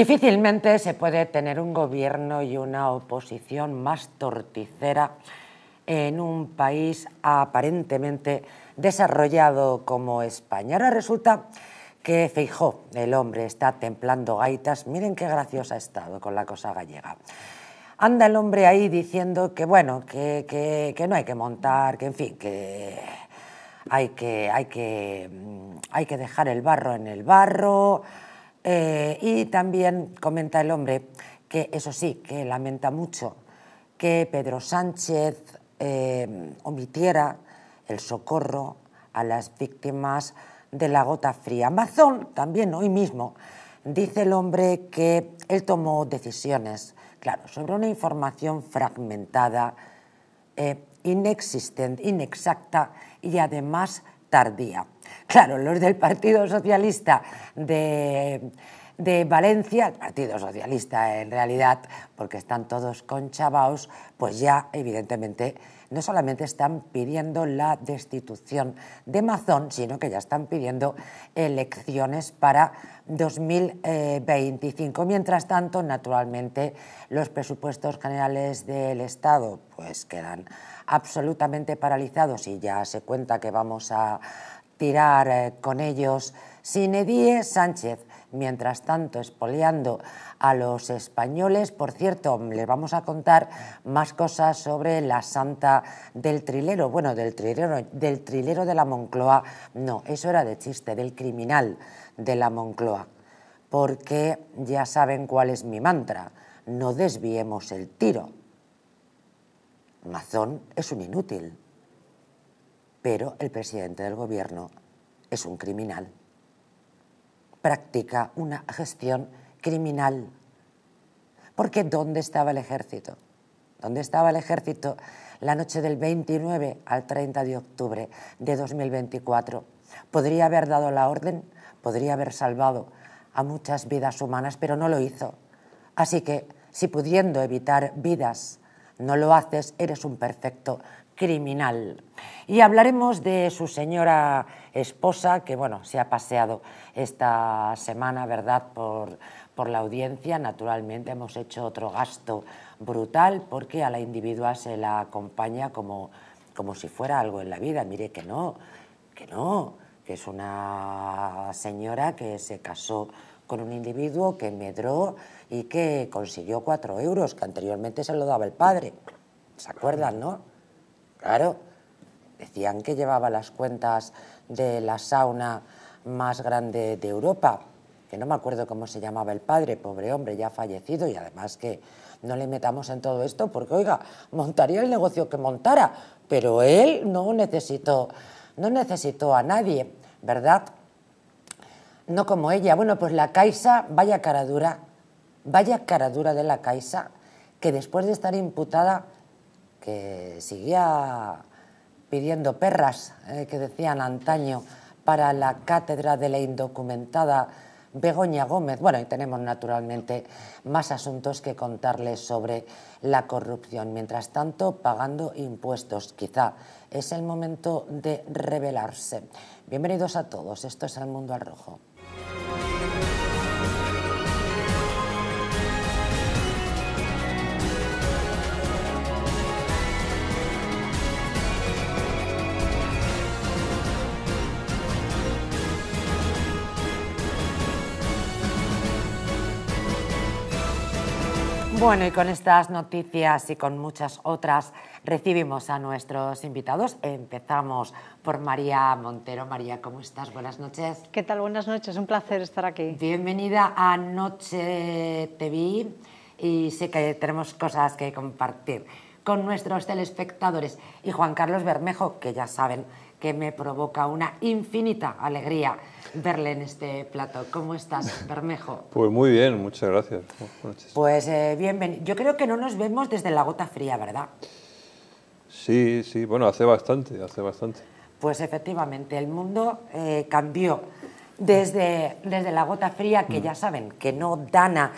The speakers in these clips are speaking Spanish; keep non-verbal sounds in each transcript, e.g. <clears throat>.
Difícilmente se puede tener un gobierno y una oposición más torticera en un país aparentemente desarrollado como España. Ahora resulta que Feijó, el hombre, está templando gaitas. Miren qué graciosa ha estado con la cosa gallega. Anda el hombre ahí diciendo que, bueno, que, que, no hay que montar, que en fin, que hay que, hay, que, mm, hay que dejar el barro en el barro eh, y también comenta el hombre que, eso sí, que lamenta mucho que Pedro Sánchez eh, omitiera el socorro a las víctimas de la gota fría. mazón. también hoy mismo dice el hombre que él tomó decisiones, claro, sobre una información fragmentada, eh, inexistente, inexacta y además tardía. Claro, los del Partido Socialista de, Valencia, el Partido Socialista en realidad, porque están todos con chavaos, pues ya evidentemente no solamente están pidiendo la destitución de Mazón, sino que ya están pidiendo elecciones para 2025. Mientras tanto, naturalmente, los presupuestos generales del Estado pues quedan absolutamente paralizados y ya se cuenta que vamos a tirar eh, con ellos sin Sánchez, mientras tanto espoleando a los españoles. Por cierto, les vamos a contar más cosas sobre la santa del trilero, bueno, del trilero, del trilero de la Moncloa, no, eso era de chiste, del criminal de la Moncloa, porque ya saben cuál es mi mantra, no desviemos el tiro. Mazón es un inútil. Pero el presidente del gobierno es un criminal. Practica una gestión criminal. Porque ¿dónde estaba el ejército? ¿Dónde estaba el ejército la noche del 29 al 30 de octubre de 2024? Podría haber dado la orden, podría haber salvado a muchas vidas humanas, pero no lo hizo. Así que, si pudiendo evitar vidas no lo haces, eres un perfecto criminal. Y hablaremos de su señora esposa, que bueno, se ha paseado esta semana, ¿verdad?, por, por la audiencia. Naturalmente hemos hecho otro gasto brutal porque a la individua se la acompaña como, como si fuera algo en la vida. Mire que no, que no, que es una señora que se casó con un individuo que medró y que consiguió cuatro euros, que anteriormente se lo daba el padre. ¿Se acuerdan, no? Claro, decían que llevaba las cuentas de la sauna más grande de Europa, que no me acuerdo cómo se llamaba el padre, pobre hombre, ya fallecido, y además que no le metamos en todo esto, porque oiga, montaría el negocio que montara, pero él no necesitó, a nadie, ¿verdad? No como ella. Bueno, pues la Caixa, vaya cara dura, vaya cara dura de la Caixa, que después de estar imputada que seguía pidiendo perras, eh, que decían antaño, para la cátedra de la indocumentada Begoña Gómez. Bueno, y tenemos naturalmente más asuntos que contarles sobre la corrupción. Mientras tanto, pagando impuestos, quizá es el momento de rebelarse. Bienvenidos a todos, esto es El Mundo al Rojo. Bueno, y con estas noticias y con muchas otras recibimos a nuestros invitados. Empezamos por María Montero. María, ¿cómo estás? Buenas noches. ¿Qué tal? Buenas noches, un placer estar aquí. Bienvenida a Noche TV y sé que tenemos cosas que compartir con nuestros telespectadores. Y Juan Carlos Bermejo, que ya saben, que me provoca una infinita alegría verle en este plato. ¿Cómo estás, Bermejo? Pues muy bien, muchas gracias. Pues eh, bienvenido. Yo creo que no nos vemos desde la gota fría, ¿verdad? Sí, sí, bueno, hace bastante, hace bastante. Pues efectivamente, el mundo eh, cambió desde, desde la gota fría, que mm. ya saben, que no dana.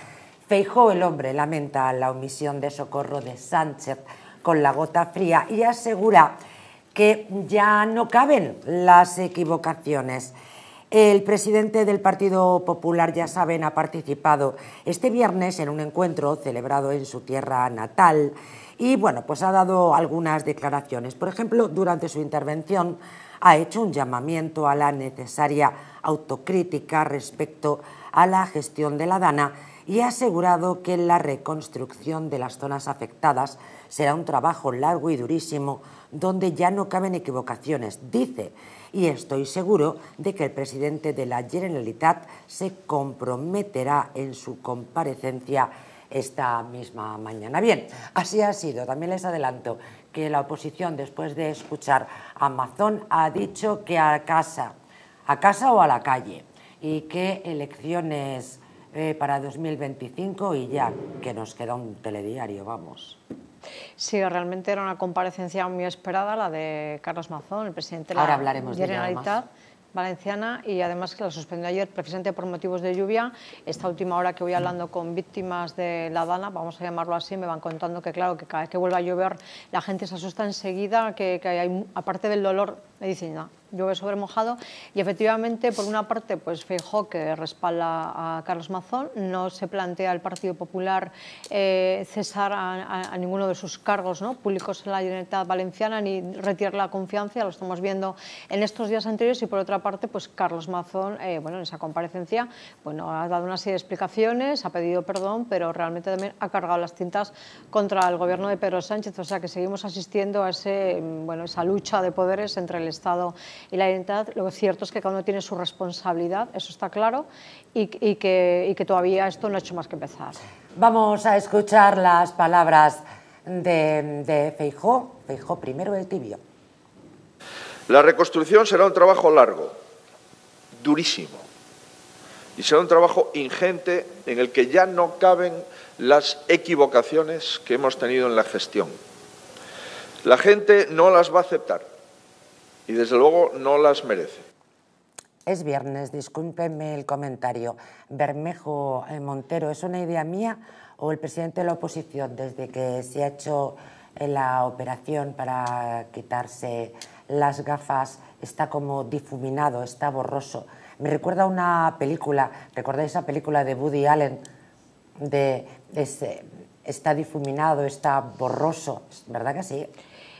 Feijó el hombre lamenta la omisión de socorro de Sánchez con la gota fría y asegura que ya no caben las equivocaciones. El presidente del Partido Popular, ya saben, ha participado este viernes en un encuentro celebrado en su tierra natal y, bueno, pues ha dado algunas declaraciones. Por ejemplo, durante su intervención ha hecho un llamamiento a la necesaria autocrítica respecto a la gestión de la Dana y ha asegurado que la reconstrucción de las zonas afectadas será un trabajo largo y durísimo donde ya no caben equivocaciones, dice, y estoy seguro de que el presidente de la Generalitat se comprometerá en su comparecencia esta misma mañana. Bien, así ha sido. También les adelanto que la oposición, después de escuchar a Amazon, ha dicho que a casa, a casa o a la calle, y que elecciones eh, para 2025 y ya que nos queda un telediario, vamos. Sí, realmente era una comparecencia muy esperada la de Carlos Mazón, el presidente de la Generalitat. valenciana y además que la suspendió ayer precisamente por motivos de lluvia. Esta última hora que voy hablando con víctimas de la Dana, vamos a llamarlo así, me van contando que claro, que cada vez que vuelva a llover la gente se asusta enseguida, que, hay, aparte del dolor, me dicen, no, llueve sobre mojado y efectivamente por una parte pues Feijó que respalda a Carlos Mazón, no se plantea el Partido Popular eh, cesar a, ninguno de sus cargos ¿no? públicos en la Generalitat Valenciana ni retirar la confianza, lo estamos viendo en estos días anteriores y por otra parte pues Carlos Mazón, eh, bueno en esa comparecencia bueno, ha dado una serie de explicaciones, ha pedido perdón pero realmente también ha cargado las tintas contra el gobierno de Pedro Sánchez, o sea que seguimos asistiendo a ese, mm, bueno, esa lucha de poderes entre el Estado y la identidad, lo cierto es que cada uno tiene su responsabilidad, eso está claro, y, que, todavía esto no ha hecho más que empezar. Vamos a escuchar las palabras de, de Feijó, primero de tibio. La reconstrucción será un trabajo largo, durísimo, y será un trabajo ingente en el que ya no caben las equivocaciones que hemos tenido en la gestión. La gente no las va a aceptar y desde luego no las merece. Es viernes, discúlpenme el comentario. Bermejo eh, Montero, ¿es una idea mía o el presidente de la oposición, desde que se ha hecho eh, la operación para quitarse las gafas, está como difuminado, está borroso? Me recuerda una película, ¿recordáis esa película de Woody Allen? De, ese, eh, está difuminado, está borroso, ¿verdad que sí?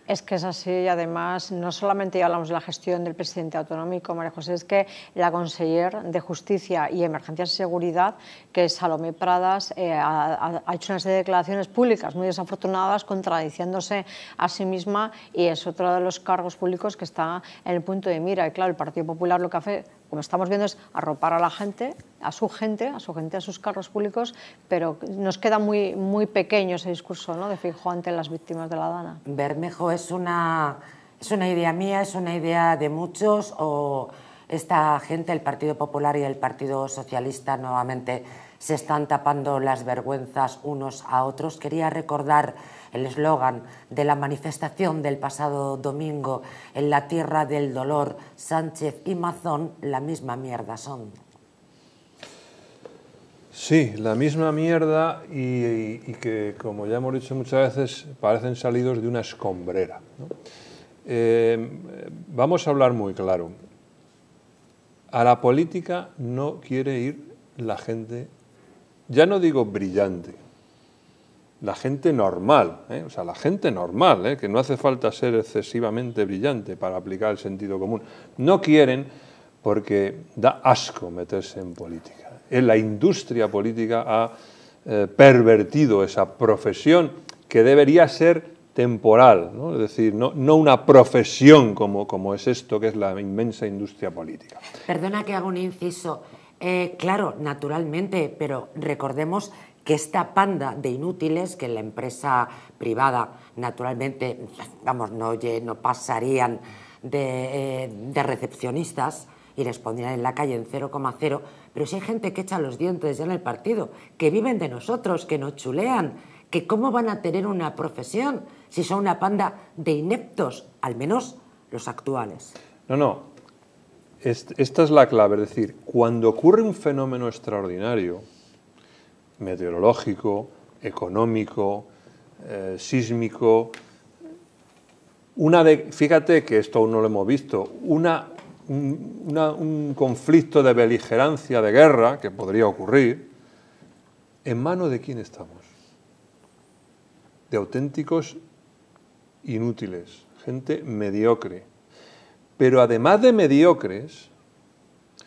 Es que es así y además no solamente hablamos de la gestión del presidente autonómico, María José, es que la consejera de Justicia y Emergencias y Seguridad, que es Salomé Pradas, eh, ha, ha, hecho una serie de declaraciones públicas muy desafortunadas contradiciéndose a sí misma y es otro de los cargos públicos que está en el punto de mira. Y claro, el Partido Popular lo que hace como estamos viendo es arropar a la gente, a su gente, a su gente, a sus carros públicos, pero nos queda muy, muy pequeño ese discurso ¿no? de Fijo ante las víctimas de la Dana. Bermejo es una, es una idea mía, es una idea de muchos, o esta gente, el Partido Popular y el Partido Socialista, nuevamente se están tapando las vergüenzas unos a otros. Quería recordar el eslogan de la manifestación del pasado domingo en la tierra del dolor, Sánchez y Mazón, la misma mierda son. Sí, la misma mierda y, que, como ya hemos dicho muchas veces, parecen salidos de una escombrera. Eh, vamos a hablar muy claro. A la política no quiere ir la gente, ya no digo brillante, la gente normal, ¿eh? o sea, la gente normal, ¿eh? que no hace falta ser excesivamente brillante para aplicar el sentido común. No quieren porque da asco meterse en política. La industria política ha eh, pervertido esa profesión que debería ser temporal, es decir, no, no una profesión como, como es esto que es la inmensa industria política. Perdona que haga un inciso. claro, naturalmente, pero recordemos que esta panda de inútiles que en la empresa privada naturalmente, vamos, no, no pasarían de, eh, de recepcionistas, y les pondrían en la calle en 0,0, pero si hay gente que echa los dientes ya en el partido, que viven de nosotros, que nos chulean, que cómo van a tener una profesión si son una panda de ineptos, al menos los actuales. No, no. Esta es la clave, es decir, cuando ocurre un fenómeno extraordinario, meteorológico, económico, eh, sísmico. Una de, fíjate que esto aún no lo hemos visto, una, un, un conflicto de beligerancia, de guerra, que podría ocurrir, ¿en mano de quién estamos? De auténticos inútiles, gente mediocre. Pero además de mediocres,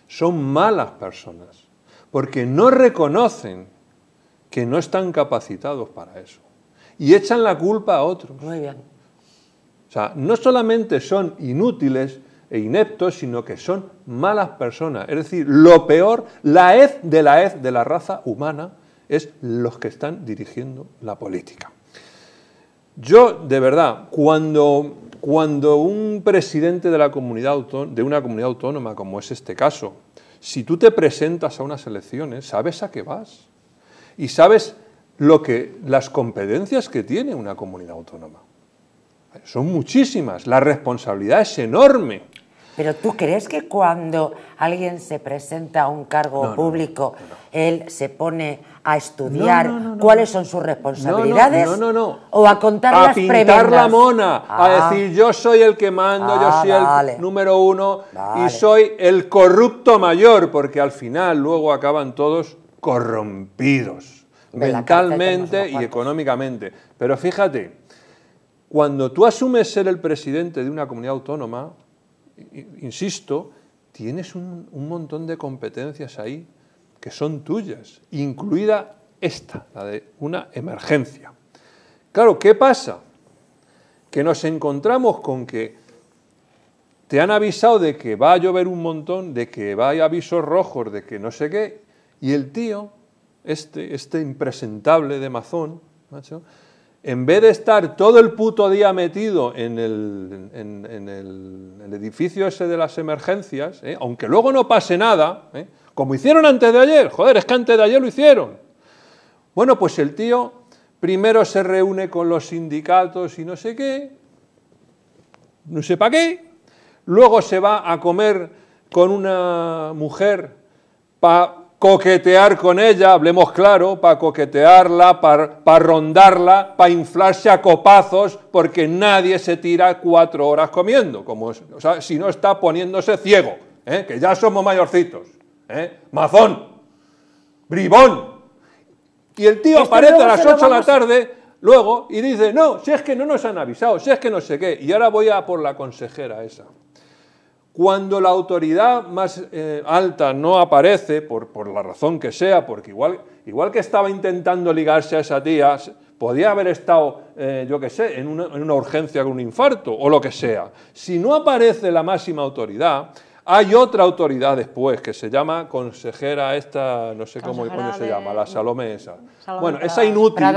son malas personas, porque no reconocen que no están capacitados para eso. Y echan la culpa a otros. Muy bien. O sea, no solamente son inútiles e ineptos, sino que son malas personas. Es decir, lo peor, la ed de la ed de la raza humana es los que están dirigiendo la política. Yo, de verdad, cuando, cuando un presidente de, la comunidad de una comunidad autónoma, como es este caso, si tú te presentas a unas elecciones, ¿sabes a qué vas? y sabes lo que las competencias que tiene una comunidad autónoma. Son muchísimas, la responsabilidad es enorme. Pero tú crees que cuando alguien se presenta a un cargo público, él se pone a estudiar cuáles son sus responsabilidades? No, no, no. O a contar a pintar la mona, a ah. decir yo soy el que mando, yo ah, soy el número uno y soy el corrupto mayor, porque al final luego acaban todos corrompidos mentalmente y económicamente. Pero fíjate, cuando tú asumes ser el presidente de una comunidad autónoma, insisto, tienes un, montón de competencias ahí que son tuyas, incluida esta, la de una emergencia. Claro, ¿qué pasa? Que nos encontramos con que te han avisado de que va a llover un montón, de que va a avisos rojos, de que no sé qué, y el tío, este, este impresentable de mazón, macho, en vez de estar todo el puto día metido en el, edificio ese de las emergencias, ¿eh? aunque luego no pase nada, ¿eh? como hicieron antes de ayer, joder, es que antes de ayer lo hicieron. Bueno, pues el tío primero se reúne con los sindicatos y no sé qué, no sé para qué, luego se va a comer con una mujer para coquetear con ella, hablemos claro, para coquetearla, para, rondarla, para inflarse a copazos, porque nadie se tira cuatro horas comiendo, como si no está poniéndose ciego, ¿eh? que ya somos mayorcitos, ¿eh? mazón, bribón. Y el tío aparece a las 8 de la tarde luego y dice, no, si es que no nos han avisado, si es que no sé qué, y ahora voy a por la consejera esa. Cuando la autoridad más eh, alta no aparece, por, por, la razón que sea, porque igual, igual que estaba intentando ligarse a esa tía, podía haber estado, eh, yo qué sé, en una, en una urgencia con un infarto o lo que sea. Si no aparece la máxima autoridad, hay otra autoridad después que se llama consejera esta, no sé cómo se llama, la Salome esa. bueno, esa inútil,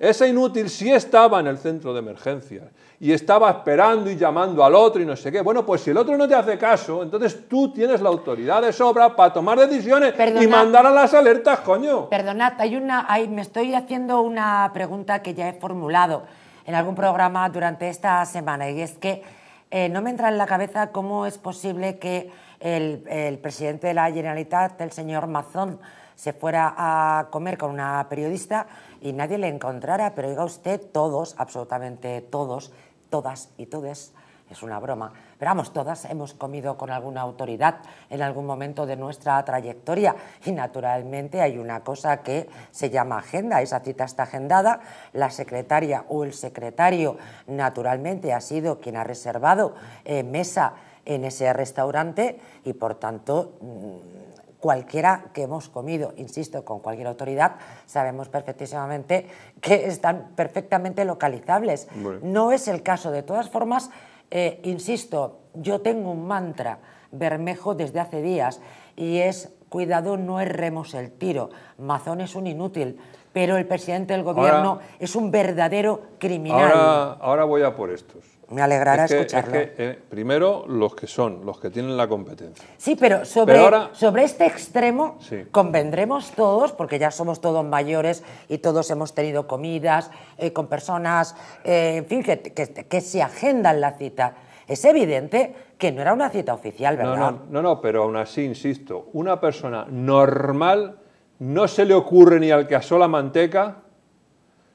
esa inútil sí estaba en el centro de emergencia y estaba esperando y llamando al otro y no sé qué. Bueno, pues si el otro no te hace caso, entonces tú tienes la autoridad de sobra para tomar decisiones y mandar a las alertas, coño. Perdonad, hay una, me estoy haciendo una pregunta que ya he formulado en algún programa durante esta semana y es que eh, no me entra en la cabeza cómo es posible que el, presidente de la Generalitat, el señor Mazón, se fuera a comer con una periodista y nadie le encontrara, pero diga usted, todos, absolutamente todos, todas y todas es una broma, pero vamos, todas hemos comido con alguna autoridad en algún momento de nuestra trayectoria y naturalmente hay una cosa que se llama agenda, esa cita está agendada, la secretaria o el secretario naturalmente ha sido quien ha reservado eh, mesa en ese restaurante y por tanto... Mm, cualquiera que hemos comido, insisto, con cualquier autoridad, sabemos perfectísimamente que están perfectamente localizables. No es el caso. De todas formas, eh, insisto, yo tengo un mantra bermejo desde hace días y es cuidado, no erremos el tiro. Mazón es un inútil, pero el presidente del gobierno es un verdadero criminal. ahora voy a por estos. Me alegrará escucharlo. Eh, primero, los que son, los que tienen la competencia. Sí, pero sobre, sobre este extremo convendremos todos, porque ya somos todos mayores y todos hemos tenido comidas eh, con personas, eh, en fin, que, se agendan la cita. Es evidente que no era una cita oficial, ¿verdad? No, no, no, no, pero aún así, insisto, una persona normal no se le ocurre ni al que asó la manteca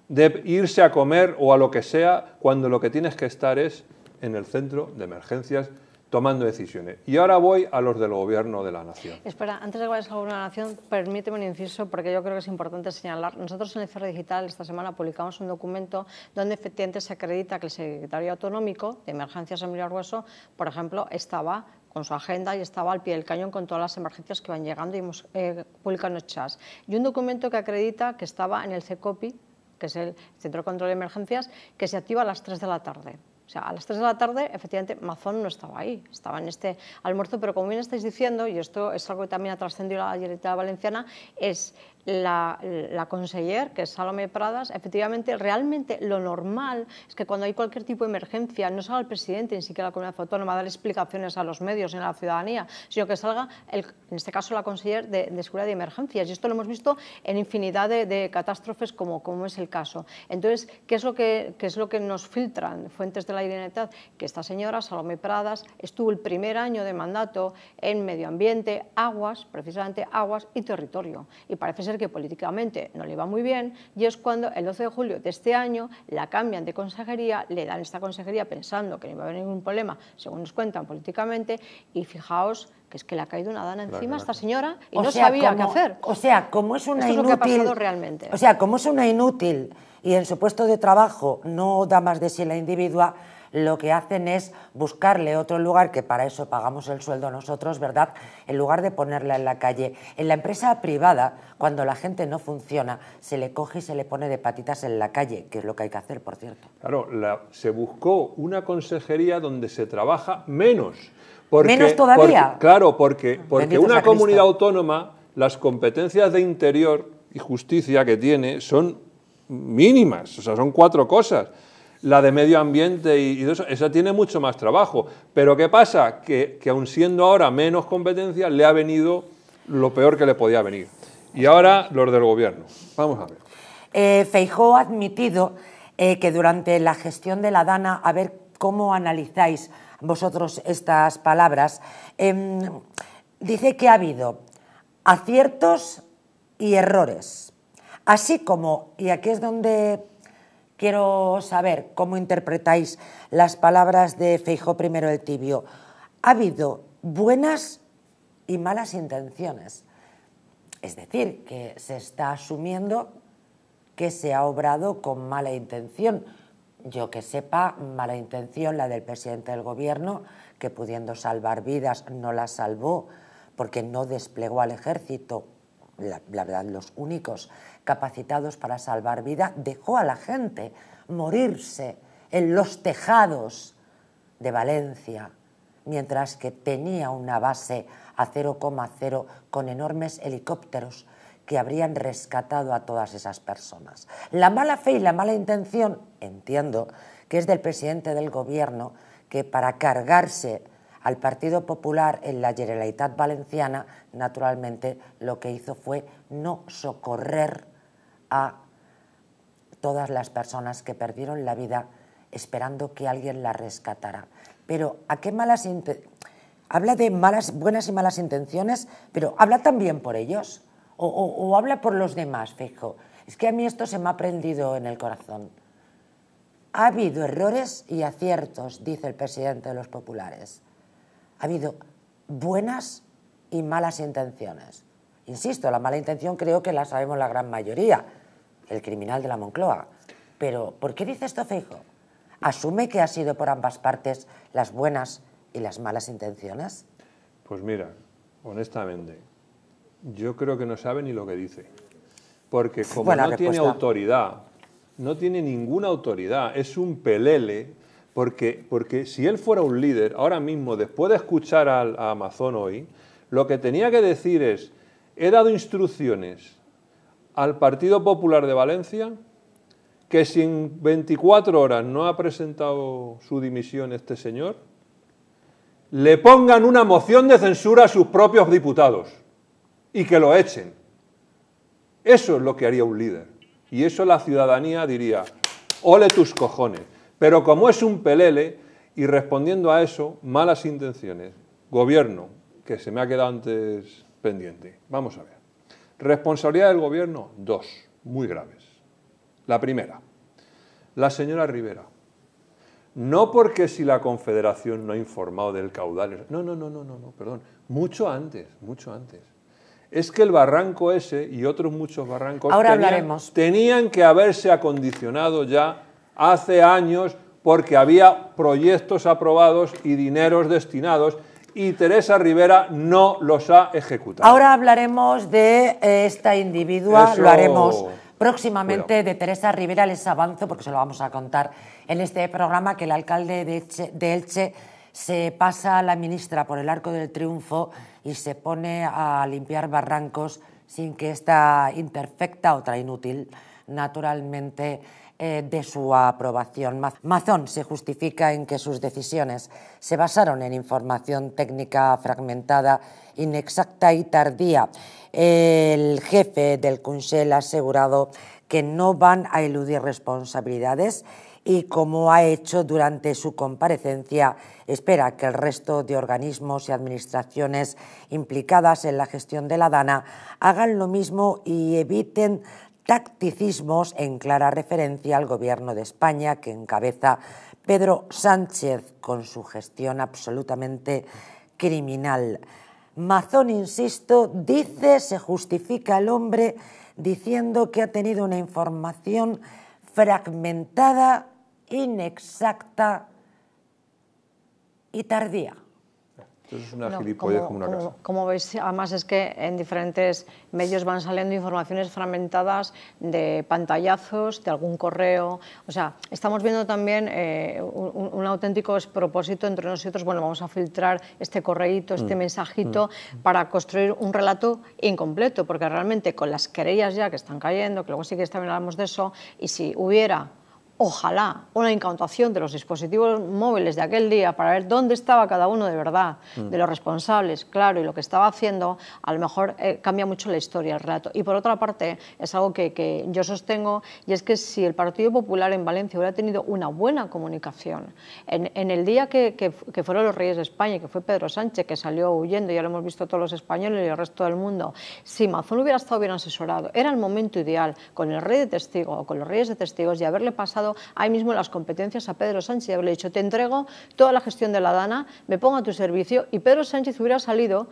de irse a comer o a lo que sea, cuando lo que tienes que estar es en el centro de emergencias tomando decisiones. Y ahora voy a los del Gobierno de la Nación. Espera, antes de que vayas al Gobierno de la Nación, permíteme un inciso porque yo creo que es importante señalar. Nosotros en el CR Digital esta semana publicamos un documento donde efectivamente se acredita que el secretario autonómico de Emergencias Emilio Argueso, por ejemplo, estaba con su agenda y estaba al pie del cañón con todas las emergencias que van llegando y hemos eh, publicado chats. Y un documento que acredita que estaba en el CECOPI, que es el Centro de Control de Emergencias, que se activa a las 3 de la tarde. O sea, a las 3 de la tarde, efectivamente, Mazón no estaba ahí, estaba en este almuerzo, pero como bien estáis diciendo, y esto es algo que también ha trascendido la directora Valenciana, es la, la conseller, que es Salome Pradas, efectivamente, realmente lo normal es que cuando hay cualquier tipo de emergencia no salga el presidente, ni siquiera la comunidad autónoma, a dar explicaciones a los medios ni a la ciudadanía, sino que salga, el, en este caso, la conseller de, de, Seguridad y Emergencias. Y esto lo hemos visto en infinidad de, catástrofes como, como es el caso. Entonces, ¿qué es, lo que, qué es lo que nos filtran fuentes de la identidad? Que esta señora, Salome Pradas, estuvo el primer año de mandato en medio ambiente, aguas, precisamente aguas y territorio. Y parece que políticamente no le va muy bien y es cuando el 12 de julio de este año la cambian de consejería, le dan esta consejería pensando que no iba a haber ningún problema, según nos cuentan políticamente, y fijaos que es que le ha caído una dana encima a esta señora y no sabía qué hacer. O sea, como es una inútil... realmente. O sea, como es una inútil y en su puesto de trabajo no da más de si la individua, lo que hacen es buscarle otro lugar, que para eso pagamos el sueldo nosotros, ¿verdad? En lugar de ponerla en la calle. En la empresa privada, cuando la gente no funciona, se le coge y se le pone de patitas en la calle, que es lo que hay que hacer, por cierto. Claro, se buscó una consejería donde se trabaja menos. Porque, menos todavía. claro, porque, ah, porque una comunidad autónoma, las competencias de interior y justicia que tiene son mínimas, o sea, son cuatro cosas la de medio ambiente y, eso, esa tiene mucho más trabajo. Pero ¿qué pasa? Que, aun siendo ahora menos competencia, le ha venido lo peor que le podía venir. Y ahora los del gobierno. Vamos a ver. Eh, Feijó ha admitido eh, que durante la gestión de la DANA, a ver cómo analizáis vosotros estas palabras, em, dice que ha habido aciertos y errores, así como, y aquí es donde Quiero saber cómo interpretáis las palabras de Feijo primero el tibio. Ha habido buenas y malas intenciones. Es decir, que se está asumiendo que se ha obrado con mala intención. Yo que sepa, mala intención la del presidente del gobierno, que pudiendo salvar vidas no las salvó porque no desplegó al ejército, la verdad, los únicos capacitados para salvar vida, dejó a la gente morirse en los tejados de Valencia, mientras que tenía una base a 0,0 con enormes helicópteros que habrían rescatado a todas esas personas. La mala fe y la mala intención, entiendo, que es del presidente del gobierno, que para cargarse al Partido Popular en la Generalitat Valenciana, naturalmente, lo que hizo fue no socorrer a todas las personas que perdieron la vida esperando que alguien la rescatara. Pero a qué malas habla de malas, buenas y malas intenciones, pero habla también por ellos o, o habla por los demás, fijo. Es que a mí esto se me ha prendido en el corazón. Ha habido errores y aciertos, dice el presidente de los populares ha habido buenas y malas intenciones. Insisto, la mala intención creo que la sabemos la gran mayoría, el criminal de la Moncloa. Pero, ¿por qué dice esto Feijo? ¿Asume que ha sido por ambas partes las buenas y las malas intenciones? Pues mira, honestamente, yo creo que no sabe ni lo que dice. Porque como no tiene autoridad, no tiene ninguna autoridad, es un pelele porque, si él fuera un líder, ahora mismo, después de escuchar a, a Amazon hoy, lo que tenía que decir es, he dado instrucciones al Partido Popular de Valencia que si en 24 horas no ha presentado su dimisión este señor, le pongan una moción de censura a sus propios diputados y que lo echen. Eso es lo que haría un líder. Y eso la ciudadanía diría, ole tus cojones. Pero como es un pelele, y respondiendo a eso, malas intenciones. Gobierno, que se me ha quedado antes pendiente. Vamos a ver. Responsabilidad del gobierno, dos, muy graves. La primera, la señora Rivera. No porque si la Confederación no ha informado del caudal. No, no, no, no, no, perdón. Mucho antes, mucho antes. Es que el barranco ese y otros muchos barrancos Ahora tenían que haberse acondicionado ya hace años porque había proyectos aprobados y dineros destinados y Teresa Rivera no los ha ejecutado. Ahora hablaremos de eh, esta individua, lo haremos próximamente de Teresa Rivera, les avanzo porque se lo vamos a contar en este programa que el alcalde de de Elche se pasa a la ministra por el arco del triunfo y se pone a limpiar barrancos sin que esta imperfecta, otra inútil, naturalmente eh, de su aprobación. Mazón se justifica en que sus decisiones se basaron en información técnica fragmentada, inexacta y tardía. El jefe del Consell ha asegurado que no van a eludir responsabilidades y como ha hecho durante su comparecencia, espera que el resto de organismos y administraciones implicadas en la gestión de la DANA hagan lo mismo y eviten tacticismos en clara referencia al gobierno de España que encabeza Pedro Sánchez con su gestión absolutamente criminal. Mazón, insisto, dice, se justifica el hombre diciendo que ha tenido una información fragmentada, inexacta y tardía es una como, una veis, además es que en diferentes medios van saliendo informaciones fragmentadas de pantallazos, de algún correo. O sea, estamos viendo también eh, un, auténtico despropósito entre nosotros. Bueno, vamos a filtrar este correíto, este mm, mensajito, mm, mm. para construir un relato incompleto, porque realmente con las querellas ya que están cayendo, que luego sí que también hablamos de eso, y si hubiera ojalá, una incautación de los dispositivos móviles de aquel día para ver dónde estaba cada uno de verdad, mm. de los responsables, claro, y lo que estaba haciendo, a lo mejor eh, cambia mucho la historia, el relato. Y por otra parte, es algo que, yo sostengo, y es que si el Partido Popular en Valencia hubiera tenido una buena comunicación, en, el día que, fueron los reyes de España, que fue Pedro Sánchez, que salió huyendo, ya lo hemos visto todos los españoles y el resto del mundo, si Mazón hubiera estado bien asesorado, era el momento ideal, con el rey de testigo o con los reyes de testigos, y haberle pasado ahí mismo las competencias a Pedro Sánchez y he dicho, te entrego toda la gestión de la DANA, me pongo a tu servicio y Pedro Sánchez hubiera salido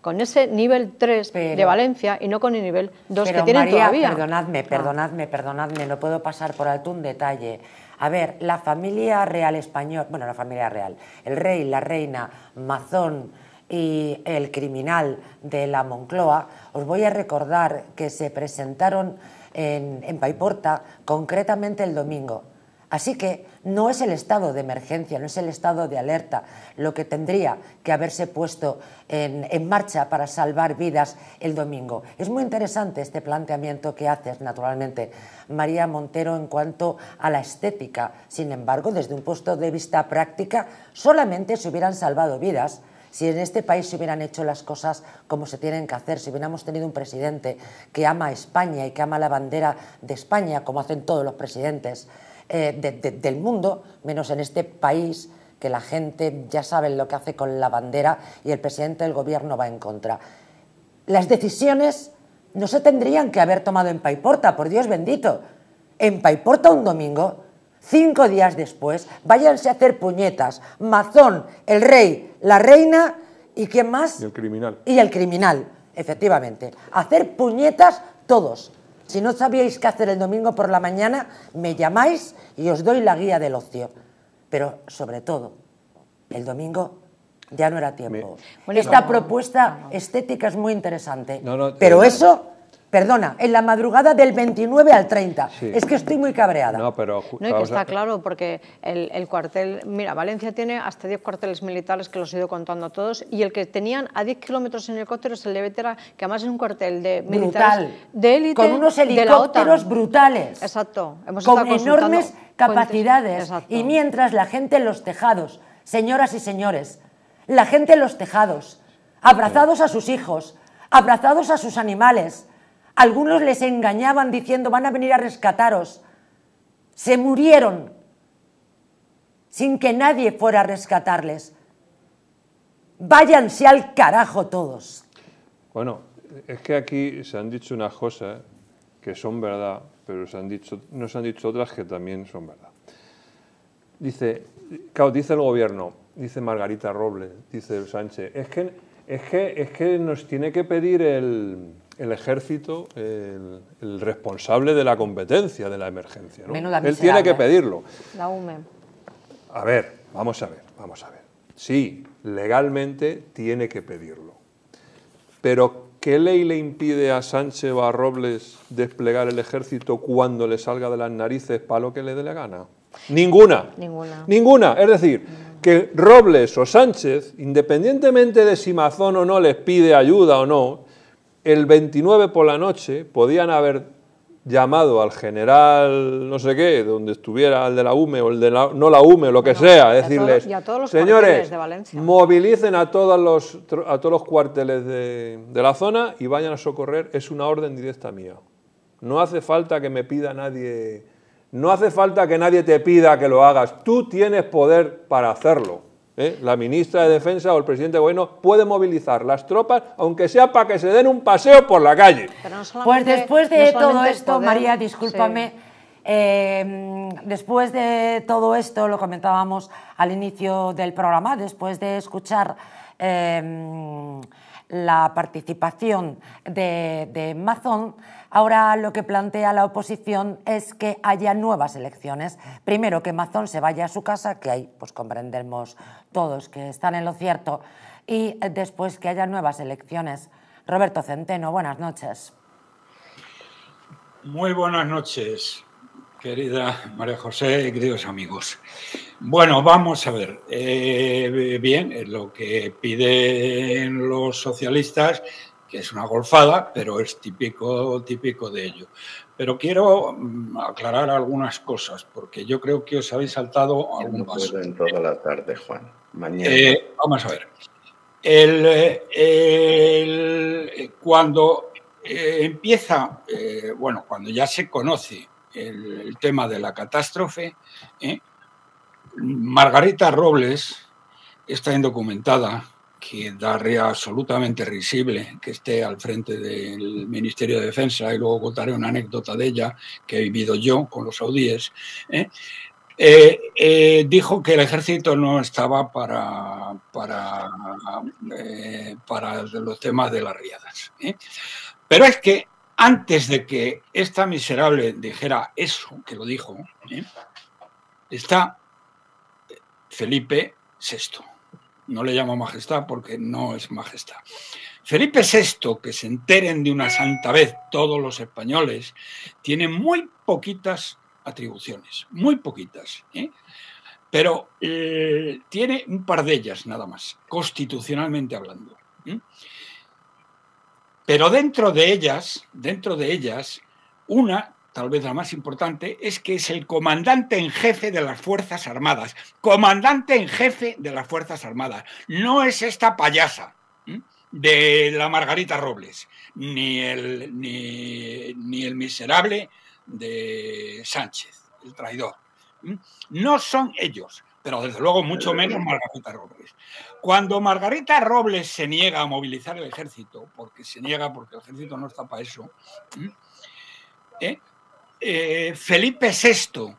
con ese nivel 3 de Valencia y no con el nivel 2 que tienen todavía. Perdonadme, ah. perdonadme, perdonadme, no puedo pasar por alto un detalle. A ver, la familia real española, bueno, la familia real, el rey, la reina, Mazón y el criminal de la Moncloa, os voy a recordar que se presentaron en, Paiporta, concretamente el domingo. Así que no es el estado de emergencia, no es el estado de alerta lo que tendría que haberse puesto en, marcha para salvar vidas el domingo. Es muy interesante este planteamiento que haces, naturalmente, María Montero, en cuanto a la estética. Sin embargo, desde un punto de vista práctica, solamente se hubieran salvado vidas si en este país se hubieran hecho las cosas como se tienen que hacer, si hubiéramos tenido un presidente que ama a España y que ama la bandera de España, como hacen todos los presidentes eh, del mundo, menos en este país que la gente ya sabe lo que hace con la bandera y el presidente del gobierno va en contra. Las decisiones no se tendrían que haber tomado en Paiporta, por Dios bendito. En Paiporta un domingo Cinco días después, váyanse a hacer puñetas. Mazón, el rey, la reina y ¿quién más? Y el criminal. Y el criminal, efectivamente. Hacer puñetas todos. Si no sabíais qué hacer el domingo por la mañana, me llamáis y os doy la guía del ocio. Pero sobre todo, el domingo ya no era tiempo. Esta propuesta estética es muy interesante. pero eh, eso Perdona, en la madrugada del 29 al 30. Es que estoy muy cabreada. No, pero... No, que está claro, porque el, cuartel... Mira, Valencia tiene hasta 10 cuarteles militares que los he ido contando a todos, y el que tenían a 10 kilómetros en helicóptero es el de Vetera, que además es un cuartel de militares... De élite, Con unos helicópteros brutales. Exacto. con enormes capacidades. Y mientras la gente en los tejados, señoras y señores, la gente en los tejados, abrazados a sus hijos, abrazados a sus animales algunos les engañaban diciendo, van a venir a rescataros. Se murieron sin que nadie fuera a rescatarles. Váyanse al carajo todos. Bueno, es que aquí se han dicho unas cosas que son verdad, pero se han dicho, no se han dicho otras que también son verdad. Dice, el gobierno, dice Margarita Robles, dice Sánchez, es que, es que nos tiene que pedir el el ejército el, responsable de la competencia de la emergencia. ¿no? Él tiene que ¿eh? pedirlo. La UME. A ver, vamos a ver, vamos a ver. Sí, legalmente tiene que pedirlo. Pero, ¿qué ley le impide a Sánchez o a Robles desplegar el ejército cuando le salga de las narices para lo que le dé la gana? Ninguna. Ninguna. Ninguna. Es decir, que Robles o Sánchez, independientemente de si Mazón o no les pide ayuda o no, el 29 por la noche podían haber llamado al general no sé qué, donde estuviera el de la UME o el de la, no la UME o lo que sea, decirles, a todos, señores, movilicen a todos los, a todos los cuarteles de, la zona y vayan a socorrer, es una orden directa mía. No hace falta que me pida nadie, no hace falta que nadie te pida que lo hagas, tú tienes poder para hacerlo. ¿eh? la ministra de Defensa o el presidente bueno puede movilizar las tropas, aunque sea para que se den un paseo por la calle. pues después de todo esto, María, discúlpame, eh, después de todo esto, lo comentábamos al inicio del programa, después de escuchar... Eh, la participación de, de Mazón, Ahora lo que plantea la oposición es que haya nuevas elecciones. Primero, que Mazón se vaya a su casa, que ahí pues comprendemos todos que están en lo cierto, y eh, después que haya nuevas elecciones. Roberto Centeno, buenas noches. Muy buenas noches, querida María José y queridos amigos. Bueno, vamos a ver. Eh, bien, lo que piden los socialistas que es una golfada, pero es típico, típico de ello. Pero quiero mm, aclarar algunas cosas, porque yo creo que os habéis saltado algún paso. en toda la tarde, Juan. Mañana. Eh, vamos a ver. El, cuando eh, empieza, eh, bueno, cuando ya se conoce el, tema de la catástrofe, Margarita Robles está indocumentada, que daría absolutamente risible, que esté al frente del Ministerio de Defensa, y luego contaré una anécdota de ella que he vivido yo con los saudíes, ¿eh? Eh, eh, dijo que el ejército no estaba para, para, para los temas de las riadas. Pero es que antes de que esta miserable dijera eso, que lo dijo, está Felipe VI no le llamo majestad porque no es majestad. Felipe VI, que se enteren de una santa vez todos los españoles, tiene muy poquitas atribuciones, muy poquitas, ¿eh? pero eh, tiene un par de ellas nada más, constitucionalmente hablando. ¿eh? Pero dentro de ellas, dentro de ellas, una tal vez la más importante, es que es el comandante en jefe de las Fuerzas Armadas. Comandante en jefe de las Fuerzas Armadas. No es esta payasa de la Margarita Robles, ni el, ni, el miserable de Sánchez, el traidor. No son ellos, pero desde luego mucho menos Margarita Robles. Cuando Margarita Robles se niega a movilizar el ejército, porque se niega porque el ejército no está para eso, ¿eh? Eh, Felipe VI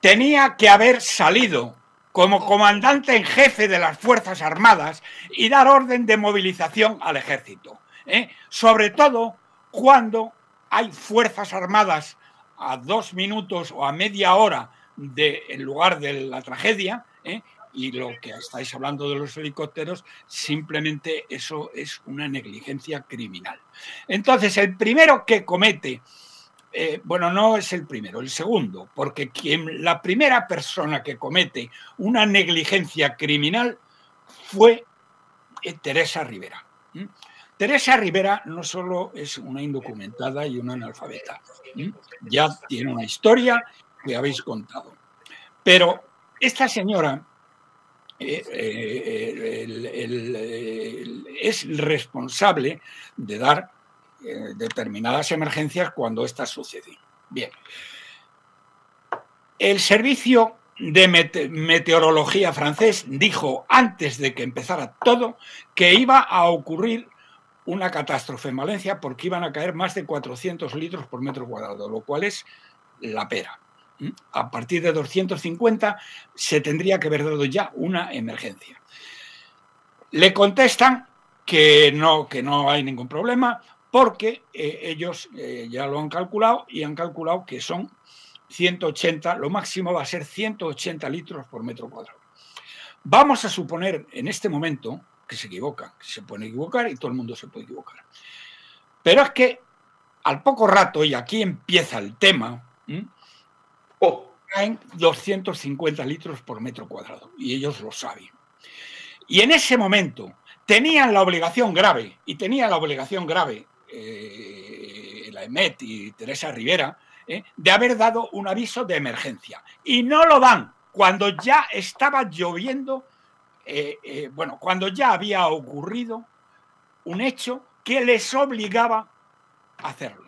tenía que haber salido como comandante en jefe de las Fuerzas Armadas y dar orden de movilización al ejército. ¿eh? Sobre todo cuando hay Fuerzas Armadas a dos minutos o a media hora del lugar de la tragedia, ¿eh? y lo que estáis hablando de los helicópteros, simplemente eso es una negligencia criminal. Entonces, el primero que comete eh, bueno, no es el primero, el segundo, porque quien, la primera persona que comete una negligencia criminal fue eh, Teresa Rivera. Teresa Rivera no solo es una indocumentada y una analfabeta, ya tiene una historia que habéis contado, pero esta señora eh, es responsable de dar eh, determinadas emergencias cuando estas suceden. Bien. El servicio de meteorología francés dijo antes de que empezara todo que iba a ocurrir una catástrofe en Valencia porque iban a caer más de 400 litros por metro cuadrado, lo cual es la pera. A partir de 250 se tendría que haber dado ya una emergencia. Le contestan que no, que no hay ningún problema, porque eh, ellos eh, ya lo han calculado y han calculado que son 180, lo máximo va a ser 180 litros por metro cuadrado. Vamos a suponer en este momento que se equivoca, que se puede equivocar y todo el mundo se puede equivocar. Pero es que al poco rato, y aquí empieza el tema, oh. caen 250 litros por metro cuadrado y ellos lo saben. Y en ese momento tenían la obligación grave, y tenían la obligación grave eh, la EMET y Teresa Rivera, eh, de haber dado un aviso de emergencia. Y no lo dan cuando ya estaba lloviendo, eh, bueno, cuando ya había ocurrido un hecho que les obligaba a hacerlo.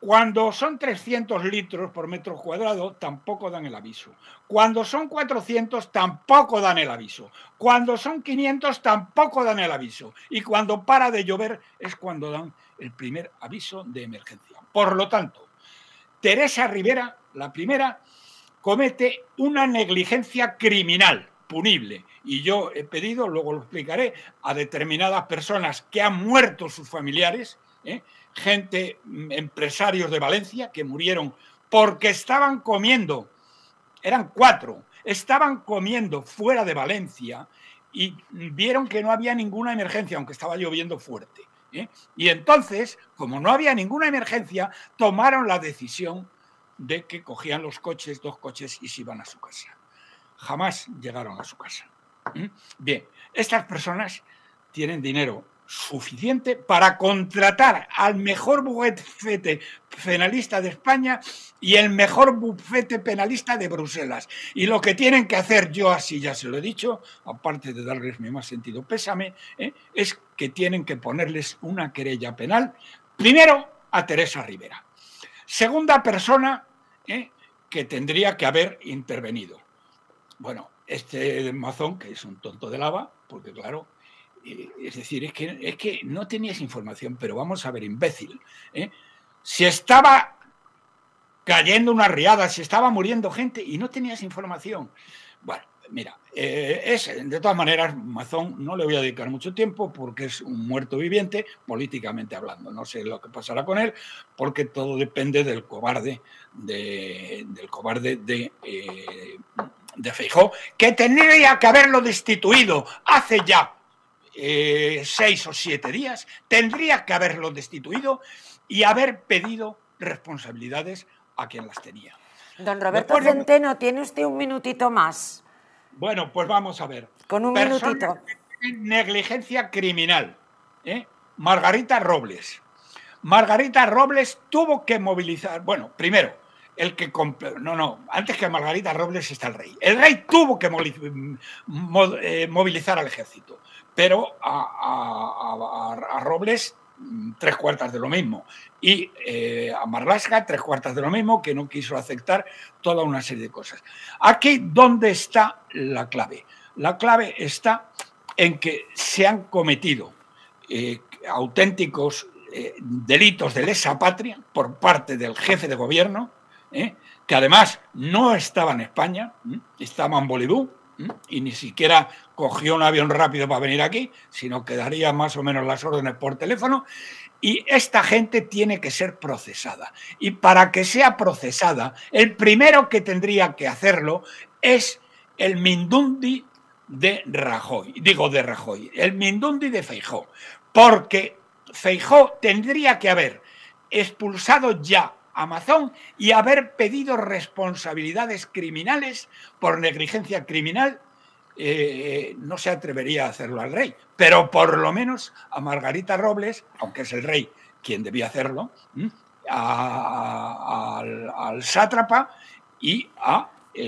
Cuando son 300 litros por metro cuadrado, tampoco dan el aviso. Cuando son 400, tampoco dan el aviso. Cuando son 500, tampoco dan el aviso. Y cuando para de llover es cuando dan el primer aviso de emergencia. Por lo tanto, Teresa Rivera, la primera, comete una negligencia criminal punible. Y yo he pedido, luego lo explicaré, a determinadas personas que han muerto sus familiares, ¿eh? gente, mm, empresarios de Valencia, que murieron porque estaban comiendo, eran cuatro, estaban comiendo fuera de Valencia y vieron que no había ninguna emergencia, aunque estaba lloviendo fuerte. ¿eh? Y entonces, como no había ninguna emergencia, tomaron la decisión de que cogían los coches, dos coches, y se iban a su casa. Jamás llegaron a su casa. ¿eh? Bien, estas personas tienen dinero suficiente para contratar al mejor bufete penalista de España y el mejor bufete penalista de Bruselas. Y lo que tienen que hacer, yo así ya se lo he dicho, aparte de darles mi más sentido pésame, ¿eh? es que tienen que ponerles una querella penal, primero a Teresa Rivera, segunda persona ¿eh? que tendría que haber intervenido. Bueno, este mazón, que es un tonto de lava, porque claro, eh, es decir, es que, es que no tenías información, pero vamos a ver, imbécil si estaba cayendo una riada, si estaba muriendo gente y no tenías información. Bueno, mira, eh, de todas maneras, Mazón no le voy a dedicar mucho tiempo porque es un muerto viviente, políticamente hablando. No sé lo que pasará con él, porque todo depende del cobarde de, del cobarde de, eh, de Feijó, que tendría que haberlo destituido hace ya eh, seis o siete días, tendría que haberlo destituido y haber pedido responsabilidades a quien las tenía. Don Roberto Centeno, tiene usted un minutito más. Bueno, pues vamos a ver. Con un minutito. Negligencia criminal. ¿eh? Margarita Robles. Margarita Robles tuvo que movilizar. Bueno, primero, el que. No, no, antes que Margarita Robles está el rey. El rey tuvo que eh, movilizar al ejército, pero a Robles tres cuartas de lo mismo. Y eh, a Marlaska, tres cuartas de lo mismo, que no quiso aceptar toda una serie de cosas. Aquí, ¿dónde está la clave? La clave está en que se han cometido eh, auténticos eh, delitos de lesa patria por parte del jefe de gobierno, que además no estaba en España, estaba en Bolivú, y ni siquiera cogió un avión rápido para venir aquí, sino que daría más o menos las órdenes por teléfono. Y esta gente tiene que ser procesada. Y para que sea procesada, el primero que tendría que hacerlo es el Mindundi de Rajoy, digo de Rajoy, el Mindundi de Feijó, porque Feijó tendría que haber expulsado ya a Amazon y haber pedido responsabilidades criminales por negligencia criminal eh, no se atrevería a hacerlo al rey, pero por lo menos a Margarita Robles, aunque es el rey quien debía hacerlo, al, sátrapa y a, eh,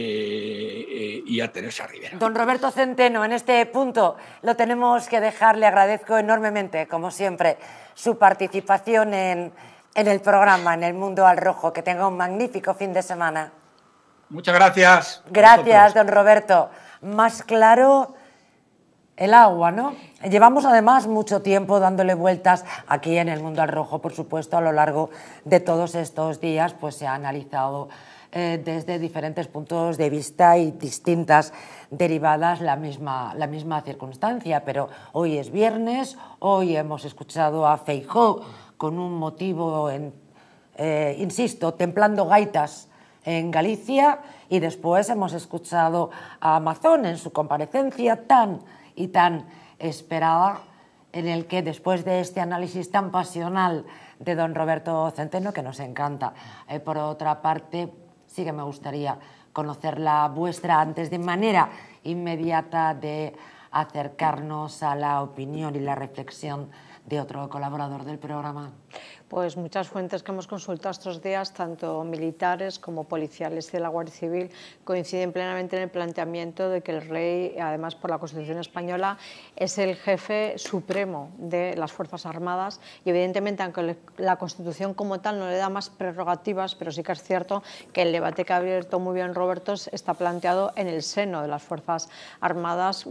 eh, y a Teresa Rivera. Don Roberto Centeno, en este punto lo tenemos que dejar, le agradezco enormemente, como siempre, su participación en, en el programa, en el Mundo al Rojo. Que tenga un magnífico fin de semana. Muchas gracias. Gracias, don Roberto más claro el agua, ¿no? Llevamos además mucho tiempo dándole vueltas aquí en el mundo al rojo, por supuesto, a lo largo de todos estos días, pues se ha analizado eh, desde diferentes puntos de vista y distintas derivadas la misma, circunstancia. Pero hoy es viernes, hoy hemos escuchado a Feijó con un motivo, eh, insisto, templando gaitas en Galicia y después hemos escuchado a Amazon en su comparecencia tan y tan esperada en el que después de este análisis tan pasional de don Roberto Centeno, que nos encanta, eh, por otra parte, sí que me gustaría conocer la vuestra antes de manera inmediata de acercarnos a la opinión y la reflexión de otro colaborador del programa pues muchas fuentes que hemos consultado estos días, tanto militares como policiales y de la Guardia Civil, coinciden plenamente en el planteamiento de que el rey, además por la Constitución española, es el jefe supremo de las Fuerzas Armadas y evidentemente aunque la Constitución como tal no le da más prerrogativas, pero sí que es cierto que el debate que ha abierto muy bien Roberto está planteado en el seno de las Fuerzas Armadas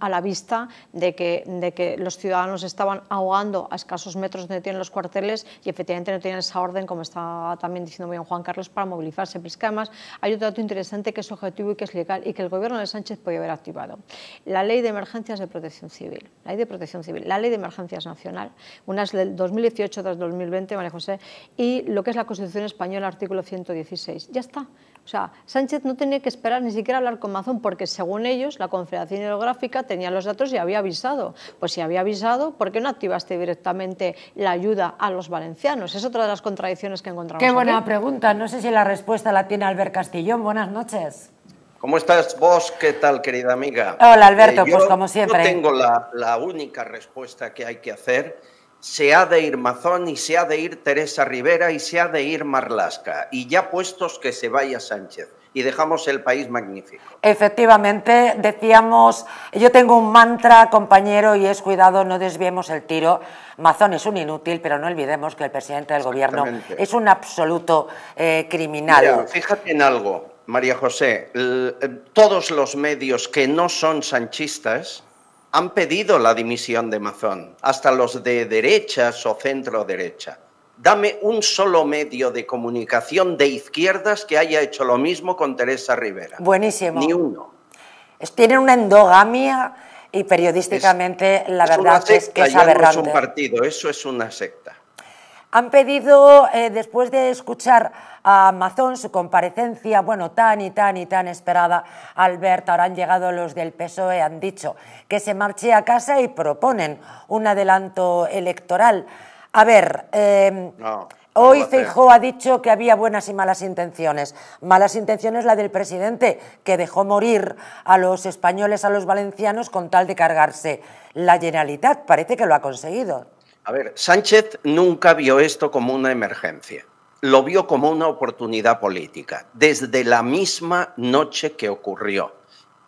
a la vista de que, de que los ciudadanos estaban ahogando a escasos metros donde tienen los cuarteles y efectivamente no tenían esa orden, como está también diciendo muy bien Juan Carlos, para movilizarse. Pero es hay otro dato interesante que es objetivo y que es legal y que el gobierno de Sánchez puede haber activado. La ley de emergencias de protección civil, la ley de protección civil, la ley de emergencias nacional, una es del 2018, tras 2020, María José, y lo que es la Constitución española, artículo 116. Ya está. O sea, Sánchez no tenía que esperar ni siquiera hablar con Mazón porque según ellos la Confederación Hidrográfica tenía los datos y había avisado. Pues si había avisado, ¿por qué no activaste directamente la ayuda a los valencianos? Es otra de las contradicciones que encontramos. Qué buena pregunta. No sé si la respuesta la tiene Albert Castillón. Buenas noches. ¿Cómo estás vos? ¿Qué tal, querida amiga? Hola, Alberto, eh, pues como siempre. Yo tengo la única respuesta que hay que hacer se ha de ir Mazón y se ha de ir Teresa Rivera y se ha de ir Marlasca. Y ya puestos que se vaya Sánchez. Y dejamos el país magnífico. Efectivamente, decíamos, yo tengo un mantra, compañero, y es cuidado, no desviemos el tiro. Mazón es un inútil, pero no olvidemos que el presidente del gobierno es un absoluto eh, criminal. fíjate en algo, María José, eh, todos los medios que no son sanchistas han pedido la dimisión de Mazón, hasta los de derechas o centro derecha. Dame un solo medio de comunicación de izquierdas que haya hecho lo mismo con Teresa Rivera. Buenísimo. Ni uno. Tienen una endogamia y periodísticamente la verdad es, es que es aberrante. No es un partido, eso es una secta. Han pedido, eh, después de escuchar a Amazon, su comparecencia, bueno, tan y tan y tan esperada, Alberta ahora han llegado los del PSOE, han dicho que se marche a casa y proponen un adelanto electoral. A ver, em, hoy Feijó ha dicho que había buenas y malas intenciones. Malas intenciones la del presidente, que dejó morir a los españoles, a los valencianos, con tal de cargarse la generalidad Parece que lo ha conseguido. A ver, Sánchez nunca vio esto como una emergencia lo vio como una oportunidad política desde la misma noche que ocurrió.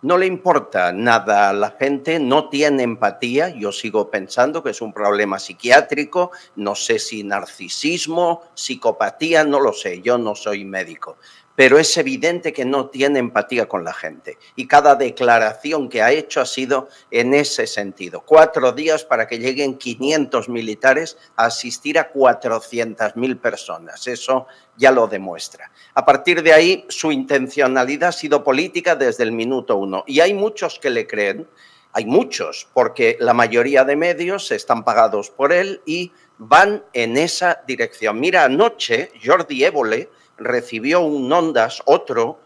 No le importa nada a la gente, no tiene empatía, yo sigo pensando que es un problema psiquiátrico, no sé si narcisismo, psicopatía, no lo sé, yo no soy médico pero es evidente que no tiene empatía con la gente. Y cada declaración que ha hecho ha sido en ese sentido. Cuatro días para que lleguen 500 militares a asistir a 400.000 personas. Eso ya lo demuestra. A partir de ahí, su intencionalidad ha sido política desde el minuto uno. Y hay muchos que le creen. Hay muchos, porque la mayoría de medios están pagados por él y van en esa dirección. Mira, anoche Jordi Évole, recibió un Ondas, otro,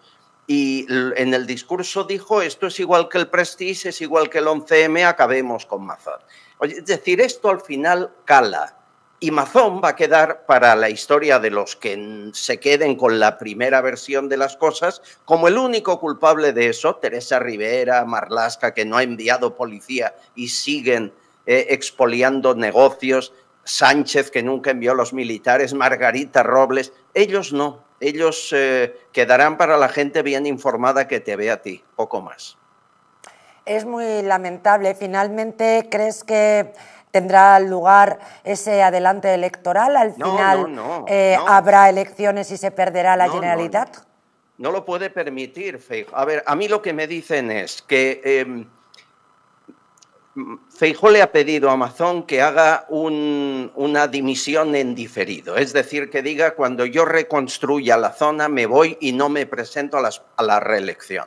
y en el discurso dijo, esto es igual que el Prestige, es igual que el 11M, acabemos con Mazón. Es decir, esto al final cala. Y Mazón va a quedar para la historia de los que se queden con la primera versión de las cosas como el único culpable de eso, Teresa Rivera, Marlasca, que no ha enviado policía y siguen eh, expoliando negocios. Sánchez, que nunca envió a los militares, Margarita Robles, ellos no, ellos eh, quedarán para la gente bien informada que te ve a ti, poco más. Es muy lamentable. Finalmente, ¿crees que tendrá lugar ese adelante electoral? ¿Al final eh, habrá elecciones y se perderá la generalidad? No, lo puede permitir, Feijo. A ver, a mí lo que me dicen es que... Em, Feijó le ha pedido a Mazón que haga una dimisión en diferido, es decir, que diga cuando yo reconstruya la zona me voy y no me presento a, la reelección.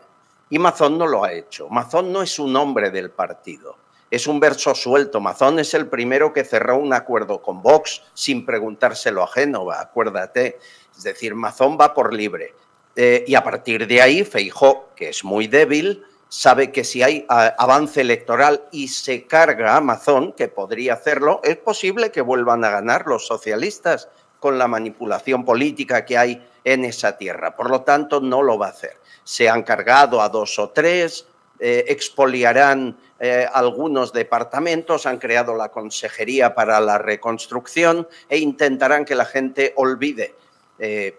Y Mazón no lo ha hecho. Mazón no es un hombre del partido, es un verso suelto. Mazón es el primero que cerró un acuerdo con Vox sin preguntárselo a Génova, acuérdate. Es decir, Mazón va por libre. Eh, y a partir de ahí, Feijó, que es muy débil, sabe que si hay ah, avance electoral y se carga Amazon, que podría hacerlo, es posible que vuelvan a ganar los socialistas con la manipulación política que hay en esa tierra. Por lo tanto, no lo va a hacer. Se han cargado a dos o tres, eh, expoliarán eh, algunos departamentos, han creado la Consejería para la Reconstrucción e intentarán que la gente olvide eh,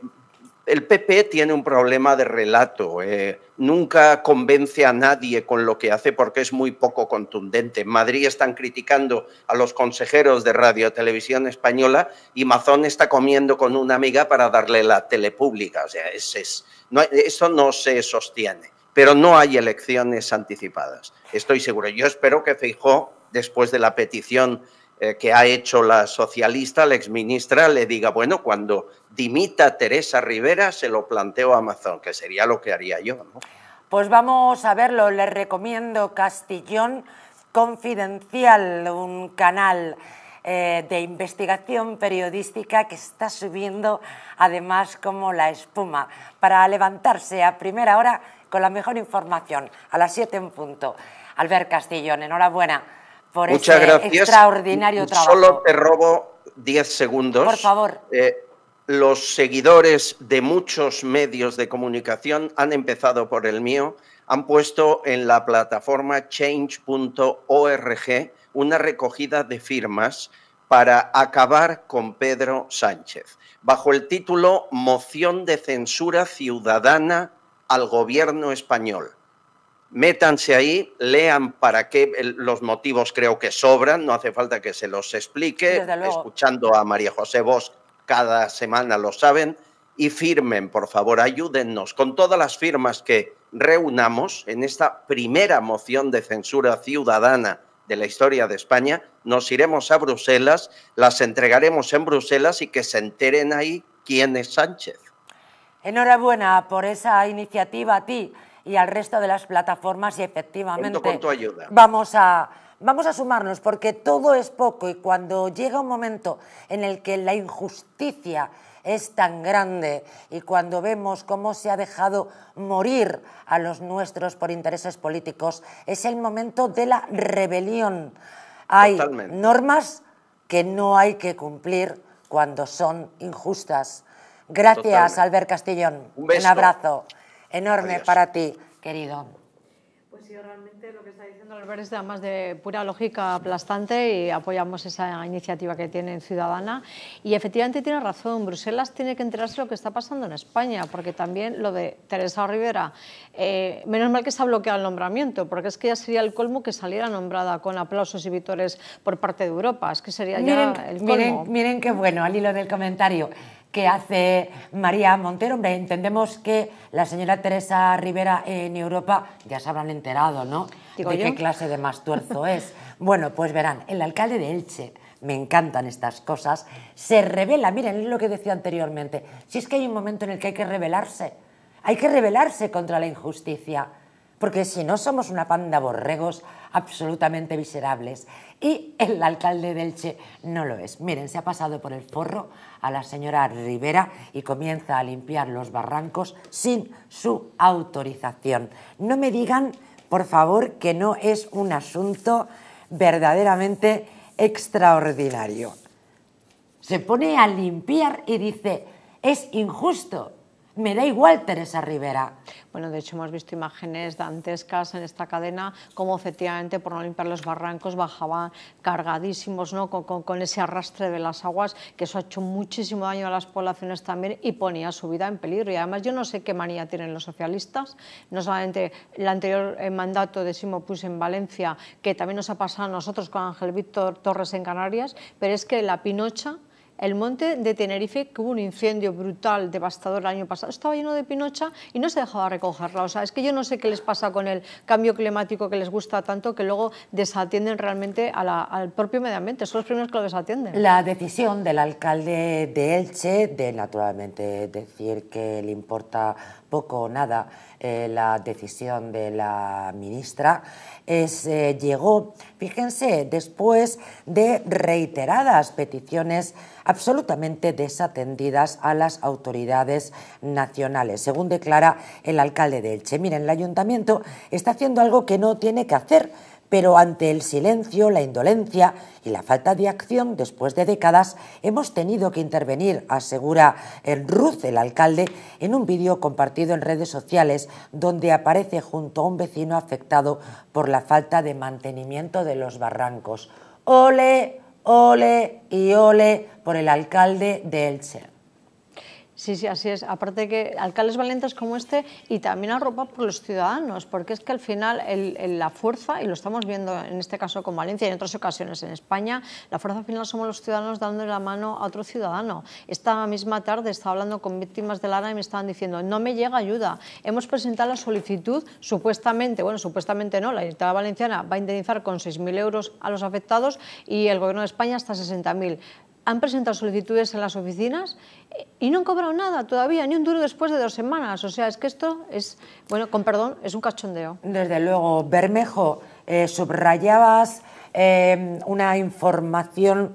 el PP tiene un problema de relato. Eh, nunca convence a nadie con lo que hace porque es muy poco contundente. En Madrid están criticando a los consejeros de Radio Televisión Española y Mazón está comiendo con una amiga para darle la tele pública. O sea, eso no se sostiene. Pero no hay elecciones anticipadas. Estoy seguro. Yo espero que Feijó, después de la petición eh, que ha hecho la socialista, la exministra, le diga, bueno, cuando dimita Teresa Rivera se lo planteo a Amazon, que sería lo que haría yo. Pues vamos a verlo, le recomiendo Castillón Confidencial, un canal eh, de investigación periodística que está subiendo además como la espuma para levantarse a primera hora con la mejor información, a las 7 en punto. Albert Castillón, enhorabuena. Muchas gracias. extraordinario Solo te robo 10 segundos. Por favor. Eh, los seguidores de muchos medios de comunicación han empezado por el mío, han puesto en la plataforma change.org una recogida de firmas para acabar con Pedro Sánchez, bajo el título Moción de censura ciudadana al gobierno español. Métanse ahí, lean para qué los motivos creo que sobran, no hace falta que se los explique, escuchando a María José Bosch cada semana lo saben, y firmen, por favor, ayúdennos con todas las firmas que reunamos en esta primera moción de censura ciudadana de la historia de España, nos iremos a Bruselas, las entregaremos en Bruselas y que se enteren ahí quién es Sánchez. Enhorabuena por esa iniciativa a ti y al resto de las plataformas y efectivamente vamos a vamos a sumarnos porque todo es poco y cuando llega un momento en el que la injusticia es tan grande y cuando vemos cómo se ha dejado morir a los nuestros por intereses políticos, es el momento de la rebelión. Hay normas que no hay que cumplir cuando son injustas. Gracias, Albert Castellón. Un abrazo enorme para ti, querido. Pues sí, realmente lo que está diciendo Albert es además de pura lógica aplastante y apoyamos esa iniciativa que tiene Ciudadana. Y efectivamente tiene razón, Bruselas tiene que enterarse lo que está pasando en España, porque también lo de Teresa Rivera, eh, menos mal que se ha bloqueado el nombramiento, porque es que ya sería el colmo que saliera nombrada con aplausos y vitores por parte de Europa, es que sería ya el colmo. miren qué bueno, al hilo del comentario que hace María Montero. Hombre, entendemos que la señora Teresa Rivera en Europa ya se habrán enterado, ¿no? de qué clase de mastuerzo <laughs> es. Bueno, pues verán, el alcalde de Elche, me encantan estas cosas, se revela, miren, es lo que decía anteriormente, si es que hay un momento en el que hay que rebelarse, hay que rebelarse contra la injusticia porque si no somos una panda borregos absolutamente miserables. Y el alcalde del Che no lo es. Miren, se ha pasado por el forro a la señora Rivera y comienza a limpiar los barrancos sin su autorización. No me digan, por favor, que no es un asunto verdaderamente extraordinario. Se pone a limpiar y dice, es injusto, me da igual Teresa Rivera. Bueno, de hecho hemos visto imágenes dantescas en esta cadena, como efectivamente por no limpiar los barrancos bajaban cargadísimos, Con, ese arrastre de las aguas, que eso ha hecho muchísimo daño a las poblaciones también y ponía su vida en peligro. Y además yo no sé qué manía tienen los socialistas, no solamente el anterior eh, mandato de Simo Puig en Valencia, que también nos ha pasado a nosotros con Ángel Víctor Torres en Canarias, pero es que la pinocha el monte de Tenerife, que hubo un incendio brutal, devastador el año pasado, estaba lleno de pinocha y no se dejaba recogerla. O sea, es que yo no sé qué les pasa con el cambio climático que les gusta tanto que luego desatienden realmente al propio medio ambiente. Son los primeros que lo desatienden. La decisión del alcalde de Elche de naturalmente decir que le importa poco o nada eh, la decisión de la ministra, es, eh, llegó, fíjense, después de reiteradas peticiones absolutamente desatendidas a las autoridades nacionales, según declara el alcalde de Elche. Miren, el ayuntamiento está haciendo algo que no tiene que hacer pero ante el silencio, la indolencia y la falta de acción después de décadas hemos tenido que intervenir, asegura el Ruz, el alcalde, en un vídeo compartido en redes sociales donde aparece junto a un vecino afectado por la falta de mantenimiento de los barrancos. Ole, ole y ole por el alcalde de Elche. Sí, sí, así es. Aparte que alcaldes valientes como este y también ropa por los ciudadanos, porque es que al final la fuerza, y lo estamos viendo en este caso con Valencia y en otras ocasiones en España, la fuerza final somos los ciudadanos dándole la mano a otro ciudadano. Esta misma tarde estaba hablando con víctimas de Lara y me estaban diciendo, no me llega ayuda. Hemos presentado la solicitud, supuestamente, bueno, supuestamente no, la Generalitat Valenciana va a indemnizar con 6.000 euros a los afectados y el Gobierno de España hasta 60.000 han presentado solicitudes en las oficinas eh, y no han cobrado nada todavía, ni un duro después de dos semanas. O sea, es que esto es, bueno, con perdón, es un cachondeo. Desde luego, Bermejo, eh, subrayabas eh, una información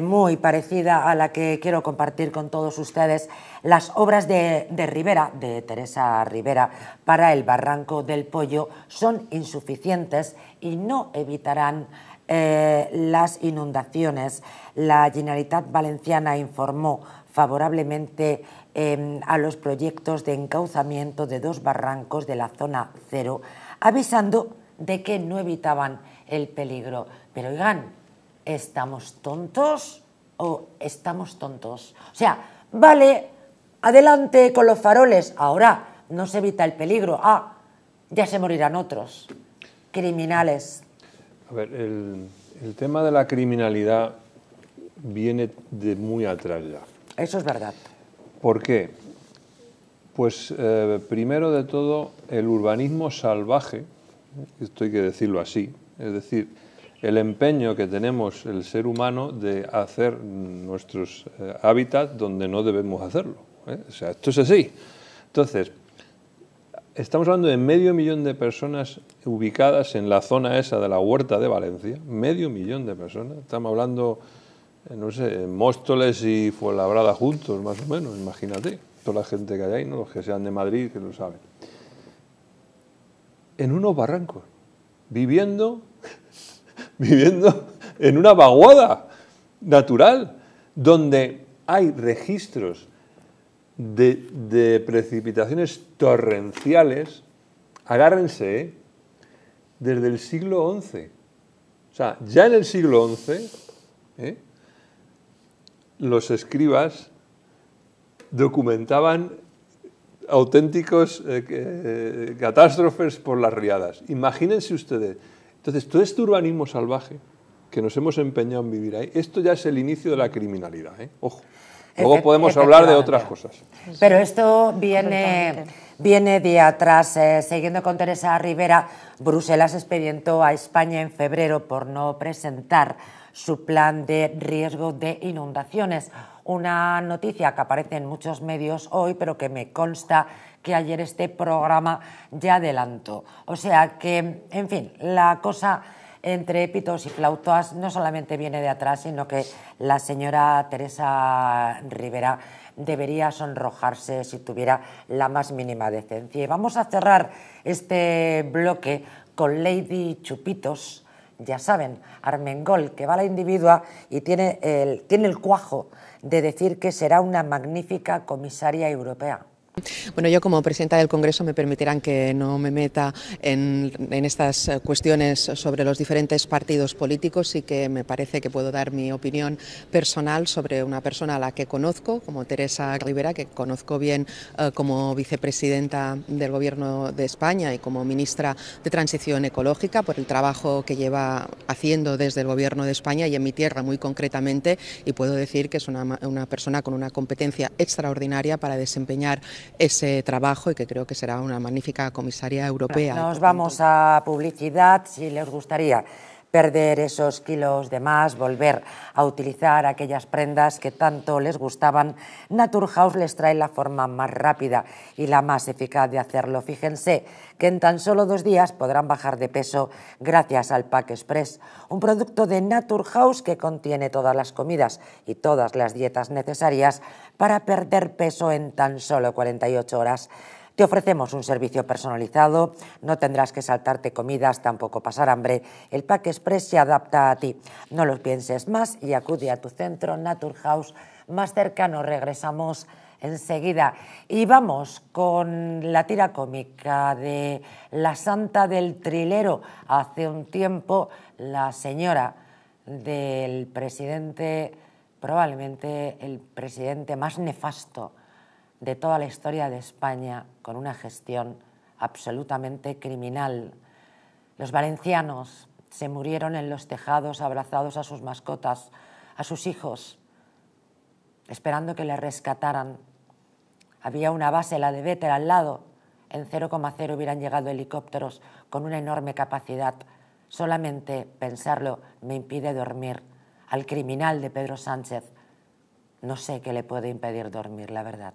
muy parecida a la que quiero compartir con todos ustedes, las obras de, de, Rivera, de Teresa Rivera, para el Barranco del Pollo son insuficientes y no evitarán eh, las inundaciones. La Generalitat Valenciana informó favorablemente em, a los proyectos de encauzamiento de dos barrancos de la zona cero, avisando de que no evitaban el peligro. Pero oigan, ¿estamos tontos o estamos tontos? O sea, vale, adelante con los faroles, ahora no se evita el peligro, ah, ya se morirán otros. Criminales a ver, el, tema de la criminalidad viene de muy atrás ya. Eso es verdad. ¿Por qué? Pues eh, primero de todo, el urbanismo salvaje, esto hay que decirlo así, es decir, el empeño que tenemos el ser humano de hacer nuestros eh, hábitats donde no debemos hacerlo. ¿eh? O sea, esto es así. Entonces, estamos hablando de medio millón de personas ubicadas en la zona esa de la huerta de Valencia, medio millón de personas. Estamos hablando, eh, no sé, en Móstoles y Fuenlabrada juntos, más o menos, imagínate, toda la gente que hay ahí, ¿no? los que sean de Madrid, que lo saben. En unos barrancos, viviendo, <laughs> viviendo en una vaguada natural, donde hay registros de, de precipitaciones torrenciales, agárrense, ¿eh? desde el siglo XI. O sea, ya en el siglo XI ¿eh? los escribas documentaban auténticos eh, eh, catástrofes por las riadas. Imagínense ustedes. Entonces, todo este urbanismo salvaje que nos hemos empeñado en vivir ahí, esto ya es el inicio de la criminalidad. Ojo. Luego podemos hablar de otras cosas. Pero esto viene, viene de atrás. Eh, siguiendo con Teresa Rivera, Bruselas expedientó a España en febrero por no presentar su plan de riesgo de inundaciones. Una noticia que aparece en muchos medios hoy, pero que me consta que ayer este programa ya adelantó. O sea que, en fin, la cosa entre épitos y flautas no solamente viene de atrás, sino que la señora Teresa Rivera debería sonrojarse si tuviera la más mínima decencia. Y vamos a cerrar este bloque con Lady Chupitos, ya saben, Armengol, que va a la individua y tiene el, tiene el cuajo de decir que será una magnífica comisaria europea. Bueno, yo como presidenta del Congreso me permitirán que no me meta en, estas eh, cuestiones sobre los diferentes partidos políticos y que me parece que puedo dar mi opinión personal sobre una persona a la que conozco, como Teresa Rivera, que conozco bien eh, como vicepresidenta del Gobierno de España y como ministra de Transición Ecológica por el trabajo que lleva haciendo desde el Gobierno de España y en mi tierra muy concretamente y puedo decir que es una, una persona con una competencia extraordinaria para desempeñar ese trabajo y que creo que será una magnífica comisaria europea. ¿eh? Nos vamos a publicidad si les gustaría perder esos kilos de más, volver a utilizar aquellas prendas que tanto les gustaban, Naturhaus les trae la forma más rápida y la más eficaz de hacerlo. Fíjense que en tan solo dos días podrán bajar de peso gracias al Pack Express, un producto de Naturhaus que contiene todas las comidas y todas las dietas necesarias para perder peso en tan solo 48 horas. Te ofrecemos un servicio personalizado, no tendrás que saltarte comidas, tampoco pasar hambre. El Pack Express se adapta a ti. No lo pienses más y acude a tu centro Naturhaus más cercano. Regresamos enseguida. Y vamos con la tira cómica de La Santa del Trilero. Hace un tiempo la señora del presidente probablemente el presidente más nefasto de toda la historia de España, con una gestión absolutamente criminal. Los valencianos se murieron en los tejados abrazados a sus mascotas, a sus hijos, esperando que les rescataran. Había una base, la de Véter, al lado. En 0,0 hubieran llegado helicópteros con una enorme capacidad. Solamente pensarlo me impide dormir al criminal de Pedro Sánchez, no sé qué le puede impedir dormir, la verdad.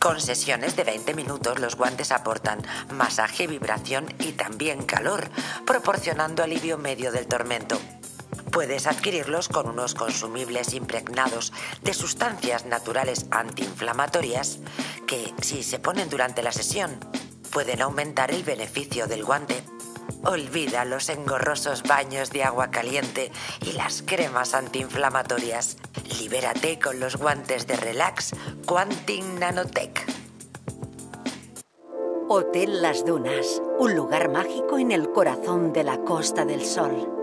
Con sesiones de 20 minutos los guantes aportan masaje, vibración y también calor, proporcionando alivio medio del tormento. Puedes adquirirlos con unos consumibles impregnados de sustancias naturales antiinflamatorias que, si se ponen durante la sesión, pueden aumentar el beneficio del guante. Olvida los engorrosos baños de agua caliente y las cremas antiinflamatorias. Libérate con los guantes de relax Quantin Nanotech. Hotel Las Dunas, un lugar mágico en el corazón de la Costa del Sol.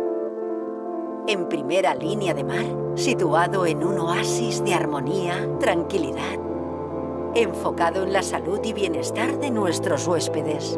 En primera línea de mar, situado en un oasis de armonía, tranquilidad, enfocado en la salud y bienestar de nuestros huéspedes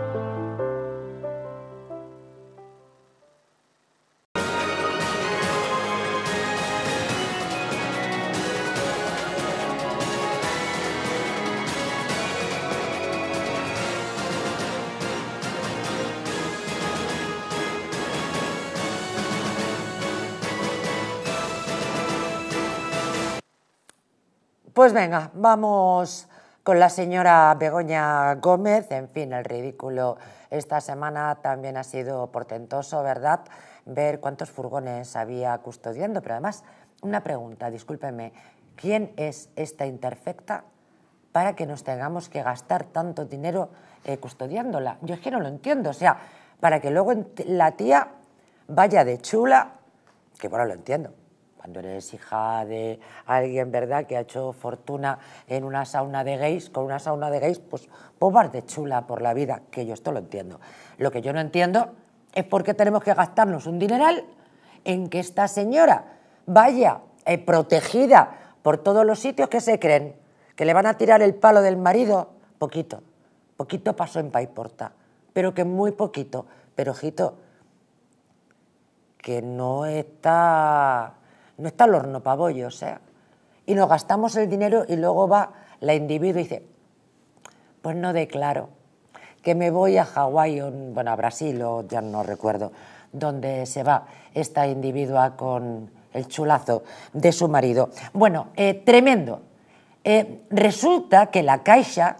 Pues venga, vamos con la señora Begoña Gómez. En fin, el ridículo esta semana también ha sido portentoso, ¿verdad? Ver cuántos furgones había custodiando. Pero además, una pregunta, discúlpeme, ¿quién es esta imperfecta para que nos tengamos que gastar tanto dinero eh, custodiándola? Yo es que no lo entiendo, o sea, para que luego la tía vaya de chula, que bueno, lo entiendo, cuando eres hija de alguien, ¿verdad?, que ha hecho fortuna en una sauna de gays, con una sauna de gays, pues, vos pues de chula por la vida, que yo esto lo entiendo. Lo que yo no entiendo es por qué tenemos que gastarnos un dineral en que esta señora vaya eh, protegida por todos los sitios que se creen, que le van a tirar el palo del marido, poquito, poquito pasó en Paiporta, pero que muy poquito, pero ojito, que no está no está el horno o sea, ¿eh? Y nos gastamos el dinero y luego va la individuo y dice, pues no declaro, que me voy a Hawái, bueno, a Brasil, o ya no recuerdo, donde se va esta individua con el chulazo de su marido. Bueno, eh, tremendo. Eh, resulta que la Caixa,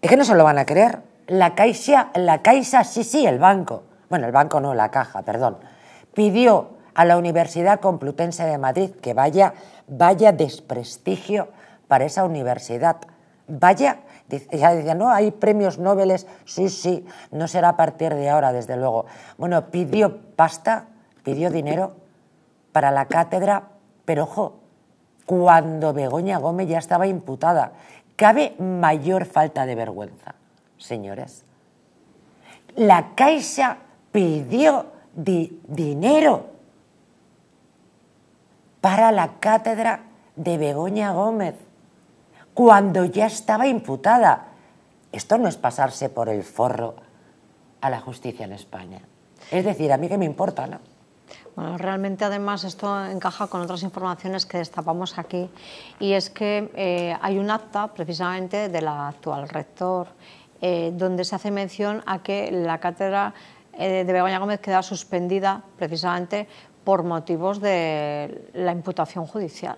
es que no se lo van a creer, la Caixa, la Caixa, sí, sí, el banco, bueno, el banco no, la caja, perdón, pidió a la Universidad Complutense de Madrid, que vaya, vaya desprestigio para esa universidad. Vaya, ya decía, no, hay premios Nobel, sí, sí, no será a partir de ahora, desde luego. Bueno, pidió pasta, pidió dinero para la cátedra, pero ojo, cuando Begoña Gómez ya estaba imputada. Cabe mayor falta de vergüenza, señores. La Caixa pidió dinero para la cátedra de Begoña Gómez, cuando ya estaba imputada. Esto no es pasarse por el forro a la justicia en España. Es decir, a mí que me importa, ¿no? Bueno, realmente además esto encaja con otras informaciones que destapamos aquí y es que eh, hay un acta precisamente del actual rector eh, donde se hace mención a que la cátedra eh, de Begoña Gómez queda suspendida precisamente por motivos de la imputación judicial.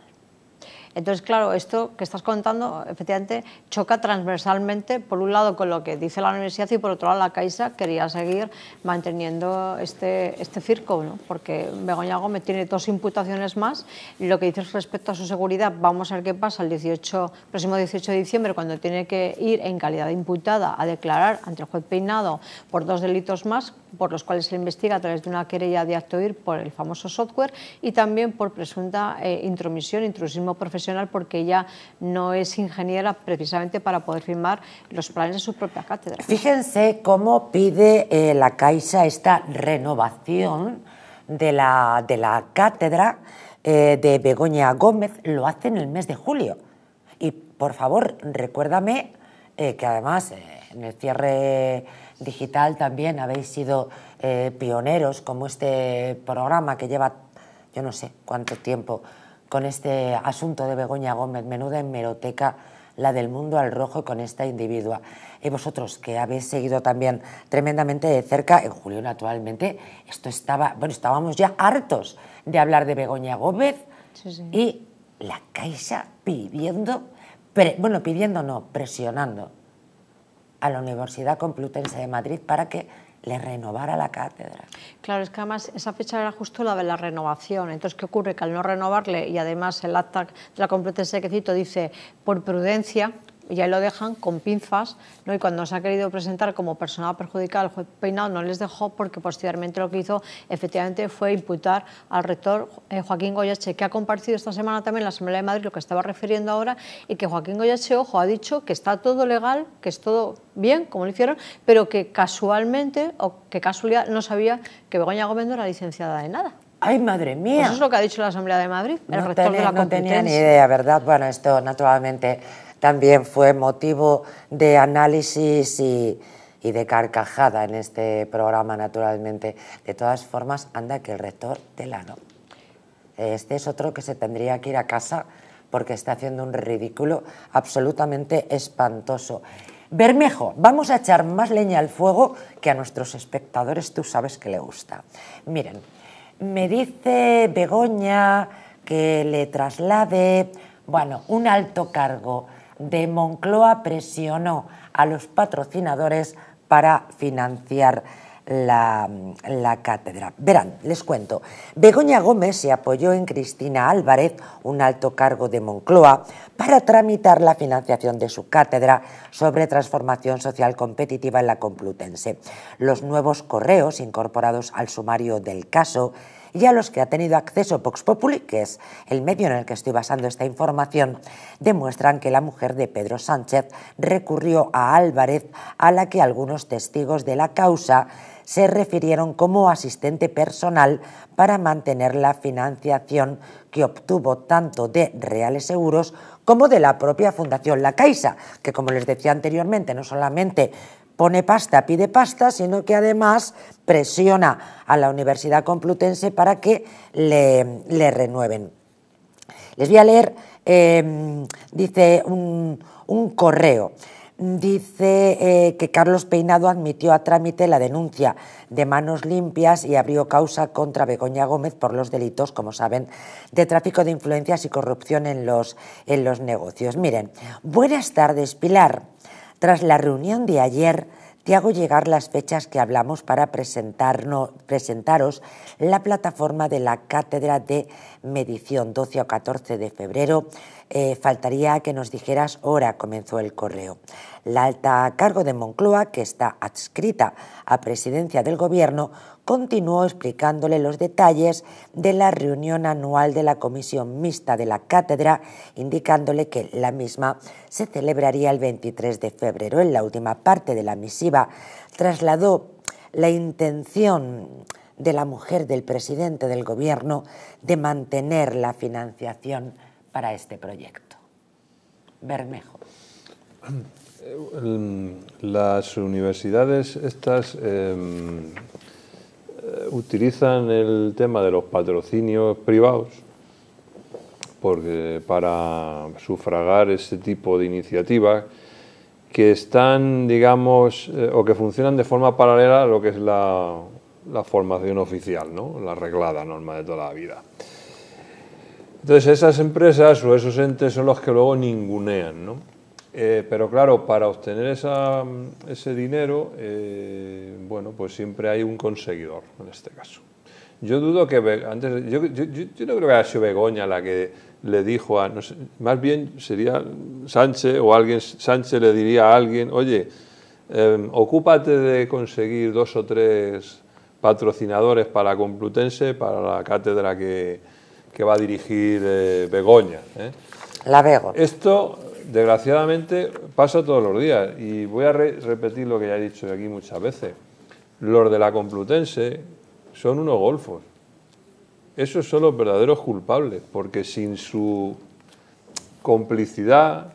Entonces, claro, esto que estás contando, efectivamente, choca transversalmente, por un lado, con lo que dice la universidad y por otro lado, la Caixa quería seguir manteniendo este, este circo, ¿no? porque Begoña Gómez tiene dos imputaciones más. Lo que dices respecto a su seguridad, vamos a ver qué pasa el 18, próximo 18 de diciembre, cuando tiene que ir en calidad de imputada a declarar ante el juez Peinado por dos delitos más, por los cuales se investiga a través de una querella de acto IR por el famoso software y también por presunta eh, intromisión, intrusismo profesional porque ella no es ingeniera precisamente para poder firmar los planes de su propia cátedra. Fíjense cómo pide eh, la Caixa esta renovación de la, cátedra eh, de Begoña Gómez, lo hace en el mes de julio. Y por favor, recuérdame eh, que además en el cierre digital también habéis sido pioneros, como este programa que lleva, yo no sé cuánto tiempo, con este asunto de Begoña Gómez, menuda hemeroteca la del mundo al rojo con esta individua. Y vosotros que habéis seguido también tremendamente de cerca, en julio naturalmente, esto estaba, bueno, estábamos ya hartos de hablar de Begoña Gómez y la Caixa pidiendo, bueno, pidiendo no, presionando a la Universidad Complutense de Madrid para que le renovara la cátedra. Claro, es que además esa fecha era justo la de la renovación. Entonces, ¿qué ocurre? Que al no renovarle, y además el acta de la completa de sequecito dice, por prudencia, y ahí lo dejan con pinzas, ¿no? y cuando se ha querido presentar como persona perjudicada el juez Peinado no les dejó porque posteriormente lo que hizo efectivamente fue imputar al rector eh, Joaquín Goyache, que ha compartido esta semana también en la Asamblea de Madrid lo que estaba refiriendo ahora y que Joaquín Goyache, ojo, ha dicho que está todo legal, que es todo bien, como lo hicieron, pero que casualmente o que casualidad no sabía que Begoña Gómez era licenciada de nada. ¡Ay, madre mía! Pues eso es lo que ha dicho la Asamblea de Madrid, el rector de la No tenía ni idea, ¿verdad? Bueno, esto naturalmente también fue motivo de análisis y, de carcajada en este programa, naturalmente. De todas formas, anda que el rector Telano. Este es otro que se tendría que ir a casa porque está haciendo un ridículo absolutamente espantoso. Bermejo, vamos a echar más leña al fuego que a nuestros espectadores tú sabes que le gusta. Miren, me dice Begoña que le traslade, bueno, un alto cargo de Moncloa presionó a los patrocinadores para financiar la, cátedra. Verán, les cuento. Begoña Gómez se apoyó en Cristina Álvarez, un alto cargo de Moncloa, para tramitar la financiación de su cátedra sobre transformación social competitiva en la Complutense. Los nuevos correos incorporados al sumario del caso y a los que ha tenido acceso Vox Populi, que es el medio en el que estoy basando esta información, demuestran que la mujer de Pedro Sánchez recurrió a Álvarez, a la que algunos testigos de la causa se refirieron como asistente personal para mantener la financiación que obtuvo tanto de Reales Seguros como de la propia Fundación La Caixa, que como les decía anteriormente, no solamente pone pasta, pide pasta, sino que además presiona a la Universidad Complutense para que le, renueven. Les voy a leer, em, dice un, correo dice eh, que Carlos Peinado admitió a trámite la denuncia de manos limpias y abrió causa contra Begoña Gómez por los delitos, como saben, de tráfico de influencias y corrupción en los, en los negocios. Miren, buenas tardes, Pilar. Tras la reunión de ayer, te hago llegar las fechas que hablamos para presentarnos, presentaros la plataforma de la Cátedra de Medición 12 o 14 de febrero eh, faltaría que nos dijeras hora, comenzó el correo. La alta cargo de Moncloa, que está adscrita a presidencia del Gobierno, continuó explicándole los detalles de la reunión anual de la Comisión Mixta de la Cátedra, indicándole que la misma se celebraría el 23 de febrero. En la última parte de la misiva trasladó la intención de la mujer del presidente del Gobierno de mantener la financiación para este proyecto. Bermejo. Eh, las universidades estas em, eh, utilizan el tema de los patrocinios privados para sufragar este tipo de iniciativas que están, digamos, eh, o que funcionan de forma paralela a lo que es la, formación oficial, la reglada norma de toda la vida. Entonces esas empresas o esos entes son los que luego ningunean, ¿no? Eh, pero claro, para obtener ese dinero, eh, bueno, pues siempre hay un conseguidor en este caso. Yo dudo que antes, yo, no creo que haya sido Begoña la que le dijo a, más bien sería Sánchez o alguien, Sánchez le diría a alguien, oye, em, ocúpate de conseguir dos o tres patrocinadores para Complutense, para la cátedra que, que va a dirigir eh, Begoña. ¿eh? La Bego. Esto, desgraciadamente, pasa todos los días y voy a repetir lo que ya he dicho aquí muchas veces. Los de la Complutense son unos golfos. Esos son los verdaderos culpables, porque sin su complicidad,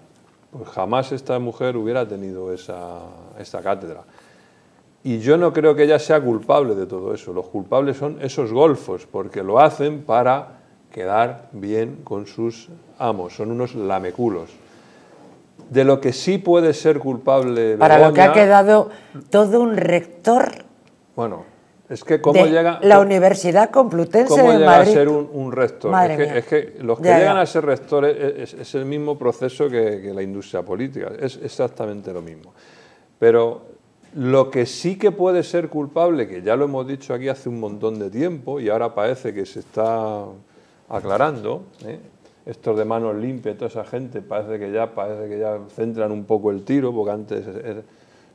pues jamás esta mujer hubiera tenido esa, esta cátedra. Y yo no creo que ella sea culpable de todo eso. Los culpables son esos golfos, porque lo hacen para quedar bien con sus amos, son unos lameculos. De lo que sí puede ser culpable. Para lo que ha quedado todo un rector. Bueno, es que cómo llega. La Universidad Complutense ¿cómo de llega a ser un, rector? Es que, es que, los que llegan a ser rectores e-, es, el mismo proceso que, la industria política, es exactamente lo mismo. Pero lo que sí que puede ser culpable, que ya lo hemos dicho aquí hace un montón de tiempo y ahora parece que se está aclarando. ¿eh? Estos de manos limpias, toda esa gente, parece que ya, parece que ya centran un poco el tiro, porque antes...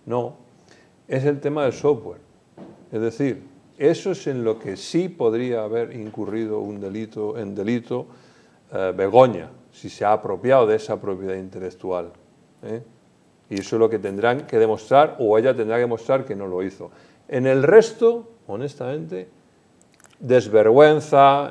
no, es el tema del software. Es decir, eso es en lo que sí podría haber incurrido un delito, en delito eh, Begoña, si se ha apropiado de esa propiedad intelectual. ¿eh? Y eso es lo que tendrán que demostrar, o ella tendrá que demostrar que no lo hizo. En el resto, honestamente, desvergüenza,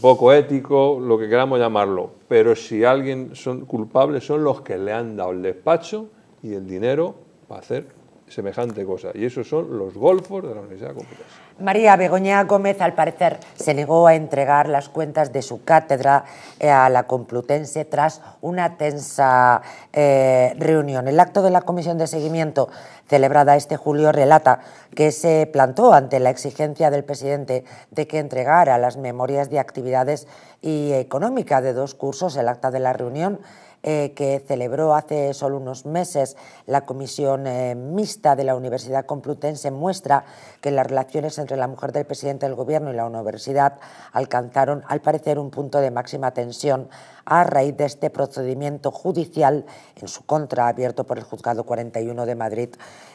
poco ético, lo que queramos llamarlo. Pero si alguien son culpables son los que le han dado el despacho y el dinero para hacer semejante cosa. Y esos son los golfos de la Universidad Complutense. María Begoña Gómez, al parecer, se negó a entregar las cuentas de su cátedra eh, a la Complutense tras una tensa eh, reunión. El acto de la Comisión de Seguimiento celebrada este julio relata que se plantó ante la exigencia del presidente de que entregara las memorias de actividades y económica de dos cursos el acta de la reunión eh, que celebró hace solo unos meses la Comisión eh, Mixta de la Universidad Complutense muestra que las relaciones entre la mujer del presidente del Gobierno y la universidad alcanzaron, al parecer, un punto de máxima tensión a raíz de este procedimiento judicial en su contra, abierto por el Juzgado 41 de Madrid.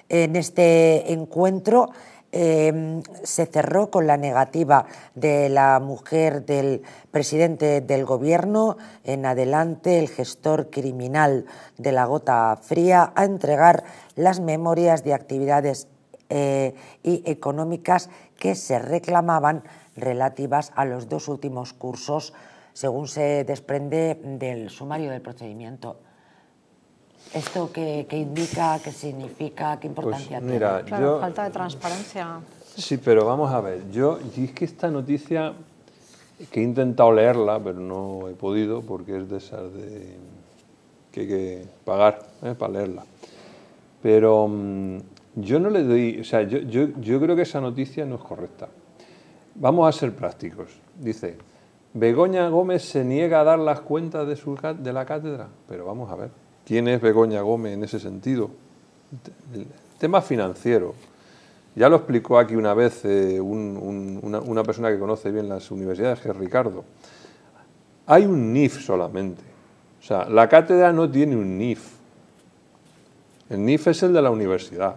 En este encuentro, Em, se cerró con la negativa de la mujer del presidente del gobierno, en adelante el gestor criminal de la gota fría, a entregar las memorias de actividades eh, y económicas que se reclamaban relativas a los dos últimos cursos, según se desprende del sumario del procedimiento. ¿Esto que indica, qué significa, qué pues importancia tiene? Claro, falta de transparencia. Sí, pero vamos a ver, yo, y es que esta noticia, que he intentado leerla, pero no he podido, porque es de esas de, que hay que pagar ¿eh? para leerla. Pero mm, yo no le doy, o sea, yo, creo que esa noticia no es correcta. Vamos a ser prácticos. Dice, Begoña Gómez se niega a dar las cuentas de, su, de la cátedra. Pero vamos a ver quién es Begoña Gómez en ese sentido. El tema financiero. Ya lo explicó aquí una vez eh, una, persona que conoce bien las universidades, que es Ricardo. Hay un NIF solamente. O sea, la cátedra no tiene un NIF. El NIF es el de la universidad.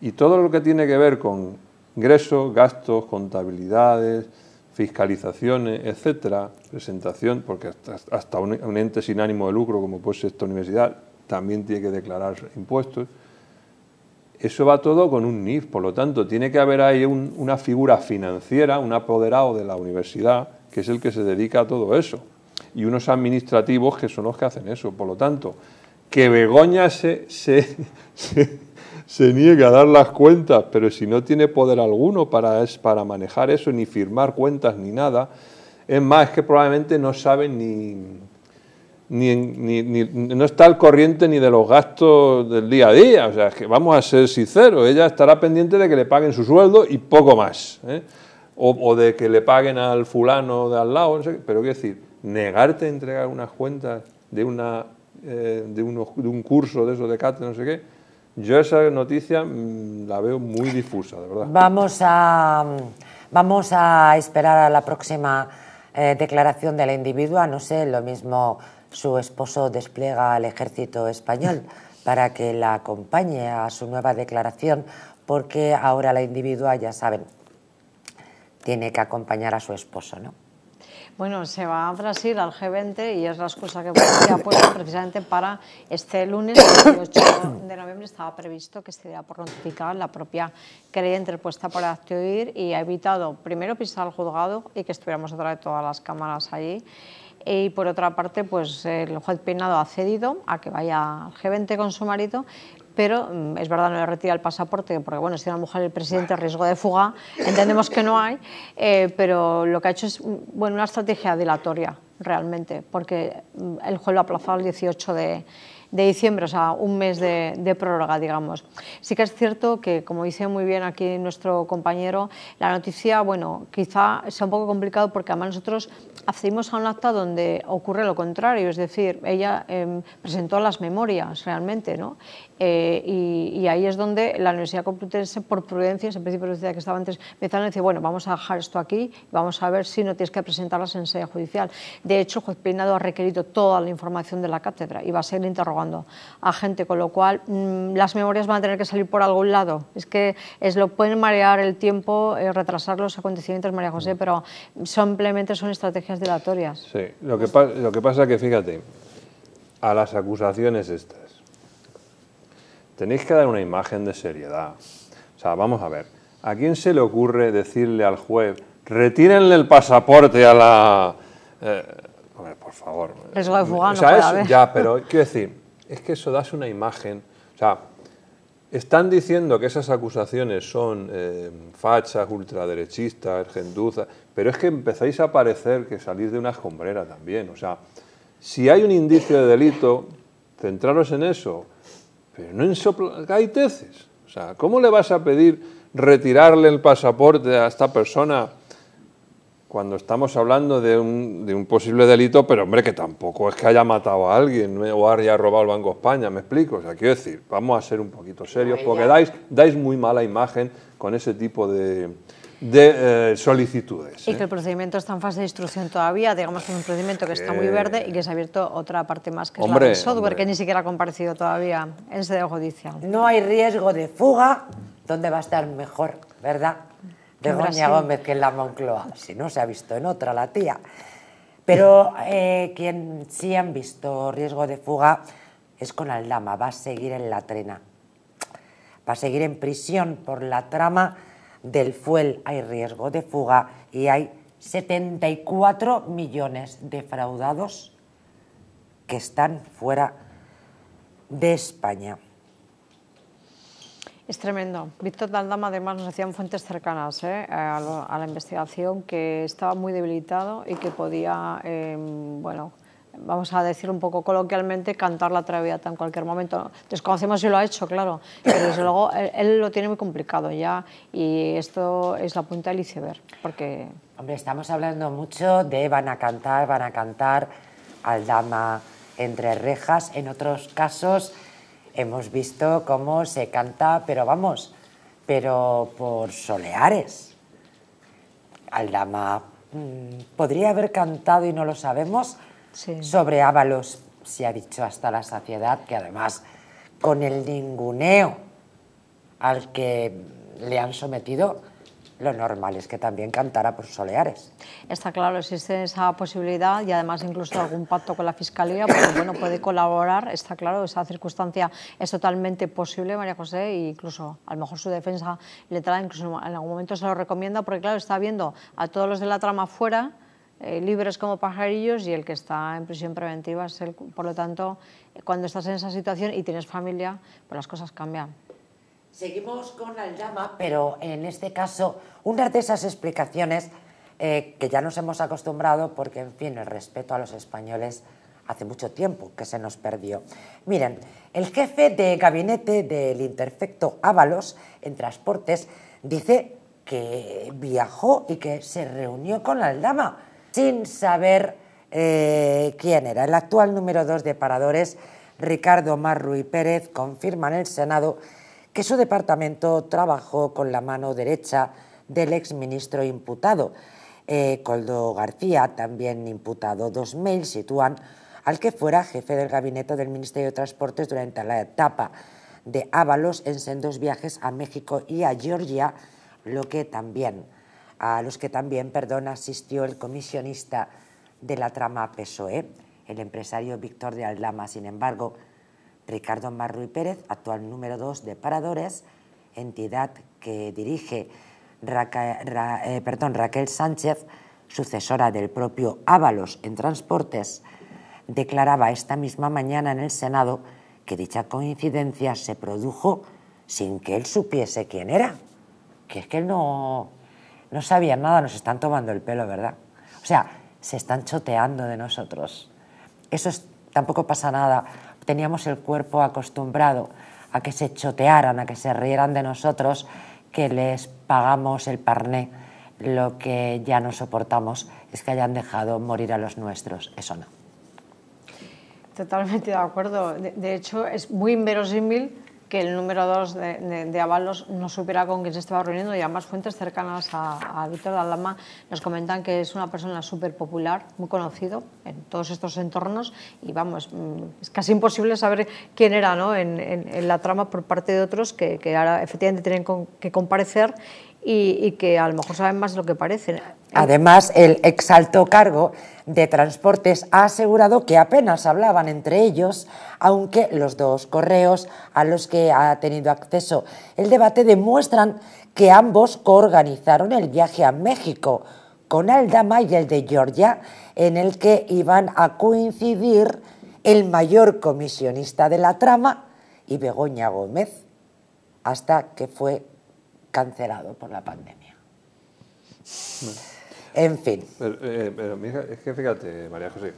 Y todo lo que tiene que ver con ingresos, gastos, contabilidades, fiscalizaciones, etcétera, presentación, porque hasta, un, ente sin ánimo de lucro como puede ser esta universidad también tiene que declarar impuestos. Eso va todo con un NIF, por lo tanto, tiene que haber ahí una figura financiera, un apoderado de la universidad, que es el que se dedica a todo eso, y unos administrativos que son los que hacen eso. Por lo tanto, que Begoña se <laughs> se niega a dar las cuentas, pero si no tiene poder alguno para, es, para manejar eso, ni firmar cuentas, ni nada, es más, que probablemente no sabe ni, no está al corriente ni de los gastos del día a día. O sea, es que vamos a ser sinceros, ella estará pendiente de que le paguen su sueldo y poco más. ¿eh? O, de que le paguen al fulano de al lado, no sé qué. pero quiero decir, negarte a entregar unas cuentas de, una, eh, de, de un curso de eso de CAT, no sé qué, yo esa noticia mm, la veo muy difusa, de verdad. Vamos a, mm, vamos a esperar a la próxima eh, declaración de la individua. No sé, lo mismo su esposo despliega al ejército español <laughs> para que la acompañe a su nueva declaración, porque ahora la individua, ya saben, tiene que acompañar a su esposo, ¿no? Bueno, se va a Brasil al G20 y es la excusa que se ha puesto precisamente para este lunes, el 8 de noviembre, estaba previsto que se diera por notificar la propia querella puesta por ir y ha evitado primero pisar al juzgado y que estuviéramos otra vez todas las cámaras allí. Y por otra parte, pues el juez Peinado ha cedido a que vaya al G20 con su marido pero mm, es verdad, no le retira el pasaporte, porque bueno, si una mujer el presidente riesgo de fuga, entendemos que no hay, eh, pero lo que ha hecho es mm, bueno, una estrategia dilatoria realmente, porque mm, el juez lo ha aplazado el 18 de, diciembre, o sea, un mes de, prórroga, digamos. Sí que es cierto que, como dice muy bien aquí nuestro compañero, la noticia, bueno, quizá sea un poco complicado porque además nosotros accedimos a un acta donde ocurre lo contrario, es decir, ella em, presentó las memorias realmente, ¿no? Eh, y, ahí es donde la Universidad Complutense, por prudencia, ese principio de prudencia que estaba antes, empezaron a decir, bueno, vamos a dejar esto aquí, vamos a ver si no tienes que presentarlas en sede judicial. De hecho, el juez Peinado ha requerido toda la información de la cátedra y va a seguir interrogando a gente, con lo cual mm, las memorias van a tener que salir por algún lado. Es que es lo pueden marear el tiempo, eh, retrasar los acontecimientos, María José, mm. pero simplemente son estrategias dilatorias. Sí, lo que, lo que pasa es que, fíjate, a las acusaciones estas, tenéis que dar una imagen de seriedad. O sea, vamos a ver, ¿a quién se le ocurre decirle al juez, retírenle el pasaporte a la... Eh, por favor. Es o sea, ya, pero quiero decir, es que eso das una imagen. O sea, están diciendo que esas acusaciones son eh, fachas, ultraderechistas, genduzas, pero es que empezáis a parecer que salís de una escombrera también. O sea, si hay un indicio de delito, centraros en eso pero no ensoplagaiteces. O sea, ¿cómo le vas a pedir retirarle el pasaporte a esta persona cuando estamos hablando de un, posible delito, pero hombre, que tampoco es que haya matado a alguien o haya robado el Banco España, me explico. O sea, quiero decir, vamos a ser un poquito serios, porque dais, dais muy mala imagen con ese tipo de, de eh, solicitudes. Y que ¿eh? el procedimiento está en fase de instrucción todavía, digamos que es un procedimiento que está muy verde y que se ha abierto otra parte más, que es la del software, que ni siquiera ha comparecido todavía en sede judicial. No hay riesgo de fuga, donde va a estar mejor, verdad? De Goña Gómez que en la Moncloa, si no se ha visto en otra la tía. Pero eh, quien sí han visto riesgo de fuga es con Aldama, va a seguir en la trena, va a seguir en prisión por la trama del fuel hay riesgo de fuga y hay 74 millones defraudados que están fuera de España. Es tremendo. Víctor Daldama, además, nos hacían fuentes cercanas eh, a, la investigación que estaba muy debilitado y que podía em, bueno, vamos a decir un poco coloquialmente, cantar la traviata en cualquier momento. Desconocemos si lo ha hecho, claro, pero desde <coughs> luego él, lo tiene muy complicado ya y esto es la punta del iceberg. Porque... Hombre, estamos hablando mucho de van a cantar, van a cantar al dama entre rejas. En otros casos hemos visto cómo se canta, pero vamos, pero por soleares. Al dama mm, podría haber cantado y no lo sabemos sobre Ábalos. Se ha dicho hasta la saciedad que además con el ninguneo al que le han sometido, lo normal es que también cantara por Soleares. Está claro, existe esa posibilidad y además incluso algún pacto con la Fiscalía, porque bueno, puede colaborar, está claro, esa circunstancia es totalmente posible, María José, e incluso a lo mejor su defensa le trae, incluso en algún momento se lo recomienda, porque claro, está viendo a todos los de la trama fuera eh, libres como pajarillos y el que está en prisión preventiva es el... Por lo tanto, cuando estás en esa situación y tienes familia, pues las cosas cambian. Seguimos con la llama, pero en este caso, una de esas explicaciones eh, que ya nos hemos acostumbrado porque, en fin, el respeto a los españoles hace mucho tiempo que se nos perdió. Miren, el jefe de gabinete del Interfecto Ábalos en Transportes dice que viajó y que se reunió con la llama sin saber eh, quién era. El actual número dos de Paradores, Ricardo y Pérez, confirma en el Senado que su departamento trabajó con la mano derecha del exministro imputado. Eh, Coldo García, también imputado. Dos mails sitúan al que fuera jefe del gabinete del Ministerio de Transportes durante la etapa de Ábalos en sendos viajes a México y a Georgia, lo que también a los que también, perdón, asistió el comisionista de la trama PSOE, el empresario Víctor de Aldama. Sin embargo, Ricardo Marruy Pérez, actual número 2 de Paradores, entidad que dirige Raquel, eh, Raquel Sánchez, sucesora del propio Ábalos en Transportes, declaraba esta misma mañana en el Senado que dicha coincidencia se produjo sin que él supiese quién era. Que es que él no, no sabían nada, nos están tomando el pelo, ¿verdad? O sea, se están choteando de nosotros. Eso tampoco pasa nada. Teníamos el cuerpo acostumbrado a que se chotearan, a que se rieran de nosotros, que les pagamos el parné. Lo que ya no soportamos es que hayan dejado morir a los nuestros. Eso no. Totalmente de acuerdo. de hecho, es muy inverosímil que el número 2 de, Avalos no supiera con quién se estaba reuniendo y además fuentes cercanas a, Víctor Dalama nos comentan que es una persona súper popular, muy conocido en todos estos entornos y vamos, mm, es casi imposible saber quién era ¿no? en, la trama por parte de otros que, que ahora efectivamente tienen que comparecer y, que a lo mejor saben más de lo que parecen. Además, el exalto cargo de Transportes ha asegurado que apenas hablaban entre ellos, aunque los dos correos a los que ha tenido acceso el debate demuestran que ambos coorganizaron el viaje a México con Aldama y el de Georgia, en el que iban a coincidir el mayor comisionista de la trama y Begoña Gómez, hasta que fue cancelado por la pandemia. En fin. Pero, eh, es que fíjate, María José,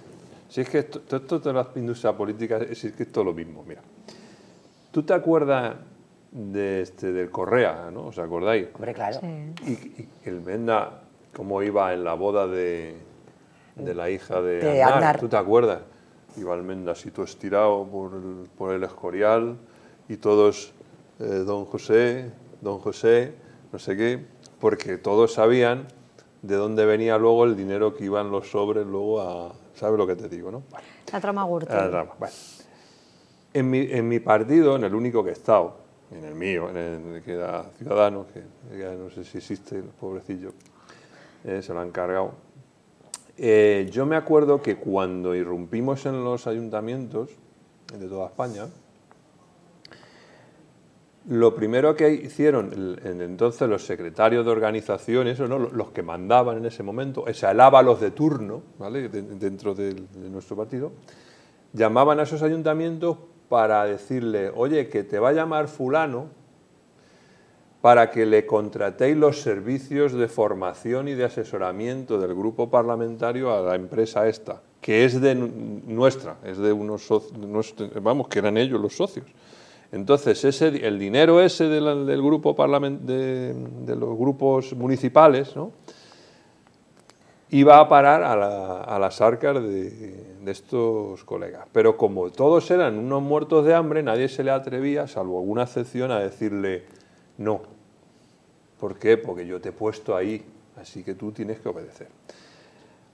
si es que esto, de las industrias políticas es, que es todo lo mismo, mira. ¿Tú te acuerdas de este, del Correa, ¿no? ¿Os acordáis? Hombre, claro. Y, el Menda, cómo iba en la boda de, de la hija de, de ¿tú te acuerdas? Iba el Menda así todo estirado por el, por el escorial y todos, eh, don José, don José, no sé qué, porque todos sabían de dónde venía luego el dinero que iban los sobres luego a... ¿Sabes lo que te digo, La trama Gürtel. en, mi, partido, en el único que he estado, en el mío, en el que era Ciudadanos, que ya no sé si existe, pobrecillo, eh, se lo han cargado. Eh, yo me acuerdo que cuando irrumpimos en los ayuntamientos de toda España, lo primero que hicieron entonces los secretarios de organizaciones, o no, los que mandaban en ese momento, o sea, los de turno, dentro de, de nuestro partido, llamaban a esos ayuntamientos para decirle, oye, que te va a llamar fulano para que le contratéis los servicios de formación y de asesoramiento del grupo parlamentario a la empresa esta, que es de nuestra, es de unos socios, vamos, que eran ellos los socios. Entonces, el dinero ese del, de, los grupos municipales iba a parar a, las arcas de, estos colegas. Pero como todos eran unos muertos de hambre, nadie se le atrevía, salvo alguna excepción, a decirle no. ¿Por qué? Porque yo te he puesto ahí, así que tú tienes que obedecer.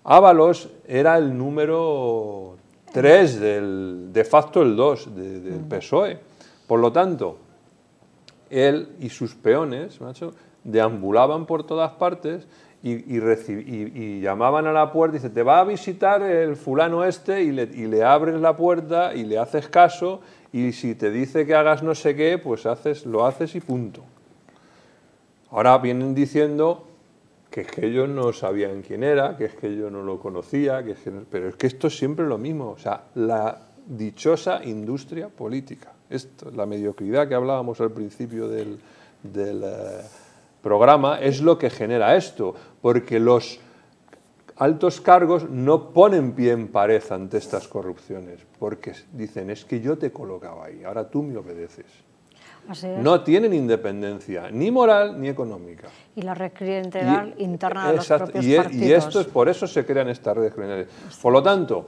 Ábalos era el número 3, de facto el 2 del PSOE por lo tanto, él y sus peones, macho, deambulaban por todas partes y, llamaban a la puerta y dice, te va a visitar el fulano este y le, abres la puerta y le haces caso y si te dice que hagas no sé qué, pues haces, lo haces y punto. Ahora vienen diciendo que es que ellos no sabían quién era, que es que yo no lo conocía, que pero es que esto es siempre lo mismo, o sea, la dichosa industria política. Esto, la mediocridad que hablábamos al principio del, eh, programa es lo que genera esto, porque los altos cargos no ponen pie en pared ante estas corrupciones, porque dicen, es que yo te colocaba ahí, ahora tú me obedeces. No tienen independencia, ni moral ni económica. Y la red criminal interna de los propios y, partidos. E- y esto es, por eso se crean estas redes criminales. Por lo tanto,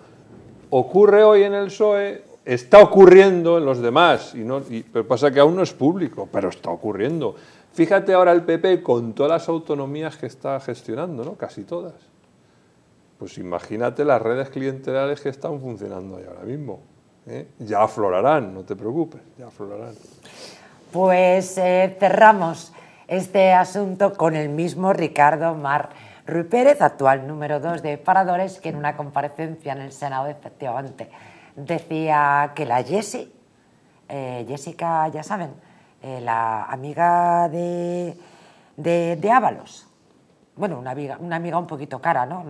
ocurre hoy en el PSOE, está ocurriendo en los demás, y no, pero pasa que aún no es público, pero está ocurriendo. Fíjate ahora el PP con todas las autonomías que está gestionando, ¿no? casi todas. Pues imagínate las redes clientelares que están funcionando ahí ahora mismo. ¿eh? Ya aflorarán, no te preocupes, ya aflorarán. Pues eh, cerramos este asunto con el mismo Ricardo Mar Ruiz Pérez, actual número dos de Paradores, que en una comparecencia en el Senado, efectivamente, decía que la Jessie, eh, Jessica, ya saben, eh, la amiga de, de, Ábalos, bueno, una amiga, una amiga un poquito cara, ¿no?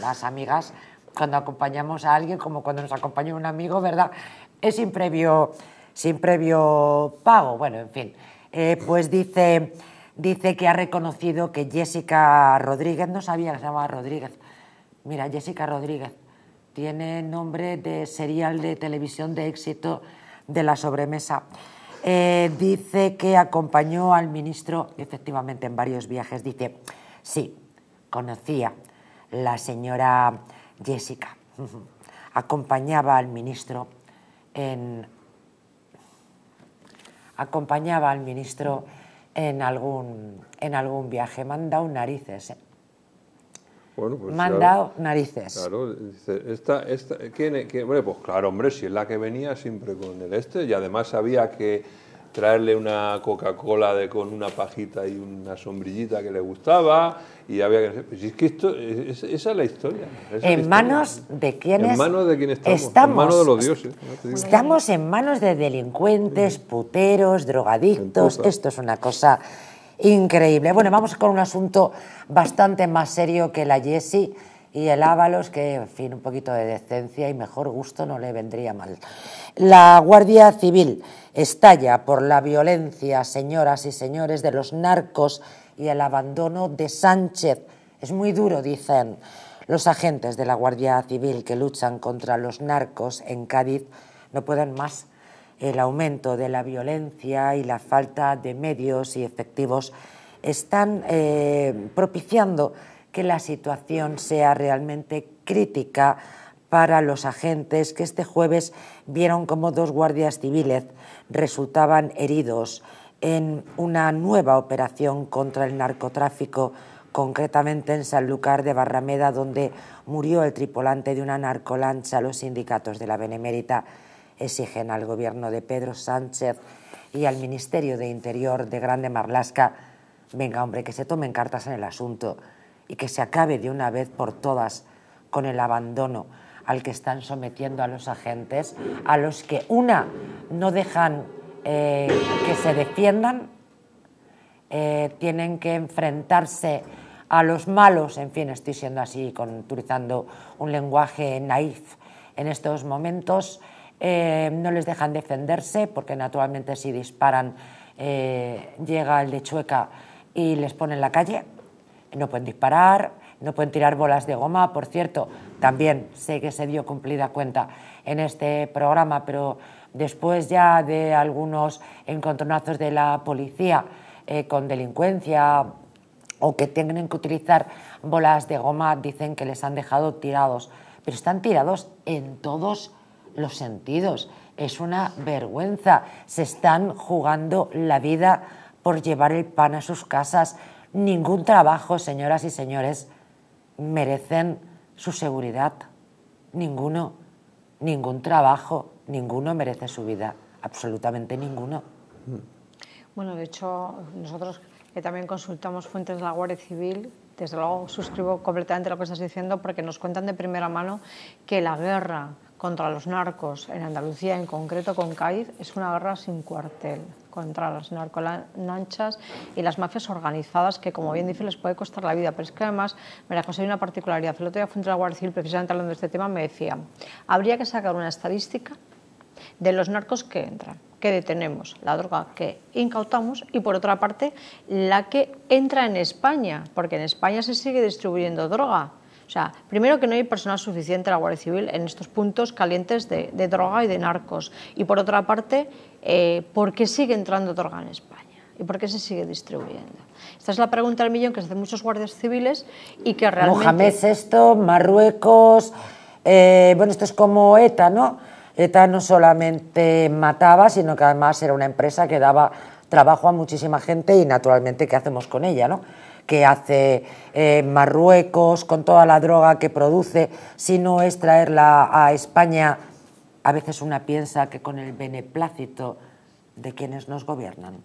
las amigas, cuando acompañamos a alguien, como cuando nos acompaña un amigo, ¿verdad? Es sin previo, sin previo pago, bueno, en fin. Eh, pues dice, dice que ha reconocido que Jessica Rodríguez, no sabía que se llamaba Rodríguez, mira, Jessica Rodríguez, tiene nombre de serial de televisión de éxito de la sobremesa. Eh, dice que acompañó al ministro efectivamente en varios viajes. Dice, sí, conocía la señora Jessica. <laughs> Acompañaba al ministro en acompañaba al ministro en algún, en algún viaje. Manda un narices. Eh. Bueno, pues narices. Claro, Bueno, pues claro, hombre, si es la que venía siempre con el este, y además había que traerle una Coca-Cola con una pajita y una sombrillita que le gustaba, y había que... Pues esto, esa es la historia. en manos de quienes... En manos de quién estamos, estamos, en manos de los dioses. Estamos en manos de delincuentes, puteros, drogadictos, esto es una cosa increíble. Bueno, vamos con un asunto bastante más serio que la Jessie y el Ábalos, que en fin, un poquito de decencia y mejor gusto no le vendría mal. La Guardia Civil estalla por la violencia, señoras y señores, de los narcos y el abandono de Sánchez. Es muy duro, dicen los agentes de la Guardia Civil que luchan contra los narcos en Cádiz, no pueden más el aumento de la violencia y la falta de medios y efectivos están eh, propiciando que la situación sea realmente crítica para los agentes que este jueves vieron como dos guardias civiles resultaban heridos en una nueva operación contra el narcotráfico, concretamente en Sanlúcar de Barrameda, donde murió el tripulante de una narcolancha. Los sindicatos de la Benemérita exigen al gobierno de Pedro Sánchez y al Ministerio de Interior de Grande Marlasca, venga hombre, que se tomen cartas en el asunto y que se acabe de una vez por todas con el abandono al que están sometiendo a los agentes, a los que una no dejan eh, que se defiendan, eh, tienen que enfrentarse a los malos, en fin, estoy siendo así, con, utilizando un lenguaje naif en estos momentos, eh, no les dejan defenderse porque naturalmente si disparan eh, llega el de Chueca y les pone en la calle, no pueden disparar, no pueden tirar bolas de goma, por cierto, también sé que se dio cumplida cuenta en este programa, pero después ya de algunos encontronazos de la policía eh, con delincuencia o que tienen que utilizar bolas de goma, dicen que les han dejado tirados, pero están tirados en todos los sentidos. Es una vergüenza. Se están jugando la vida por llevar el pan a sus casas. Ningún trabajo, señoras y señores, merecen su seguridad. Ninguno, ningún trabajo, ninguno merece su vida. Absolutamente ninguno. Bueno, de hecho, nosotros que eh, también consultamos fuentes de la Guardia Civil, desde luego suscribo completamente lo que estás diciendo porque nos cuentan de primera mano que la guerra contra los narcos, en Andalucía en concreto con Cádiz, es una guerra sin cuartel contra las narcolanchas y las mafias organizadas que, como bien dice, les puede costar la vida. Pero es que además, me hay una particularidad. El otro día fue un la precisamente hablando de este tema, me decía, habría que sacar una estadística de los narcos que entran, que detenemos, la droga que incautamos y por otra parte la que entra en España, porque en España se sigue distribuyendo droga o sea, primero que no hay personal suficiente en la Guardia Civil en estos puntos calientes de, droga y de narcos. Y por otra parte, eh, ¿por qué sigue entrando droga en España? ¿Y por qué se sigue distribuyendo? Esta es la pregunta del millón que se hacen muchos guardias civiles y que realmente... Mohamed esto, Marruecos... Eh, bueno, esto es como ETA, ¿no? ETA no solamente mataba, sino que además era una empresa que daba trabajo a muchísima gente y naturalmente, ¿qué hacemos con ella, no? que hace eh, Marruecos con toda la droga que produce, si no es traerla a España, a veces una piensa que con el beneplácito de quienes nos gobiernan.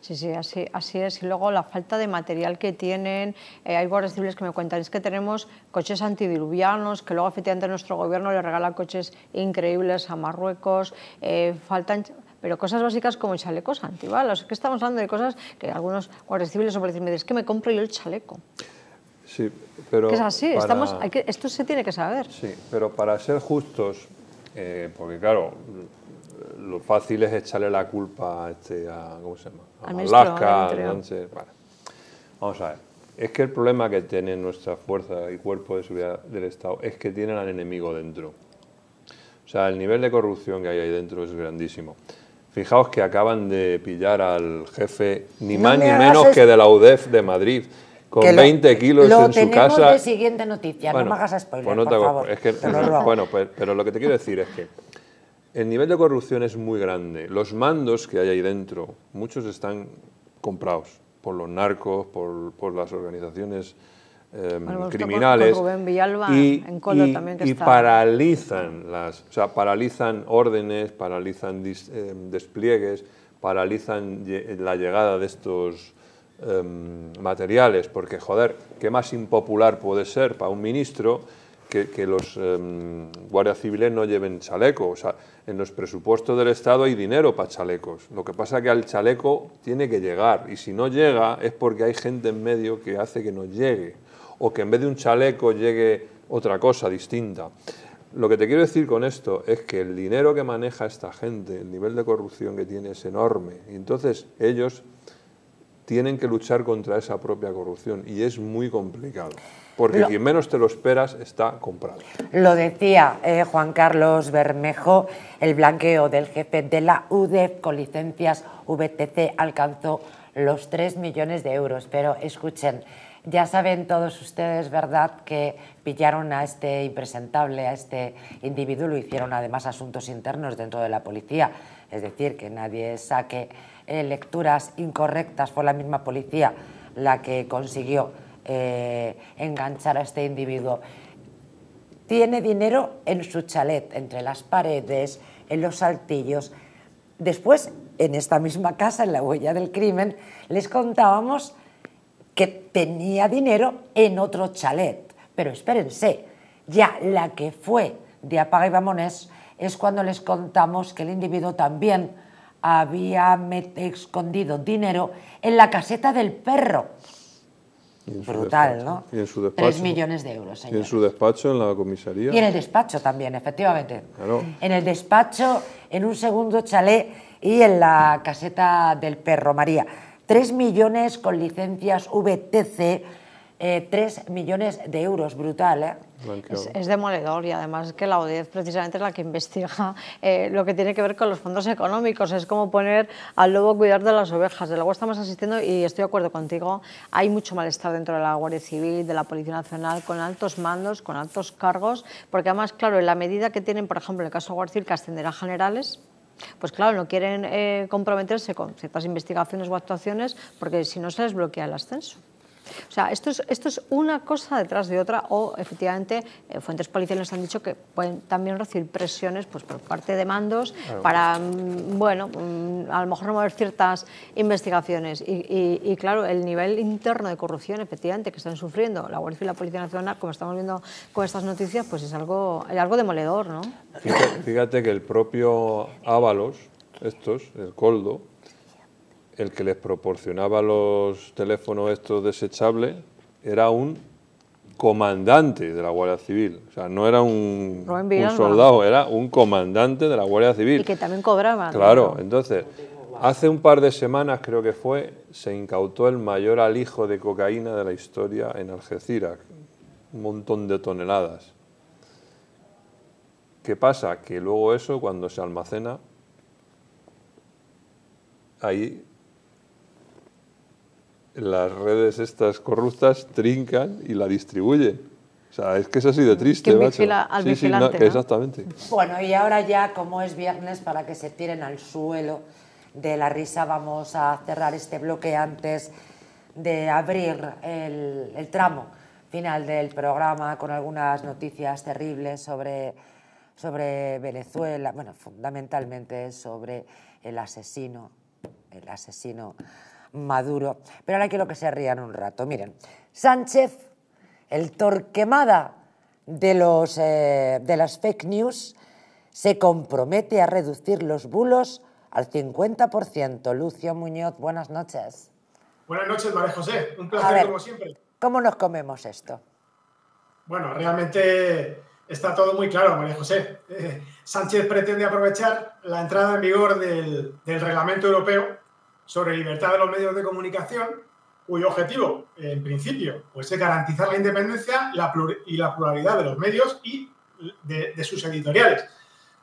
Sí, sí, así, así es. Y luego la falta de material que tienen. Eh, hay guardias civiles que me cuentan, es que tenemos coches antidiluvianos, que luego efectivamente nuestro gobierno le regala coches increíbles a Marruecos. Eh, faltan pero cosas básicas como chalecos antibalas. que estamos hablando de cosas que algunos guardias civiles o policías me es que me compro yo el chaleco. Sí, pero... es así, estamos, esto se tiene que saber. Sí, pero para ser justos, eh, porque claro, lo fácil es echarle la culpa a, este, a ¿cómo se llama? A Alaska, Vamos a ver. Es que el problema que tiene nuestra fuerza y cuerpo de seguridad del Estado es que tienen al enemigo dentro. O sea, el nivel de corrupción que hay ahí dentro es grandísimo. Fijaos que acaban de pillar al jefe, ni más ni menos que de la UDEF de Madrid, con 20 kilos en su casa. de siguiente noticia, no me hagas spoiler, pues <laughs> bueno, pues, pero lo que te quiero decir es que el nivel de corrupción es muy grande. Los mandos que hay ahí dentro, muchos están comprados por los narcos, por las organizaciones Em, criminales y, paralizan las o sea, paralizan órdenes paralizan em, despliegues paralizan la llegada de estos em, materiales porque joder qué más impopular puede ser para un ministro que, los guardias civiles no lleven chaleco o sea en los presupuestos del estado hay dinero para chalecos lo que pasa es que al chaleco tiene que llegar y si no llega es porque hay gente en medio que hace que no llegue o que en vez de un chaleco llegue otra cosa distinta. Lo que te quiero decir con esto es que el dinero que maneja esta gente, el nivel de corrupción que tiene es enorme. Y entonces ellos tienen que luchar contra esa propia corrupción y es muy complicado. Porque quien menos te lo esperas está comprado. Lo decía eh, Juan Carlos Bermejo, el blanqueo del jefe de la UDEF con licencias VTC alcanzó los 3 millones de euros. Pero escuchen, ya saben todos ustedes, ¿verdad?, que pillaron a este impresentable, a este individuo, lo hicieron además asuntos internos dentro de la policía. Es decir, que nadie saque eh, lecturas incorrectas. Fue la misma policía la que consiguió eh, enganchar a este individuo. Tiene dinero en su chalet, entre las paredes, en los saltillos. Después, en esta misma casa, en la huella del crimen, les contábamos que tenía dinero en otro chalet. Pero espérense, ya la que fue de Apaga y Bamones... es cuando les contamos que el individuo también había escondido dinero en la caseta del perro. Brutal, ¿no? Tres millones de euros, en su despacho, en la comisaría. Y en el despacho también, efectivamente. En el despacho, en un segundo chalet y en la caseta del perro María. 3 millones con licencias VTC, eh, 3 millones de euros, brutal, eh. Es, demoledor y además que la ODEF precisamente es la que investiga eh, lo que tiene que ver con los fondos económicos. Es como poner al lobo a cuidar de las ovejas. De luego estamos asistiendo, y estoy de acuerdo contigo, hay mucho malestar dentro de la Guardia Civil, de la Policía Nacional, con altos mandos, con altos cargos, porque además, claro, en la medida que tienen, por ejemplo, en el caso de Guardia Civil, que ascenderá generales, pues claro, no quieren eh, comprometerse con ciertas investigaciones o actuaciones porque si no se les bloquea el ascenso. O sea, esto es, esto es una cosa detrás de otra o efectivamente eh, fuentes policiales han dicho que pueden también recibir presiones pues, por parte de mandos para, mm, bueno, mm, a lo mejor no mover ciertas investigaciones. Y, claro, el nivel interno de corrupción efectivamente que están sufriendo la Guardia y la Policía Nacional, como estamos viendo con estas noticias, pues es algo, algo demoledor, ¿no? Fíjate, fíjate que el propio Ábalos, estos, el Coldo, el que les proporcionaba los teléfonos estos desechables era un comandante de la Guardia Civil. O sea, no era un, soldado, era un comandante de la Guardia Civil. Y que también cobraba. Claro, entonces, hace un par de semanas creo que fue, se incautó el mayor alijo de cocaína de la historia en Algeciras. Un montón de toneladas. ¿Qué pasa? Que luego eso, cuando se almacena, ahí las redes estas corruptas trincan y la distribuyen. O sea, es que es así de triste, sí, exactamente. Bueno, y ahora ya, como es viernes, para que se tiren al suelo de la risa, vamos a cerrar este bloque antes de abrir el, tramo final del programa con algunas noticias terribles sobre, sobre Venezuela, bueno, fundamentalmente sobre el asesino, el asesino Maduro. Pero ahora quiero que se rían un rato. Miren, Sánchez, el torquemada de, los, eh, de las fake news, se compromete a reducir los bulos al 50%. Lucio Muñoz, buenas noches. Buenas noches, María José. Un placer como siempre. ¿Cómo nos comemos esto? Bueno, realmente está todo muy claro, María José. Eh, Sánchez pretende aprovechar la entrada en vigor del reglamento europeo sobre libertad de los medios de comunicación, cuyo objetivo, en principio, pues es garantizar la independencia y la pluralidad de los medios y de, sus editoriales.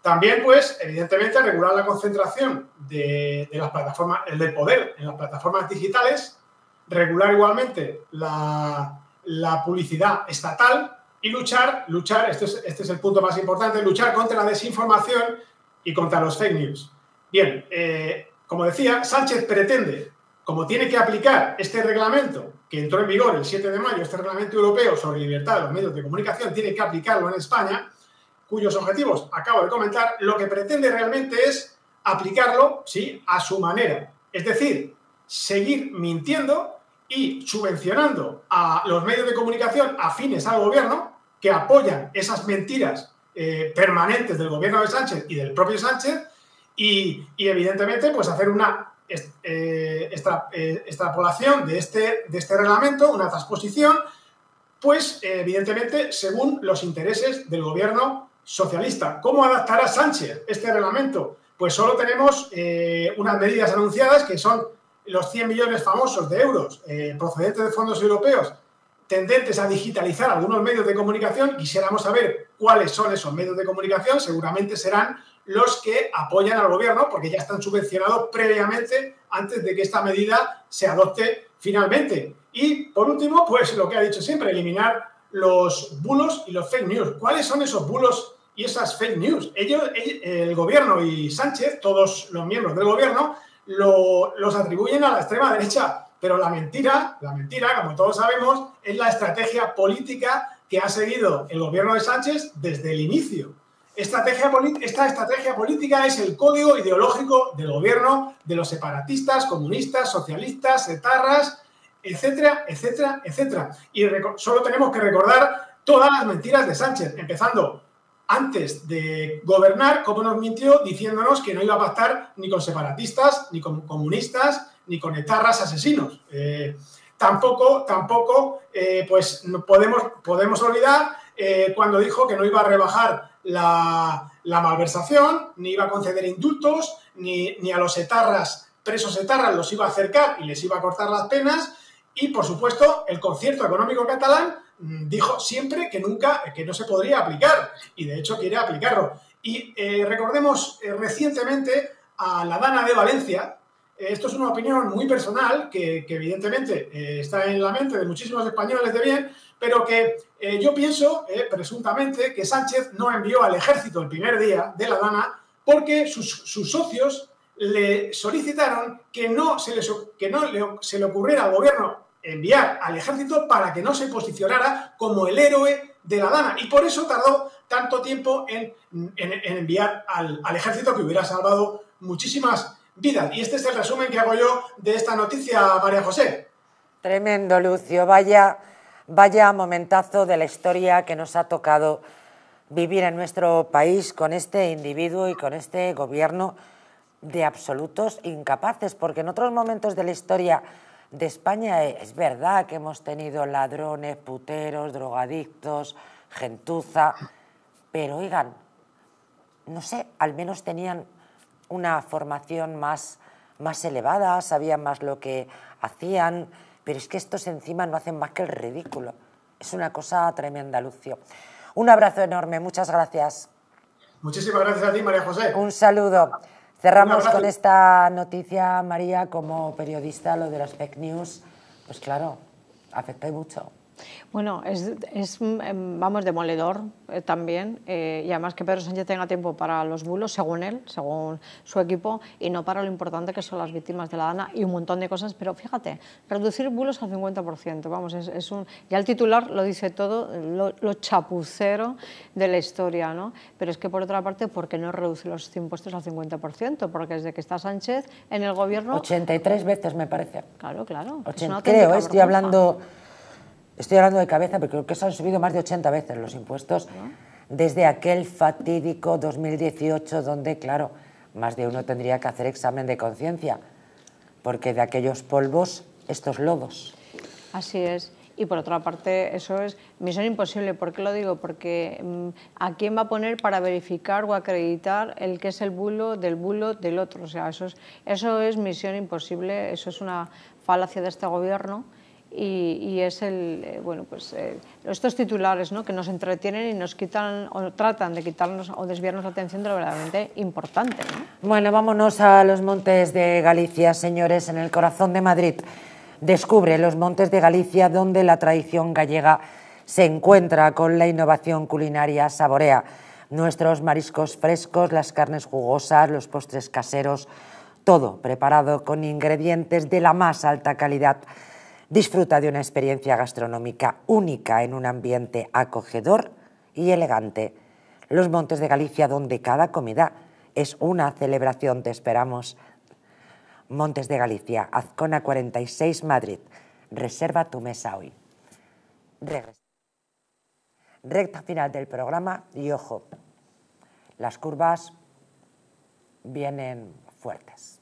También, pues, evidentemente, regular la concentración de, las plataformas, el del poder en las plataformas digitales, regular igualmente la, publicidad estatal y luchar, luchar, este es, este es, el punto más importante, luchar contra la desinformación y contra los fake news. Bien, eh, como decía, Sánchez pretende, como tiene que aplicar este reglamento que entró en vigor el 7 de mayo, este reglamento europeo sobre libertad de los medios de comunicación, tiene que aplicarlo en España, cuyos objetivos acabo de comentar, lo que pretende realmente es aplicarlo, sí, a su manera. Es decir, seguir mintiendo y subvencionando a los medios de comunicación afines al gobierno que apoyan esas mentiras eh, permanentes del gobierno de Sánchez y del propio Sánchez y, evidentemente, pues hacer una eh, eh, extrapolación de este, de este reglamento, una transposición, pues eh, evidentemente según los intereses del gobierno socialista. ¿Cómo adaptará Sánchez este reglamento? Pues solo tenemos unas medidas anunciadas que son los 100 millones famosos de euros procedentes de fondos europeos tendentes a digitalizar algunos medios de comunicación. Quisiéramos saber cuáles son esos medios de comunicación. Seguramente serán los que apoyan al gobierno porque ya están subvencionados previamente antes de que esta medida se adopte finalmente. Y por último, pues lo que ha dicho siempre, eliminar los bulos y los fake news. ¿Cuáles son esos bulos y esas fake news? Ellos, el gobierno y Sánchez, todos los miembros del gobierno, los atribuyen a la extrema derecha. Pero la mentira, la mentira, como todos sabemos, es la estrategia política que ha seguido el gobierno de Sánchez desde el inicio. Estrategia esta estrategia política es el código ideológico del gobierno de los separatistas, comunistas, socialistas, etarras, etcétera, etcétera, etcétera. Y solo tenemos que recordar todas las mentiras de Sánchez, empezando antes de gobernar, como nos mintió diciéndonos que no iba a pactar ni con separatistas, ni con comunistas, ni con etarras asesinos. Eh, tampoco, tampoco, eh, pues podemos, podemos olvidar eh, cuando dijo que no iba a rebajar la, malversación, ni iba a conceder indultos, ni, a los etarras, presos etarras, los iba a acercar y les iba a cortar las penas. Y, por supuesto, el concierto económico catalán mm, dijo siempre que nunca, que no se podría aplicar, y de hecho quiere aplicarlo. Y eh, recordemos eh, recientemente a la Dana de Valencia, eh, esto es una opinión muy personal que evidentemente está en la mente de muchísimos españoles de bien, pero que eh, yo pienso, eh, presuntamente, que Sánchez no envió al ejército el primer día de la Dana porque sus, socios le solicitaron que no, se, no le, se le ocurriera al gobierno enviar al ejército para que no se posicionara como el héroe de la Dana. Y por eso tardó tanto tiempo en, enviar al, ejército que hubiera salvado muchísimas vidas. Y este es el resumen que hago yo de esta noticia, María José. Tremendo, Lucio. Vaya Vaya momentazo de la historia que nos ha tocado vivir en nuestro país con este individuo y con este gobierno de absolutos incapaces, porque en otros momentos de la historia de España es verdad que hemos tenido ladrones, puteros, drogadictos, gentuza, pero oigan, no sé, al menos tenían una formación más, más elevada, sabían más lo que hacían, pero es que estos encima no hacen más que el ridículo. Es una cosa tremenda, Lucio. Un abrazo enorme, muchas gracias. Muchísimas gracias a ti, María José. Un saludo. Cerramos con esta noticia, María, como periodista, lo de las fake news, pues claro, afecta mucho. Bueno, es, mm, em, vamos, demoledor eh, también, eh, y además que Pedro Sánchez tenga tiempo para los bulos, según él, según su equipo, y no para lo importante que son las víctimas de la DANA y un montón de cosas, pero fíjate, reducir bulos al 50%, vamos, es, un... Ya el titular lo dice todo, lo, chapucero de la historia, ¿no? Pero es que por otra parte, ¿por qué no reducir los impuestos al 50%? Porque desde que está Sánchez en el gobierno... 83 veces, me parece. Claro, claro. creo, ¿eh? estoy hablando estoy hablando de cabeza, porque creo que se han subido más de 80 veces los impuestos desde aquel fatídico 2018 donde, claro, más de uno tendría que hacer examen de conciencia, porque de aquellos polvos, estos lobos. Así es. Y por otra parte, eso es misión imposible. ¿Por qué lo digo? Porque mm, ¿a quién va a poner para verificar o acreditar el que es el bulo del bulo del otro? O sea, eso eso es misión imposible, eso es una falacia de este gobierno y, es el, eh, bueno, pues, eh, estos titulares que nos entretienen y nos quitan o tratan de quitarnos o desviarnos la atención de lo verdaderamente importante. Bueno, vámonos a los montes de Galicia, señores, en el corazón de Madrid. Descubre los montes de Galicia donde la tradición gallega se encuentra con la innovación culinaria saborea. Nuestros mariscos frescos, las carnes jugosas, los postres caseros, todo preparado con ingredientes de la más alta calidad Disfruta de una experiencia gastronómica única en un ambiente acogedor y elegante. Los Montes de Galicia, donde cada comida es una celebración, te esperamos. Montes de Galicia, Azcona 46, Madrid. Reserva tu mesa hoy. Recta final del programa y ojo, las curvas vienen fuertes.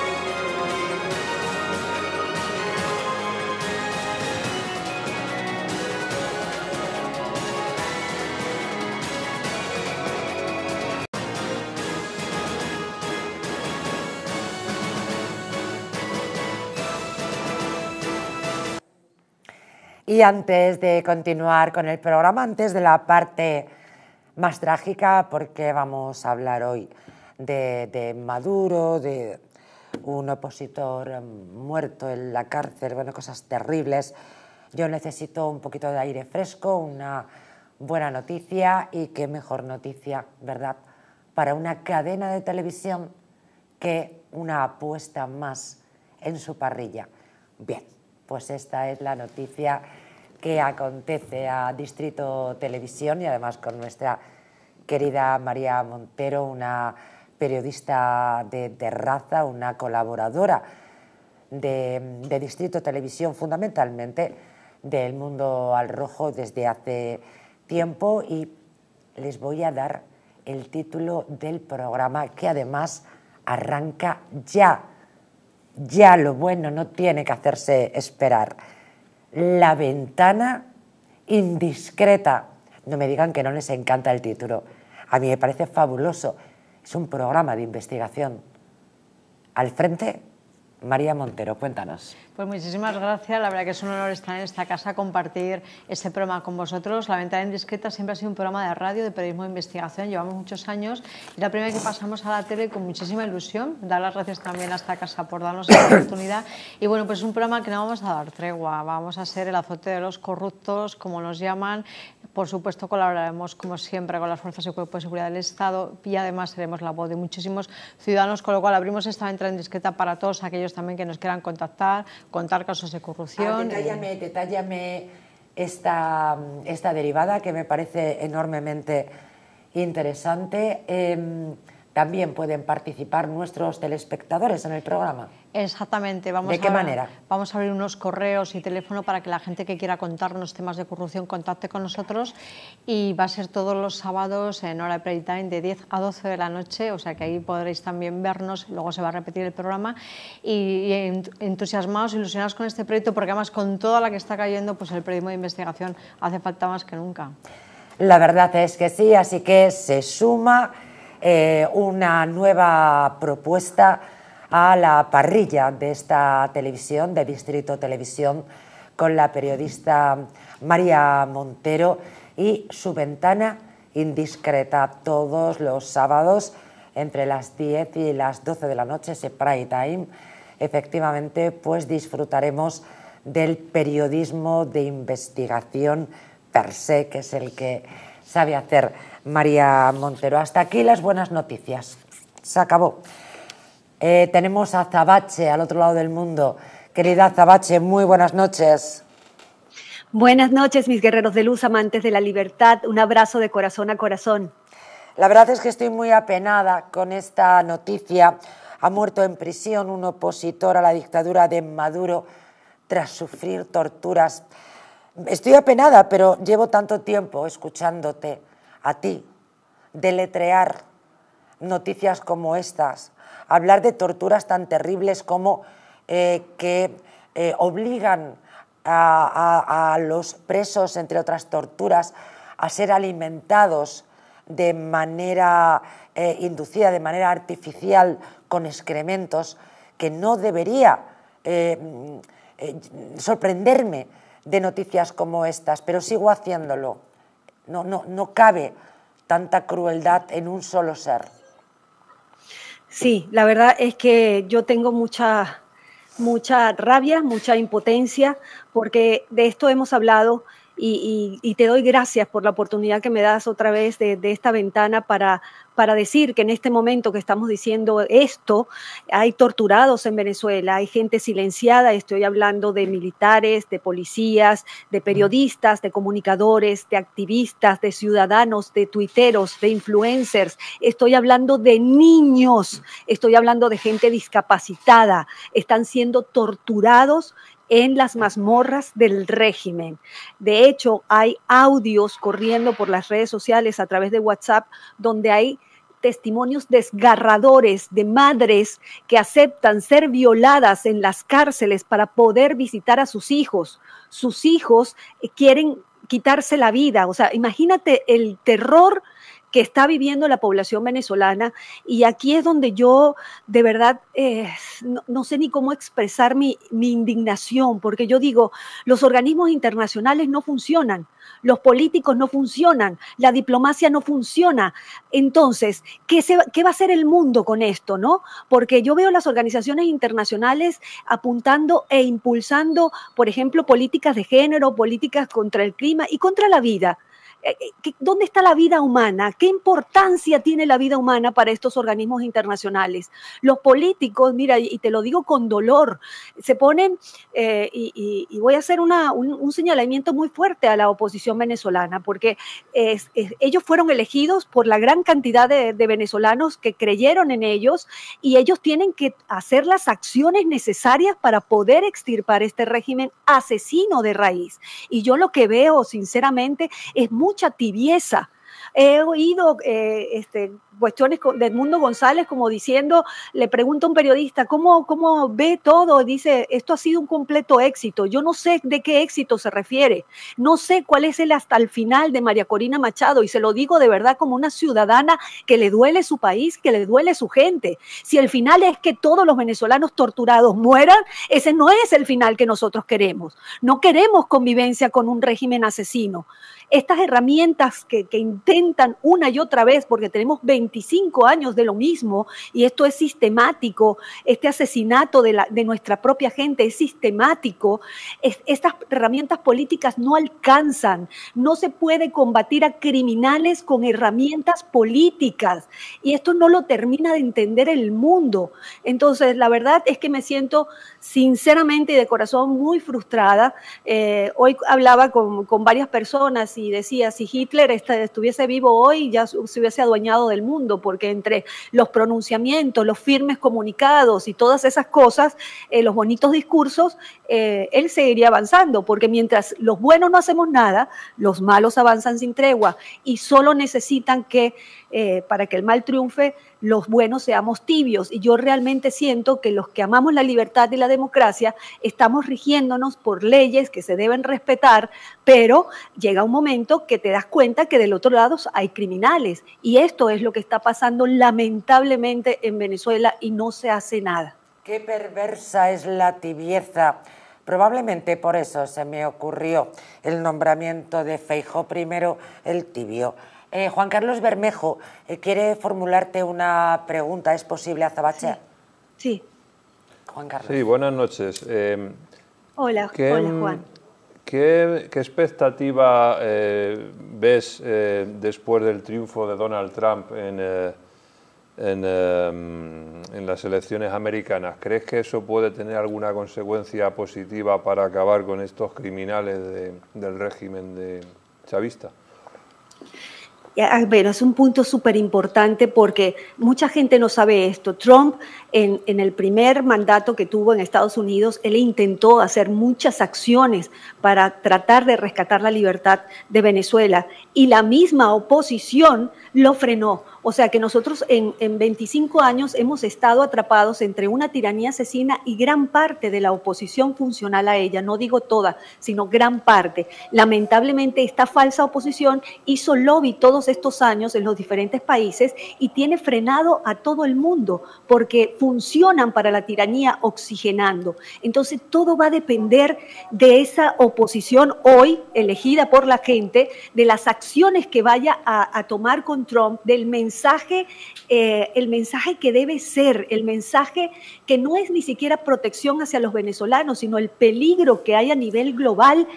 Y antes de continuar con el programa, antes de la parte más trágica, porque vamos a hablar hoy de, Maduro, de un opositor muerto en la cárcel, bueno, cosas terribles. Yo necesito un poquito de aire fresco, una buena noticia y qué mejor noticia, ¿verdad? Para una cadena de televisión que una apuesta más en su parrilla. Bien, pues esta es la noticia que acontece a Distrito Televisión y además con nuestra querida María Montero, una periodista de, raza, una colaboradora de, Distrito Televisión, fundamentalmente del mundo al rojo desde hace tiempo y les voy a dar el título del programa que además arranca ya. Ya lo bueno no tiene que hacerse esperar. La ventana indiscreta. No me digan que no les encanta el título. A mí me parece fabuloso. Es un programa de investigación. Al frente, María Montero, cuéntanos. Pues muchísimas gracias, la verdad que es un honor estar en esta casa, compartir este programa con vosotros. La Ventana Indiscreta siempre ha sido un programa de radio, de periodismo de investigación, llevamos muchos años y la primera vez que pasamos a la tele con muchísima ilusión, dar las gracias también a esta casa por darnos esta <coughs> oportunidad. Y bueno, pues es un programa que no vamos a dar tregua, vamos a ser el azote de los corruptos, como nos llaman, por supuesto, colaboraremos, como siempre, con las Fuerzas y Cuerpos de Seguridad del Estado y además seremos la voz de muchísimos ciudadanos, con lo cual abrimos esta entrada discreta para todos aquellos también que nos quieran contactar, contar casos de corrupción. Detallame detállame, esta, derivada que me parece enormemente interesante. Em, también pueden participar nuestros telespectadores en el programa. Exactamente. Vamos ¿De qué manera? Vamos a abrir unos correos y teléfono para que la gente que quiera contarnos temas de corrupción contacte con nosotros y va a ser todos los sábados en hora de playtime de 10 a 12 de la noche, o sea que ahí podréis también vernos, luego se va a repetir el programa y, entusiasmados, ilusionados con este proyecto porque además con toda la que está cayendo pues el periodismo de investigación hace falta más que nunca. La verdad es que sí, así que se suma eh, una nueva propuesta a la parrilla de esta televisión, de Distrito Televisión, con la periodista María Montero y su ventana indiscreta todos los sábados entre las 10 y las 12 de la noche, ese prime time. Efectivamente, pues disfrutaremos del periodismo de investigación per se, que es el que sabe hacer María Montero. Hasta aquí las buenas noticias. Se acabó. Eh, tenemos a Zabache al otro lado del mundo. Querida Zabache, muy buenas noches. Buenas noches, mis guerreros de luz, amantes de la libertad. Un abrazo de corazón a corazón. La verdad es que estoy muy apenada con esta noticia. Ha muerto en prisión un opositor a la dictadura de Maduro tras sufrir torturas. Estoy apenada, pero llevo tanto tiempo escuchándote a ti, deletrear noticias como estas, hablar de torturas tan terribles como eh, que eh, obligan a, los presos, entre otras torturas, a ser alimentados de manera eh, inducida, de manera artificial, con excrementos, que no debería mm, sorprenderme de noticias como estas, pero sigo haciéndolo no, no, no cabe tanta crueldad en un solo ser. Sí, la verdad es que yo tengo mucha, mucha rabia, mucha impotencia, porque de esto hemos hablado y, te doy gracias por la oportunidad que me das otra vez de, esta ventana para, para decir que en este momento que estamos diciendo esto, hay torturados en Venezuela, hay gente silenciada, estoy hablando de militares, de policías, de periodistas, de comunicadores, de activistas, de ciudadanos, de tuiteros, de influencers, estoy hablando de niños, estoy hablando de gente discapacitada, están siendo torturados en las mazmorras del régimen. De hecho, hay audios corriendo por las redes sociales a través de WhatsApp donde hay testimonios desgarradores de madres que aceptan ser violadas en las cárceles para poder visitar a sus hijos. Sus hijos eh, quieren quitarse la vida. O sea, imagínate el terror que está viviendo la población venezolana. Y aquí es donde yo de verdad eh, no, sé ni cómo expresar mi, indignación, porque yo digo, los organismos internacionales no funcionan, los políticos no funcionan, la diplomacia no funciona. Entonces, ¿qué, se, va a hacer el mundo con esto? ¿no? Porque yo veo las organizaciones internacionales apuntando e impulsando, por ejemplo, políticas de género, políticas contra el clima y contra la vida. Eh, eh, ¿Dónde está la vida humana? ¿Qué importancia tiene la vida humana para estos organismos internacionales? Los políticos, mira, y te lo digo con dolor, se ponen, eh, y, voy a hacer un, señalamiento muy fuerte a la oposición venezolana, porque es, ellos fueron elegidos por la gran cantidad de, de venezolanos que creyeron en ellos y ellos tienen que hacer las acciones necesarias para poder extirpar este régimen asesino de raíz. Y yo lo que veo, sinceramente, es muy mucha tibieza. He oído eh, este, cuestiones de Edmundo González, como diciendo, le pregunta a un periodista, ¿cómo, ¿cómo ve todo? Dice, esto ha sido un completo éxito. Yo no sé de qué éxito se refiere. No sé cuál es el hasta el final de María Corina Machado. Y se lo digo de verdad como una ciudadana que le duele su país, que le duele su gente. Si el final es que todos los venezolanos torturados mueran, ese no es el final que nosotros queremos. No queremos convivencia con un régimen asesino. Estas herramientas que, que intentan una y otra vez, porque tenemos 20 25 años de lo mismo y esto es sistemático, este asesinato de, la, de nuestra propia gente es sistemático, estas herramientas políticas no alcanzan, no se puede combatir a criminales con herramientas políticas y esto no lo termina de entender el mundo. Entonces, la verdad es que me siento sinceramente y de corazón muy frustrada. Eh, hoy hablaba con, varias personas y decía, si Hitler estuviese vivo hoy, ya se hubiese adueñado del mundo porque entre los pronunciamientos, los firmes comunicados y todas esas cosas, eh, los bonitos discursos, eh, él seguiría avanzando, porque mientras los buenos no hacemos nada, los malos avanzan sin tregua y solo necesitan que eh, para que el mal triunfe, los buenos seamos tibios. Y yo realmente siento que los que amamos la libertad y la democracia estamos rigiéndonos por leyes que se deben respetar, pero llega un momento que te das cuenta que del otro lado hay criminales. Y esto es lo que está pasando lamentablemente en Venezuela y no se hace nada. Qué perversa es la tibieza. Probablemente por eso se me ocurrió el nombramiento de Feijo primero el tibio eh, Juan Carlos Bermejo eh, quiere formularte una pregunta, ¿es posible, Azabache? Sí. sí. Juan Carlos. Sí, buenas noches. Eh, hola, hola, mm, Juan. ¿Qué, expectativa ves después del triunfo de Donald Trump en, las elecciones americanas? ¿Crees que eso puede tener alguna consecuencia positiva para acabar con estos criminales del régimen de chavista? Bueno, eh, es un punto súper importante porque mucha gente no sabe esto. Trump, en, en, el primer mandato que tuvo en Estados Unidos, él intentó hacer muchas acciones para tratar de rescatar la libertad de Venezuela. Y la misma oposición lo frenó. O sea que nosotros en, en 25 años hemos estado atrapados entre una tiranía asesina y gran parte de la oposición funcional a ella, no digo toda, sino gran parte. Lamentablemente esta falsa oposición hizo lobby todos estos años en los diferentes países y tiene frenado a todo el mundo porque funcionan para la tiranía oxigenando. Entonces todo va a depender de esa oposición hoy elegida por la gente, de las acciones que vaya a, a tomar con Trump del mensaje, eh, el mensaje que debe ser, el mensaje que no es ni siquiera protección hacia los venezolanos, sino el peligro que hay a nivel global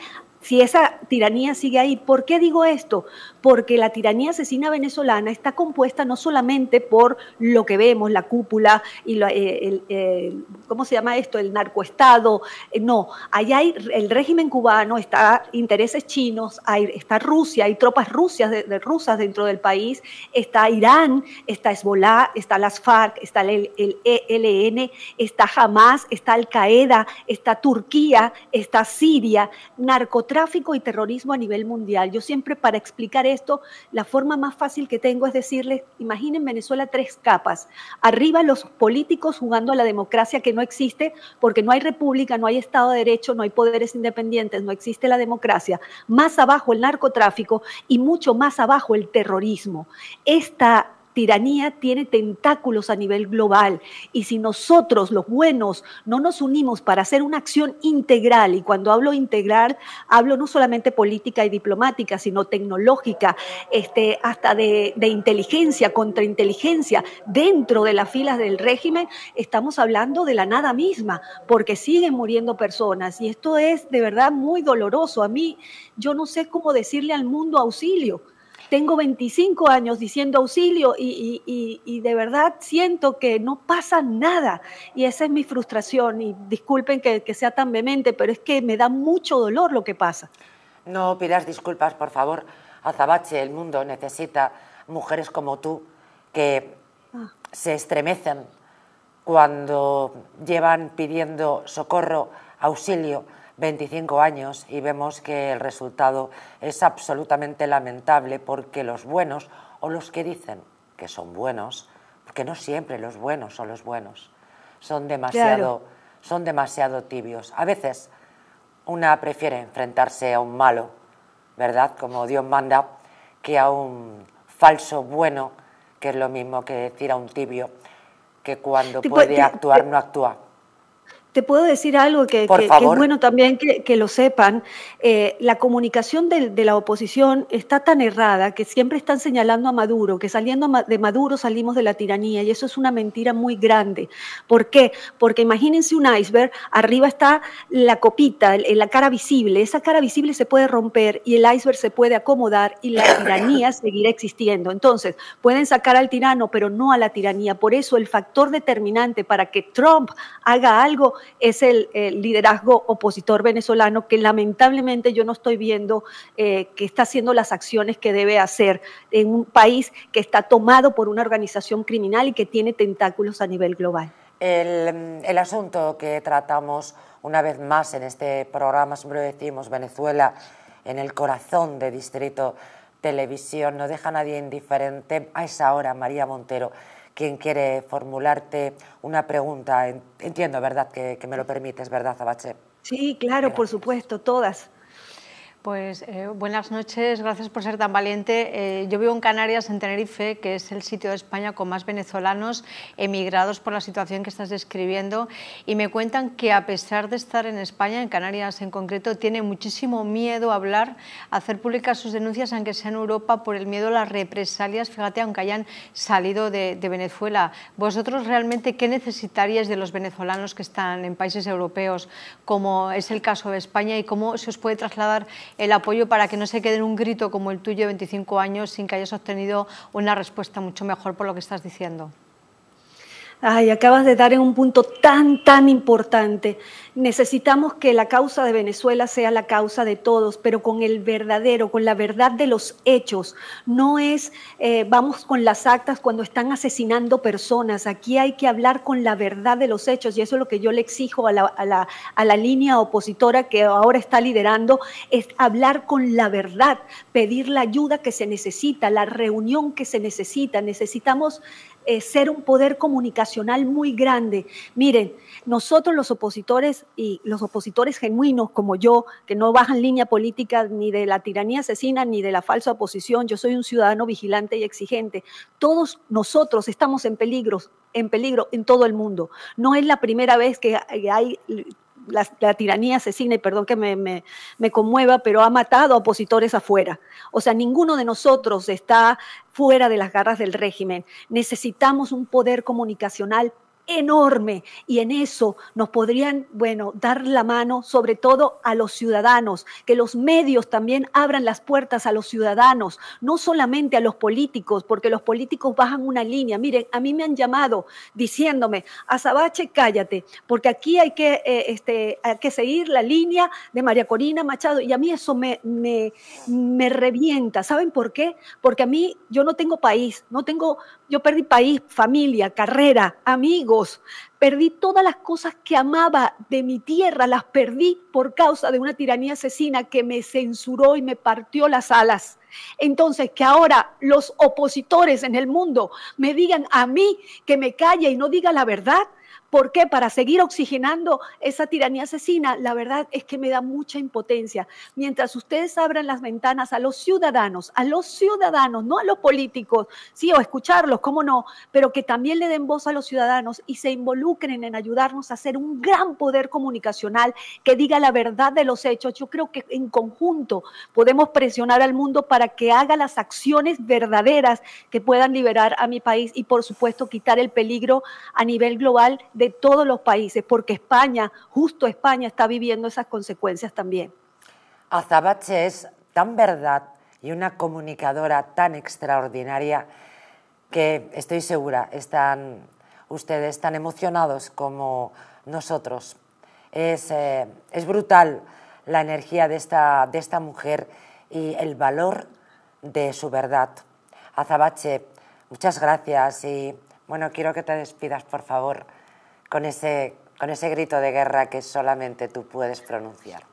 si esa tiranía sigue ahí. ¿Por qué digo esto? Porque la tiranía asesina venezolana está compuesta no solamente por lo que vemos, la cúpula y eh, ¿cómo se llama esto? El narcoestado. Eh, no, allá hay el régimen cubano, está intereses chinos, hay, está Rusia, hay tropas rusas dentro del país, está Irán, está Hezbollah, está las FARC, está el, el ELN, está Hamas, está Al Qaeda, está Turquía, está Siria, narcotráfico y terrorismo a nivel mundial. Yo siempre para explicar esto, la forma más fácil que tengo es decirles, imaginen Venezuela tres capas. Arriba los políticos jugando a la democracia que no existe porque no hay república, no hay Estado de Derecho, no hay poderes independientes, no existe la democracia. Más abajo el narcotráfico y mucho más abajo el terrorismo. Esta tiranía tiene tentáculos a nivel global y si nosotros, los buenos, no nos unimos para hacer una acción integral, y cuando hablo integral, hablo no solamente política y diplomática, sino tecnológica, este, hasta de, de inteligencia, contrainteligencia, dentro de las filas del régimen, estamos hablando de la nada misma, porque siguen muriendo personas y esto es de verdad muy doloroso. A mí, yo no sé cómo decirle al mundo auxilio tengo 25 años diciendo auxilio y, y, y, de verdad siento que no pasa nada. Y esa es mi frustración y disculpen que, sea tan vehemente, pero es que me da mucho dolor lo que pasa. No pidas disculpas, por favor. Azabache, el mundo necesita mujeres como tú que ah. se estremecen cuando llevan pidiendo socorro, auxilio 25 años y vemos que el resultado es absolutamente lamentable porque los buenos o los que dicen que son buenos, porque no siempre los buenos son los buenos, son demasiado, son demasiado tibios. A veces una prefiere enfrentarse a un malo, ¿verdad? Como Dios manda, que a un falso bueno, que es lo mismo que decir a un tibio que cuando puede actuar eh, no actúa. Te puedo decir algo que, es bueno también que, lo sepan. Eh, la comunicación de, de, la oposición está tan errada que siempre están señalando a Maduro, que saliendo de Maduro salimos de la tiranía y eso es una mentira muy grande. ¿Por qué? Porque imagínense un iceberg, arriba está la copita, la cara visible. Esa cara visible se puede romper y el iceberg se puede acomodar y la tiranía <laughs> seguirá existiendo. Entonces, pueden sacar al tirano, pero no a la tiranía. Por eso el factor determinante para que Trump haga algo es el, liderazgo opositor venezolano, que lamentablemente yo no estoy viendo eh, que está haciendo las acciones que debe hacer en un país que está tomado por una organización criminal y que tiene tentáculos a nivel global. El, asunto que tratamos una vez más en este programa, siempre decimos, Venezuela en el corazón de Distrito Televisión, no deja a nadie indiferente. A esa hora, María Montero, quien quiere formularte una pregunta. Entiendo, ¿verdad?, que, me lo permites, ¿verdad, Abache? Sí, claro, por supuesto, todas. Pues eh, buenas noches, gracias por ser tan valiente. Eh, yo vivo en Canarias, en Tenerife, que es el sitio de España con más venezolanos emigrados por la situación que estás describiendo, y me cuentan que a pesar de estar en España, en Canarias en concreto, tiene muchísimo miedo a hablar, a hacer públicas sus denuncias, aunque sea en Europa, por el miedo a las represalias, fíjate, aunque hayan salido de, de Venezuela. ¿Vosotros realmente qué necesitaríais de los venezolanos que están en países europeos, como es el caso de España, y cómo se os puede trasladar el apoyo para que no se quede en un grito como el tuyo de 25 años sin que hayas obtenido una respuesta mucho mejor por lo que estás diciendo. Ay, acabas de dar en un punto tan, tan importante. Necesitamos que la causa de Venezuela sea la causa de todos, pero con el verdadero, con la verdad de los hechos. No es, eh, vamos con las actas cuando están asesinando personas. Aquí hay que hablar con la verdad de los hechos y eso es lo que yo le exijo a la, a la, a la línea opositora que ahora está liderando, es hablar con la verdad, pedir la ayuda que se necesita, la reunión que se necesita. Necesitamos eh, ser un poder comunicacional muy grande. Miren, nosotros los opositores y los opositores genuinos como yo, que no bajan línea política ni de la tiranía asesina ni de la falsa oposición, yo soy un ciudadano vigilante y exigente. Todos nosotros estamos en peligro, en peligro en todo el mundo. No es la primera vez que hay la, tiranía asesina, y perdón que me, me, me, conmueva, pero ha matado a opositores afuera. O sea, ninguno de nosotros está fuera de las garras del régimen. Necesitamos un poder comunicacional enorme y en eso nos podrían, bueno, dar la mano sobre todo a los ciudadanos, que los medios también abran las puertas a los ciudadanos, no solamente a los políticos, porque los políticos bajan una línea. Miren, a mí me han llamado diciéndome, Azabache, cállate, porque aquí hay que, eh, este, que seguir la línea de María Corina Machado y a mí eso me, me, me revienta. ¿Saben por qué? Porque a mí yo no tengo país, no tengo, yo perdí país, familia, carrera, amigos perdí todas las cosas que amaba de mi tierra, las perdí por causa de una tiranía asesina que me censuró y me partió las alas. Entonces, que ahora los opositores en el mundo me digan a mí que me calle y no diga la verdad, ¿Por qué? Para seguir oxigenando esa tiranía asesina. La verdad es que me da mucha impotencia. Mientras ustedes abran las ventanas a los ciudadanos, a los ciudadanos, no a los políticos, sí, o escucharlos, cómo no, pero que también le den voz a los ciudadanos y se involucren en ayudarnos a hacer un gran poder comunicacional que diga la verdad de los hechos. Yo creo que en conjunto podemos presionar al mundo para que haga las acciones verdaderas que puedan liberar a mi país y, por supuesto, quitar el peligro a nivel global de todos los países, porque España, justo España, está viviendo esas consecuencias también. Azabache es tan verdad y una comunicadora tan extraordinaria que estoy segura están ustedes tan emocionados como nosotros. Es, eh, es brutal la energía de esta, de esta mujer y el valor de su verdad. Azabache, muchas gracias y bueno, quiero que te despidas, por favor con ese, con ese grito de guerra que solamente tú puedes pronunciar.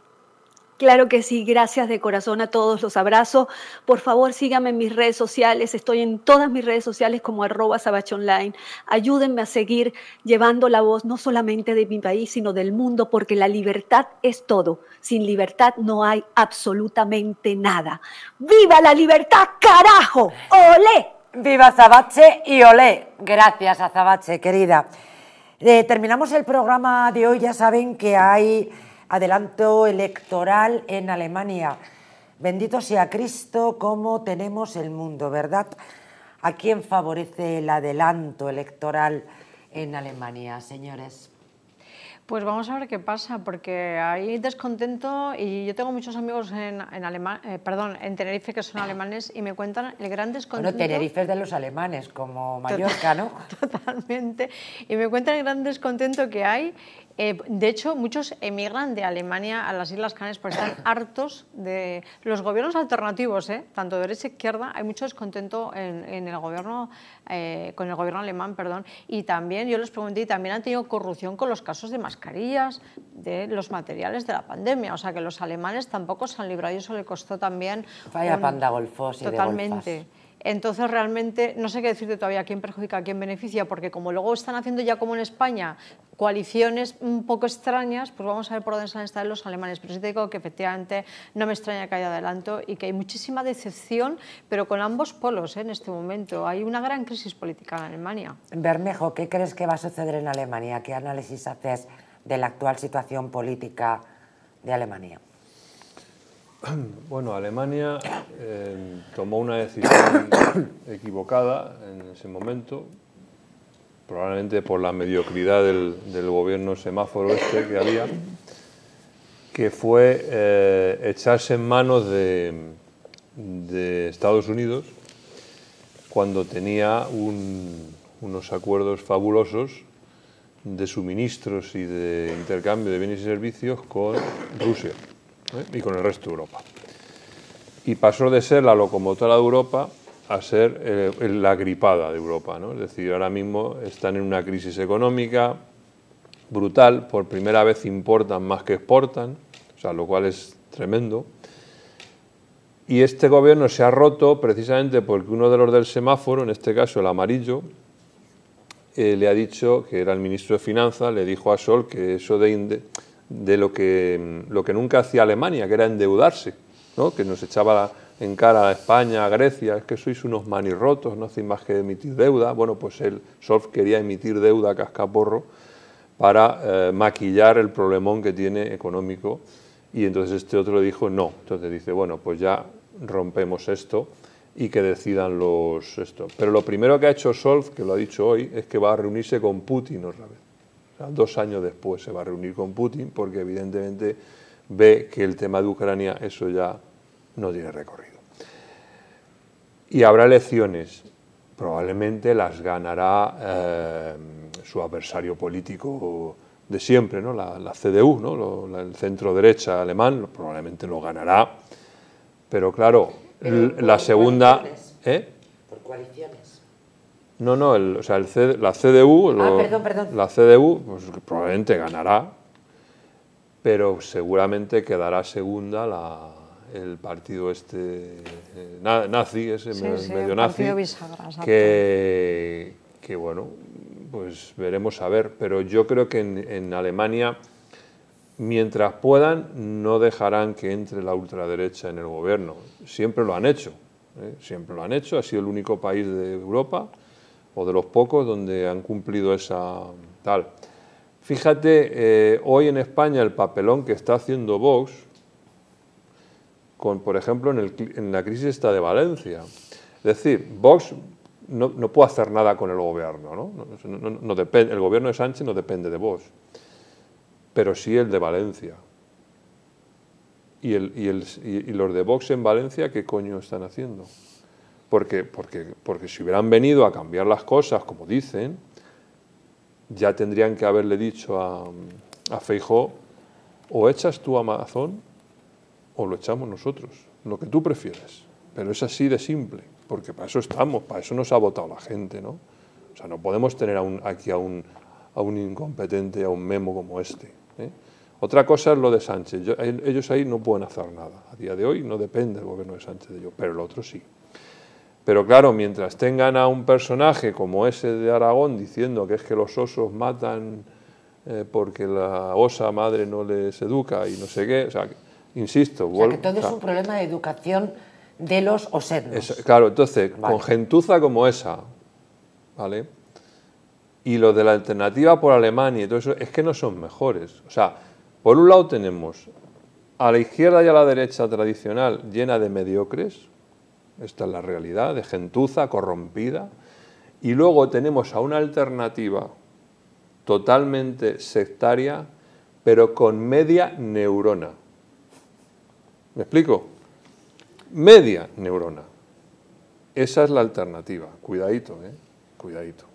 Claro que sí, gracias de corazón a todos, los abrazo. Por favor, síganme en mis redes sociales, estoy en todas mis redes sociales como arroba sabachonline. Ayúdenme a seguir llevando la voz no solamente de mi país, sino del mundo, porque la libertad es todo. Sin libertad no hay absolutamente nada. ¡Viva la libertad, carajo! ¡Olé! ¡Viva Zabache y olé! Gracias a Zabache, querida. Eh, terminamos el programa de hoy. Ya saben que hay adelanto electoral en Alemania. Bendito sea Cristo, cómo tenemos el mundo, ¿verdad? ¿A quién favorece el adelanto electoral en Alemania, señores? Pues vamos a ver qué pasa, porque hay descontento y yo tengo muchos amigos en, en, eh, perdón, en Tenerife que son alemanes y me cuentan el gran descontento. Bueno, Tenerife es de los alemanes, como Mallorca, ¿no? <laughs> Totalmente. Y me cuentan el gran descontento que hay eh, de hecho, muchos emigran de Alemania a las Islas Canarias porque están <coughs> hartos de los gobiernos alternativos, ¿eh? tanto de derecha e izquierda. Hay mucho descontento en, el gobierno, eh, con el gobierno alemán, perdón. Y también, yo les pregunté, también han tenido corrupción con los casos de mascarillas, de los materiales de la pandemia. O sea que los alemanes tampoco se han librado y eso le costó también. Falla panda y Totalmente. Entonces realmente no sé qué decirte todavía quién perjudica, quién beneficia, porque como luego están haciendo ya como en España coaliciones un poco extrañas, pues vamos a ver por dónde han estar los alemanes. Pero sí te digo que efectivamente no me extraña que haya adelanto y que hay muchísima decepción, pero con ambos polos ¿eh? en este momento. Hay una gran crisis política en Alemania. Bermejo, ¿qué crees que va a suceder en Alemania? ¿Qué análisis haces de la actual situación política de Alemania? <clears throat> Bueno, Alemania eh, tomó una decisión <coughs> equivocada en ese momento, probablemente por la mediocridad del, gobierno semáforo este que había, que fue eh, echarse en manos de, Estados Unidos cuando tenía unos acuerdos fabulosos de suministros y de intercambio de bienes y servicios con Rusia. ¿eh? y con el resto de Europa. Y pasó de ser la locomotora de Europa a ser eh, la gripada de Europa. ¿no? Es decir, ahora mismo están en una crisis económica brutal, por primera vez importan más que exportan, o sea, lo cual es tremendo. Y este gobierno se ha roto precisamente porque uno de los del semáforo, en este caso el amarillo, eh, le ha dicho, que era el ministro de Finanzas, le dijo a Sol que eso de Inde de lo que, lo que nunca hacía Alemania, que era endeudarse, ¿no? que nos echaba en cara a España, a Grecia, es que sois unos manirrotos, no hacéis más que emitir deuda. Bueno, pues el solf quería emitir deuda a cascaporro para eh, maquillar el problemón que tiene económico. Y entonces este otro dijo no. Entonces dice, bueno, pues ya rompemos esto y que decidan los esto. Pero lo primero que ha hecho Solf, que lo ha dicho hoy, es que va a reunirse con Putin otra vez dos años después se va a reunir con Putin porque evidentemente ve que el tema de Ucrania eso ya no tiene recorrido. Y habrá elecciones, probablemente las ganará eh, su adversario político de siempre, ¿no? la, CDU, el centro derecha alemán, probablemente lo ganará, pero claro, la segunda... ¿eh? Por coaliciones. No, no, o sea, la CDU, ah, la CDU pues, probablemente ganará, pero seguramente quedará segunda el partido este eh, nazi, ese medio nazi, que, bueno, pues veremos a ver, pero yo creo que en, Alemania mientras puedan, no dejarán que entre la ultraderecha en el gobierno. Siempre lo han hecho, ¿eh? siempre lo han hecho, ha sido el único país de Europa o de los pocos donde han cumplido esa tal. Fíjate, eh, hoy en España el papelón que está haciendo Vox, con, por ejemplo, en, el, en la crisis está de Valencia. Es decir, Vox no, puede hacer nada con el gobierno, ¿no? depende, el gobierno de Sánchez no depende de Vox, pero sí el de Valencia. Y, el, y los de Vox en Valencia, ¿qué coño están haciendo? porque, porque, si hubieran venido a cambiar las cosas, como dicen, ya tendrían que haberle dicho a, a Feijó, o echas tú Amazon o lo echamos nosotros, lo que tú prefieres. Pero es así de simple, porque para eso estamos, para eso nos ha votado la gente, ¿no? O sea, no podemos tener aquí a un, a un incompetente, a un memo como este. ¿eh? Otra cosa es lo de Sánchez. ellos ahí no pueden hacer nada. A día de hoy no depende el gobierno de Sánchez de ellos, pero el otro sí. Pero claro, mientras tengan a un personaje como ese de Aragón diciendo que es que los osos matan eh, porque la osa madre no les educa y no sé qué, o sea, insisto. O todo es un problema de educación de los osernos. claro, entonces, con gentuza como esa, ¿vale? Y lo de la alternativa por Alemania y todo eso, es que no son mejores. O sea, por un lado tenemos a la izquierda y a la derecha tradicional llena de mediocres, esta es la realidad, de gentuza, corrompida. Y luego tenemos a una alternativa totalmente sectaria, pero con media neurona. ¿Me explico? Media neurona. Esa es la alternativa. Cuidadito, ¿eh? Cuidadito.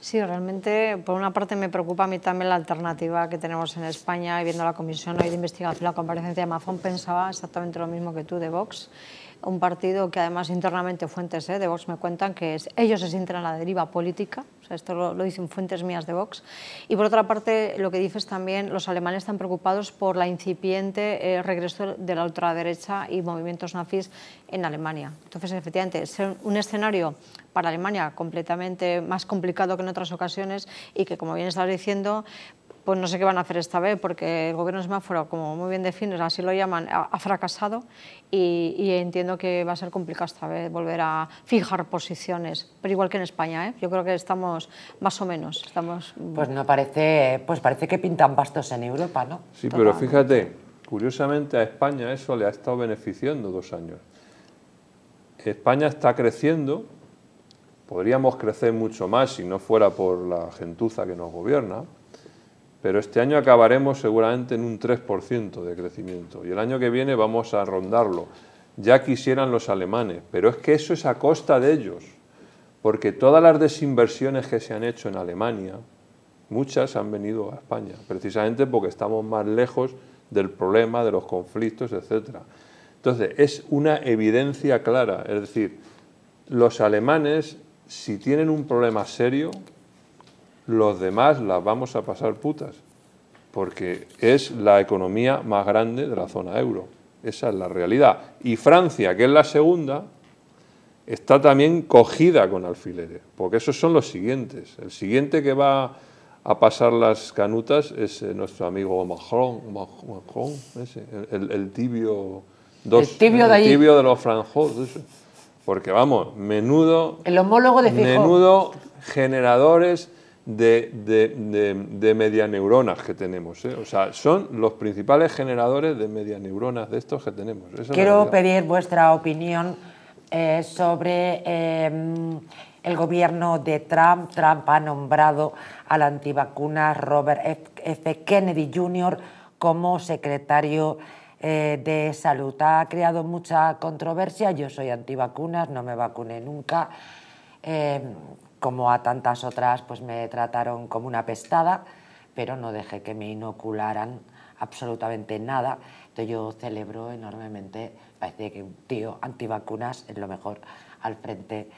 Sí, realmente, por una parte me preocupa a mí también la alternativa que tenemos en España y viendo la comisión hoy de investigación, la comparecencia de Amazon, pensaba exactamente lo mismo que tú de Vox un partido que además internamente fuentes eh, de Vox me cuentan que ellos se sienten a la deriva política, esto lo, dicen fuentes mías de Vox, y por otra parte lo que dices también, los alemanes están preocupados por la incipiente eh, regreso de la ultraderecha y movimientos nazis en Alemania. Entonces, efectivamente, es un escenario para Alemania completamente más complicado que en otras ocasiones y que, como bien estás diciendo, pues no sé qué van a hacer esta vez, porque el gobierno semáforo, como muy bien defines, así lo llaman, ha fracasado y, entiendo que va a ser complicado esta vez volver a fijar posiciones, pero igual que en España, ¿eh? yo creo que estamos más o menos. Estamos... Pues no parece, pues parece que pintan pastos en Europa, ¿no? Sí, pero fíjate, curiosamente a España eso le ha estado beneficiando dos años. España está creciendo, podríamos crecer mucho más si no fuera por la gentuza que nos gobierna, pero este año acabaremos seguramente en un 3% de crecimiento y el año que viene vamos a rondarlo. Ya quisieran los alemanes, pero es que eso es a costa de ellos, porque todas las desinversiones que se han hecho en Alemania, muchas han venido a España, precisamente porque estamos más lejos del problema, de los conflictos, etc. Entonces, es una evidencia clara, es decir, los alemanes, si tienen un problema serio, los demás las vamos a pasar putas, porque es la economía más grande de la zona euro. Esa es la realidad. Y Francia, que es la segunda, está también cogida con alfileres, porque esos son los siguientes. El siguiente que va a pasar las canutas es eh, nuestro amigo Macron, el, tibio tibio, de, los franjos, porque vamos, menudo, el homólogo de menudo generadores de, de, de, medianeuronas que tenemos. ¿eh? O sea, son los principales generadores de medianeuronas de estos que tenemos. Quiero pedir vuestra opinión eh, sobre em, el gobierno de Trump. Trump ha nombrado al antivacunas Robert F. Kennedy Jr. como secretario eh, de salud. Ha creado mucha controversia. Yo soy antivacunas, no me vacuné nunca. Em, como a tantas otras, pues me trataron como una pestada, pero no dejé que me inocularan absolutamente nada. Entonces yo celebro enormemente, parece que un tío antivacunas es lo mejor al frente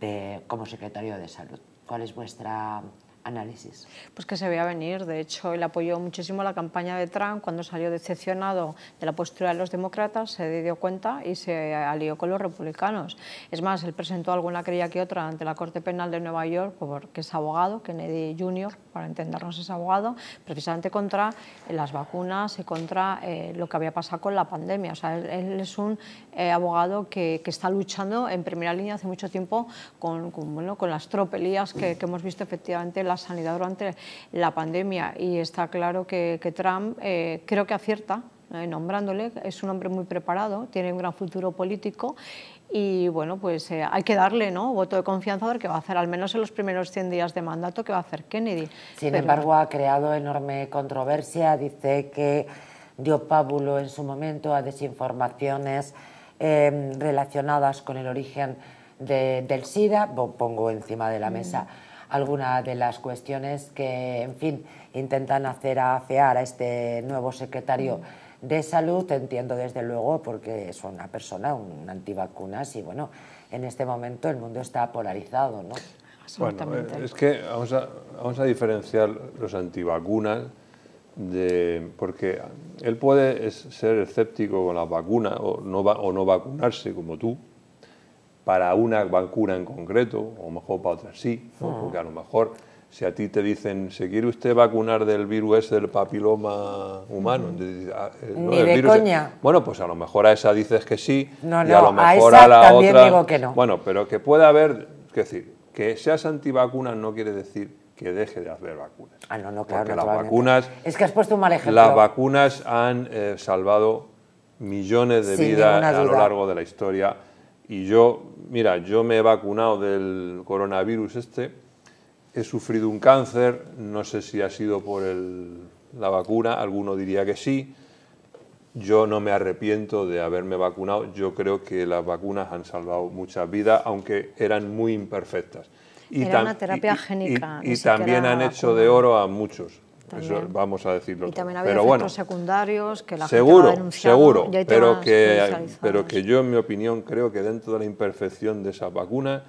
de, como secretario de salud. ¿Cuál es vuestra análisis. Pues que se veía venir, de hecho, él apoyó muchísimo la campaña de Trump cuando salió decepcionado de la postura de los demócratas, se dio cuenta y se alió con los republicanos. Es más, él presentó alguna querella que otra ante la Corte Penal de Nueva York, porque es abogado, Kennedy Jr., para entendernos es abogado, precisamente contra las vacunas y contra eh, lo que había pasado con la pandemia. O sea, él, es un eh, abogado que, está luchando en primera línea hace mucho tiempo con, con, bueno, con las tropelías que, hemos visto efectivamente sanidad durante la pandemia y está claro que, Trump eh, creo que acierta eh, nombrándole, es un hombre muy preparado, tiene un gran futuro político y bueno, pues eh, hay que darle ¿no? voto de confianza a ver qué va a hacer, al menos en los primeros 100 días de mandato que va a hacer Kennedy. Sin embargo, ha creado enorme controversia, dice que dio pábulo en su momento a desinformaciones relacionadas con el origen del SIDA, pongo encima de la mm. mesa alguna de las cuestiones que, en fin, intentan hacer afear a este nuevo secretario de salud, entiendo desde luego, porque es una persona, un antivacunas, y bueno, en este momento el mundo está polarizado, ¿no? Bueno, eh, es que vamos a, vamos a diferenciar los antivacunas de, porque él puede ser escéptico con la vacuna o no, va, o no vacunarse como tú, para una vacuna en concreto, o mejor para otra sí, ah. porque a lo mejor si a ti te dicen, ¿se quiere usted vacunar del virus del papiloma humano? Ah, eh, Ni de coña. Bueno, pues a lo mejor a esa dices que sí, y a lo mejor a, la otra... Bueno, pero que pueda haber, es decir, que seas antivacuna no quiere decir que deje de hacer vacunas. Ah, no, no, claro. Porque las vacunas... Es que has puesto un mal ejemplo. Las vacunas han eh, salvado millones de vidas a lo largo de la historia y yo, mira, yo me he vacunado del coronavirus este, he sufrido un cáncer, no sé si ha sido por el, la vacuna, alguno diría que sí. Yo no me arrepiento de haberme vacunado, yo creo que las vacunas han salvado muchas vidas, aunque eran muy imperfectas. Y era terapia Y, también han hecho de oro a muchos vamos a decirlo. Y también pero bueno, secundarios que la seguro, gente Seguro, pero que, pero que yo, en mi opinión, creo que dentro de la imperfección de esa vacuna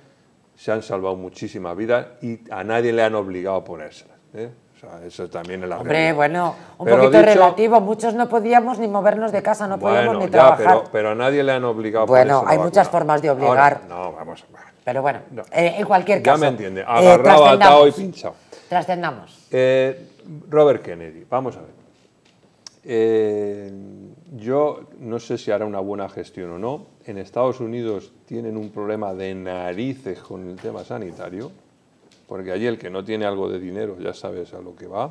se han salvado muchísimas vidas y a nadie le han obligado a ponérselas. ¿eh? eso también es la Hombre, bueno, un poquito relativo. Muchos no podíamos ni movernos de casa, no podíamos ni trabajar. Pero, a nadie le han obligado. Bueno, hay muchas formas de obligar. no, vamos. Pero bueno, eh, en cualquier caso. Ya me entiende. Eh, Agarrado, atado y pinchado. Trascendamos. Eh, Robert Kennedy, vamos a ver. Eh, yo no sé si hará una buena gestión o no. En Estados Unidos tienen un problema de narices con el tema sanitario, porque allí el que no tiene algo de dinero ya sabes a lo que va.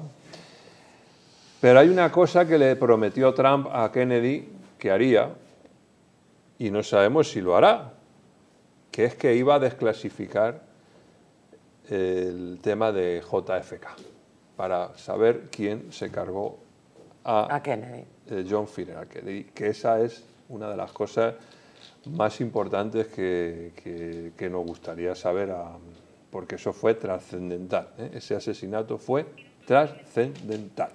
Pero hay una cosa que le prometió Trump a Kennedy que haría, y no sabemos si lo hará, que es que iba a desclasificar el tema de JFK para saber quién se cargó a, Kennedy. Eh, John Kennedy, que esa es una de las cosas más importantes que, nos gustaría saber, porque eso fue trascendental, ¿eh? ese asesinato fue trascendental.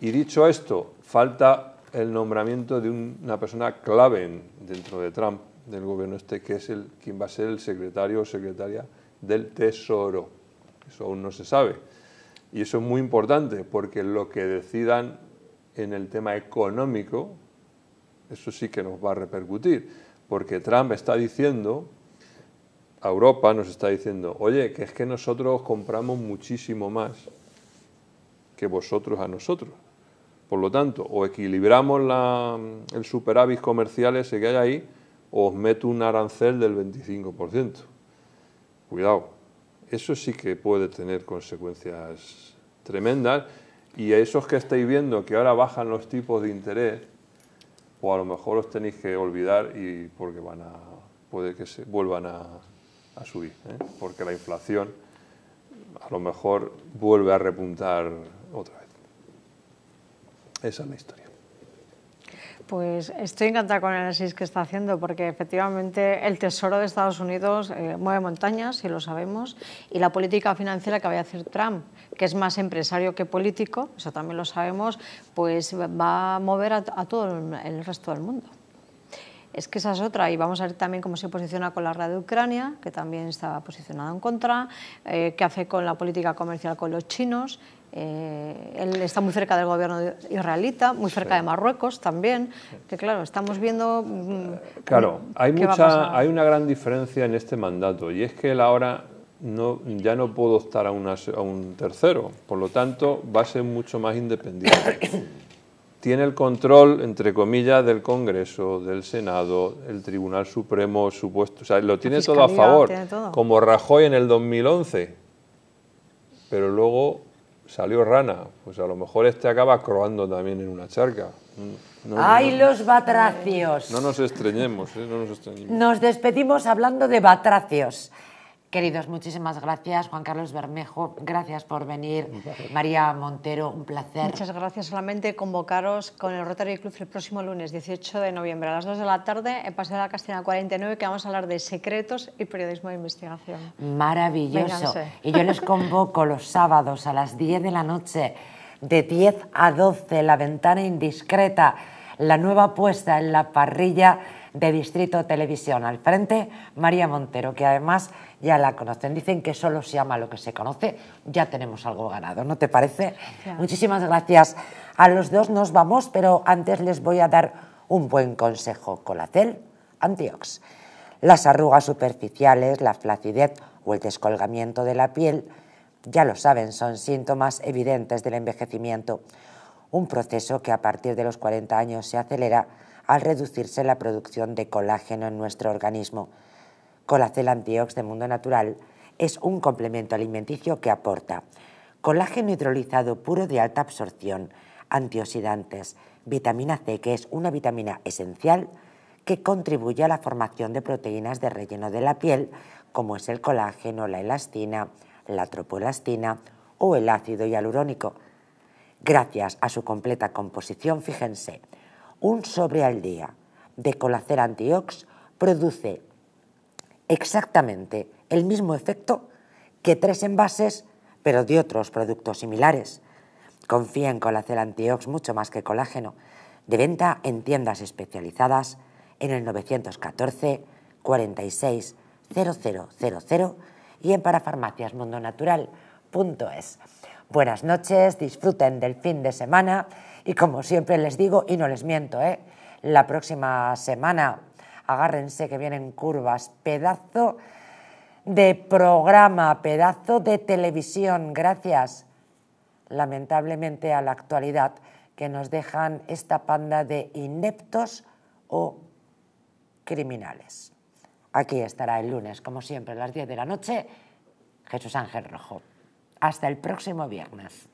Y dicho esto, falta el nombramiento de una persona clave dentro de Trump, del gobierno este, que es el, quien va a ser el secretario o secretaria del Tesoro. Eso aún no se sabe y eso es muy importante porque lo que decidan en el tema económico, eso sí que nos va a repercutir, porque Trump está diciendo, a Europa nos está diciendo, oye, que es que nosotros compramos muchísimo más que vosotros a nosotros. Por lo tanto, o equilibramos el superávit comercial ese que hay ahí, o os meto un arancel del 25%. Cuidado, eso sí que puede tener consecuencias tremendas. Y a esos que estáis viendo que ahora bajan los tipos de interés, o a lo mejor os tenéis que olvidar y porque van a, puede que se vuelvan a, subir, ¿eh? porque la inflación a lo mejor vuelve a repuntar otra vez. Esa es la historia. Pues estoy encantada con el análisis que está haciendo porque efectivamente el Tesoro de Estados Unidos eh, mueve montañas, y lo sabemos, y la política financiera que va a hacer Trump, que es más empresario que político, eso también lo sabemos, pues va a mover a, todo el, resto del mundo. Es que esa es otra, y vamos a ver también cómo se posiciona con la guerra de Ucrania, que también estaba posicionada en contra, eh, qué hace con la política comercial con los chinos, eh, él está muy cerca del gobierno israelita, muy cerca de Marruecos también, que claro, estamos viendo... Mm, claro, mm, hay, mucha, hay una gran diferencia en este mandato y es que él ahora no, ya no puede optar a, un tercero, por lo tanto va a ser mucho más independiente. <coughs> Tiene el control, entre comillas, del Congreso, del Senado, el Tribunal Supremo, supuesto, o sea, lo tiene todo a favor, como Rajoy en el 2011. Pero luego salió rana, pues a lo mejor este acaba croando también en una charca. ¡Ay, los batracios! No nos estreñemos. ¿eh? no nos extrañemos. Nos despedimos hablando de batracios. Queridos, muchísimas gracias. Juan Carlos Bermejo, gracias por venir. María Montero, un placer. Muchas gracias. Solamente convocaros con el Rotary Club el próximo lunes 18 de noviembre a las 2 de la tarde en Paseo de la Castilla 49 que vamos a hablar de secretos y periodismo de investigación. Maravilloso. Y yo les convoco los sábados a las 10 de la noche, de 10 a 12, La Ventana Indiscreta, la nueva puesta en la parrilla de Distrito Televisión. Al frente, María Montero, que además ya la conocen. Dicen que solo se ama lo que se conoce. Ya tenemos algo ganado, ¿no te parece? Muchísimas gracias. A los dos nos vamos, pero antes les voy a dar un buen consejo. Colacel Antiox. Las arrugas superficiales, la flacidez o el descolgamiento de la piel, ya lo saben, son síntomas evidentes del envejecimiento. Un proceso que a partir de los 40 años se acelera al reducirse la producción de colágeno en nuestro organismo. Colacel Antiox de Mundo Natural es un complemento alimenticio que aporta colágeno hidrolizado puro de alta absorción, antioxidantes, vitamina C, que es una vitamina esencial que contribuye a la formación de proteínas de relleno de la piel, como es el colágeno, la elastina, la tropoelastina o el ácido hialurónico. Gracias a su completa composición, fíjense, un sobre al día de Colacer Antiox produce exactamente el mismo efecto que tres envases, pero de otros productos similares. Confía en Colacel Antiox mucho más que colágeno. De venta en tiendas especializadas en el 914 46 0000 y en parafarmaciasmundonatural.es. Buenas noches, disfruten del fin de semana y como siempre les digo, y no les miento, ¿eh? la próxima semana, agárrense que vienen curvas, pedazo de programa, pedazo de televisión, gracias lamentablemente a la actualidad que nos dejan esta panda de ineptos o criminales. Aquí estará el lunes, como siempre, a las 10 de la noche, Jesús Ángel Rojo. Hasta el próximo viernes.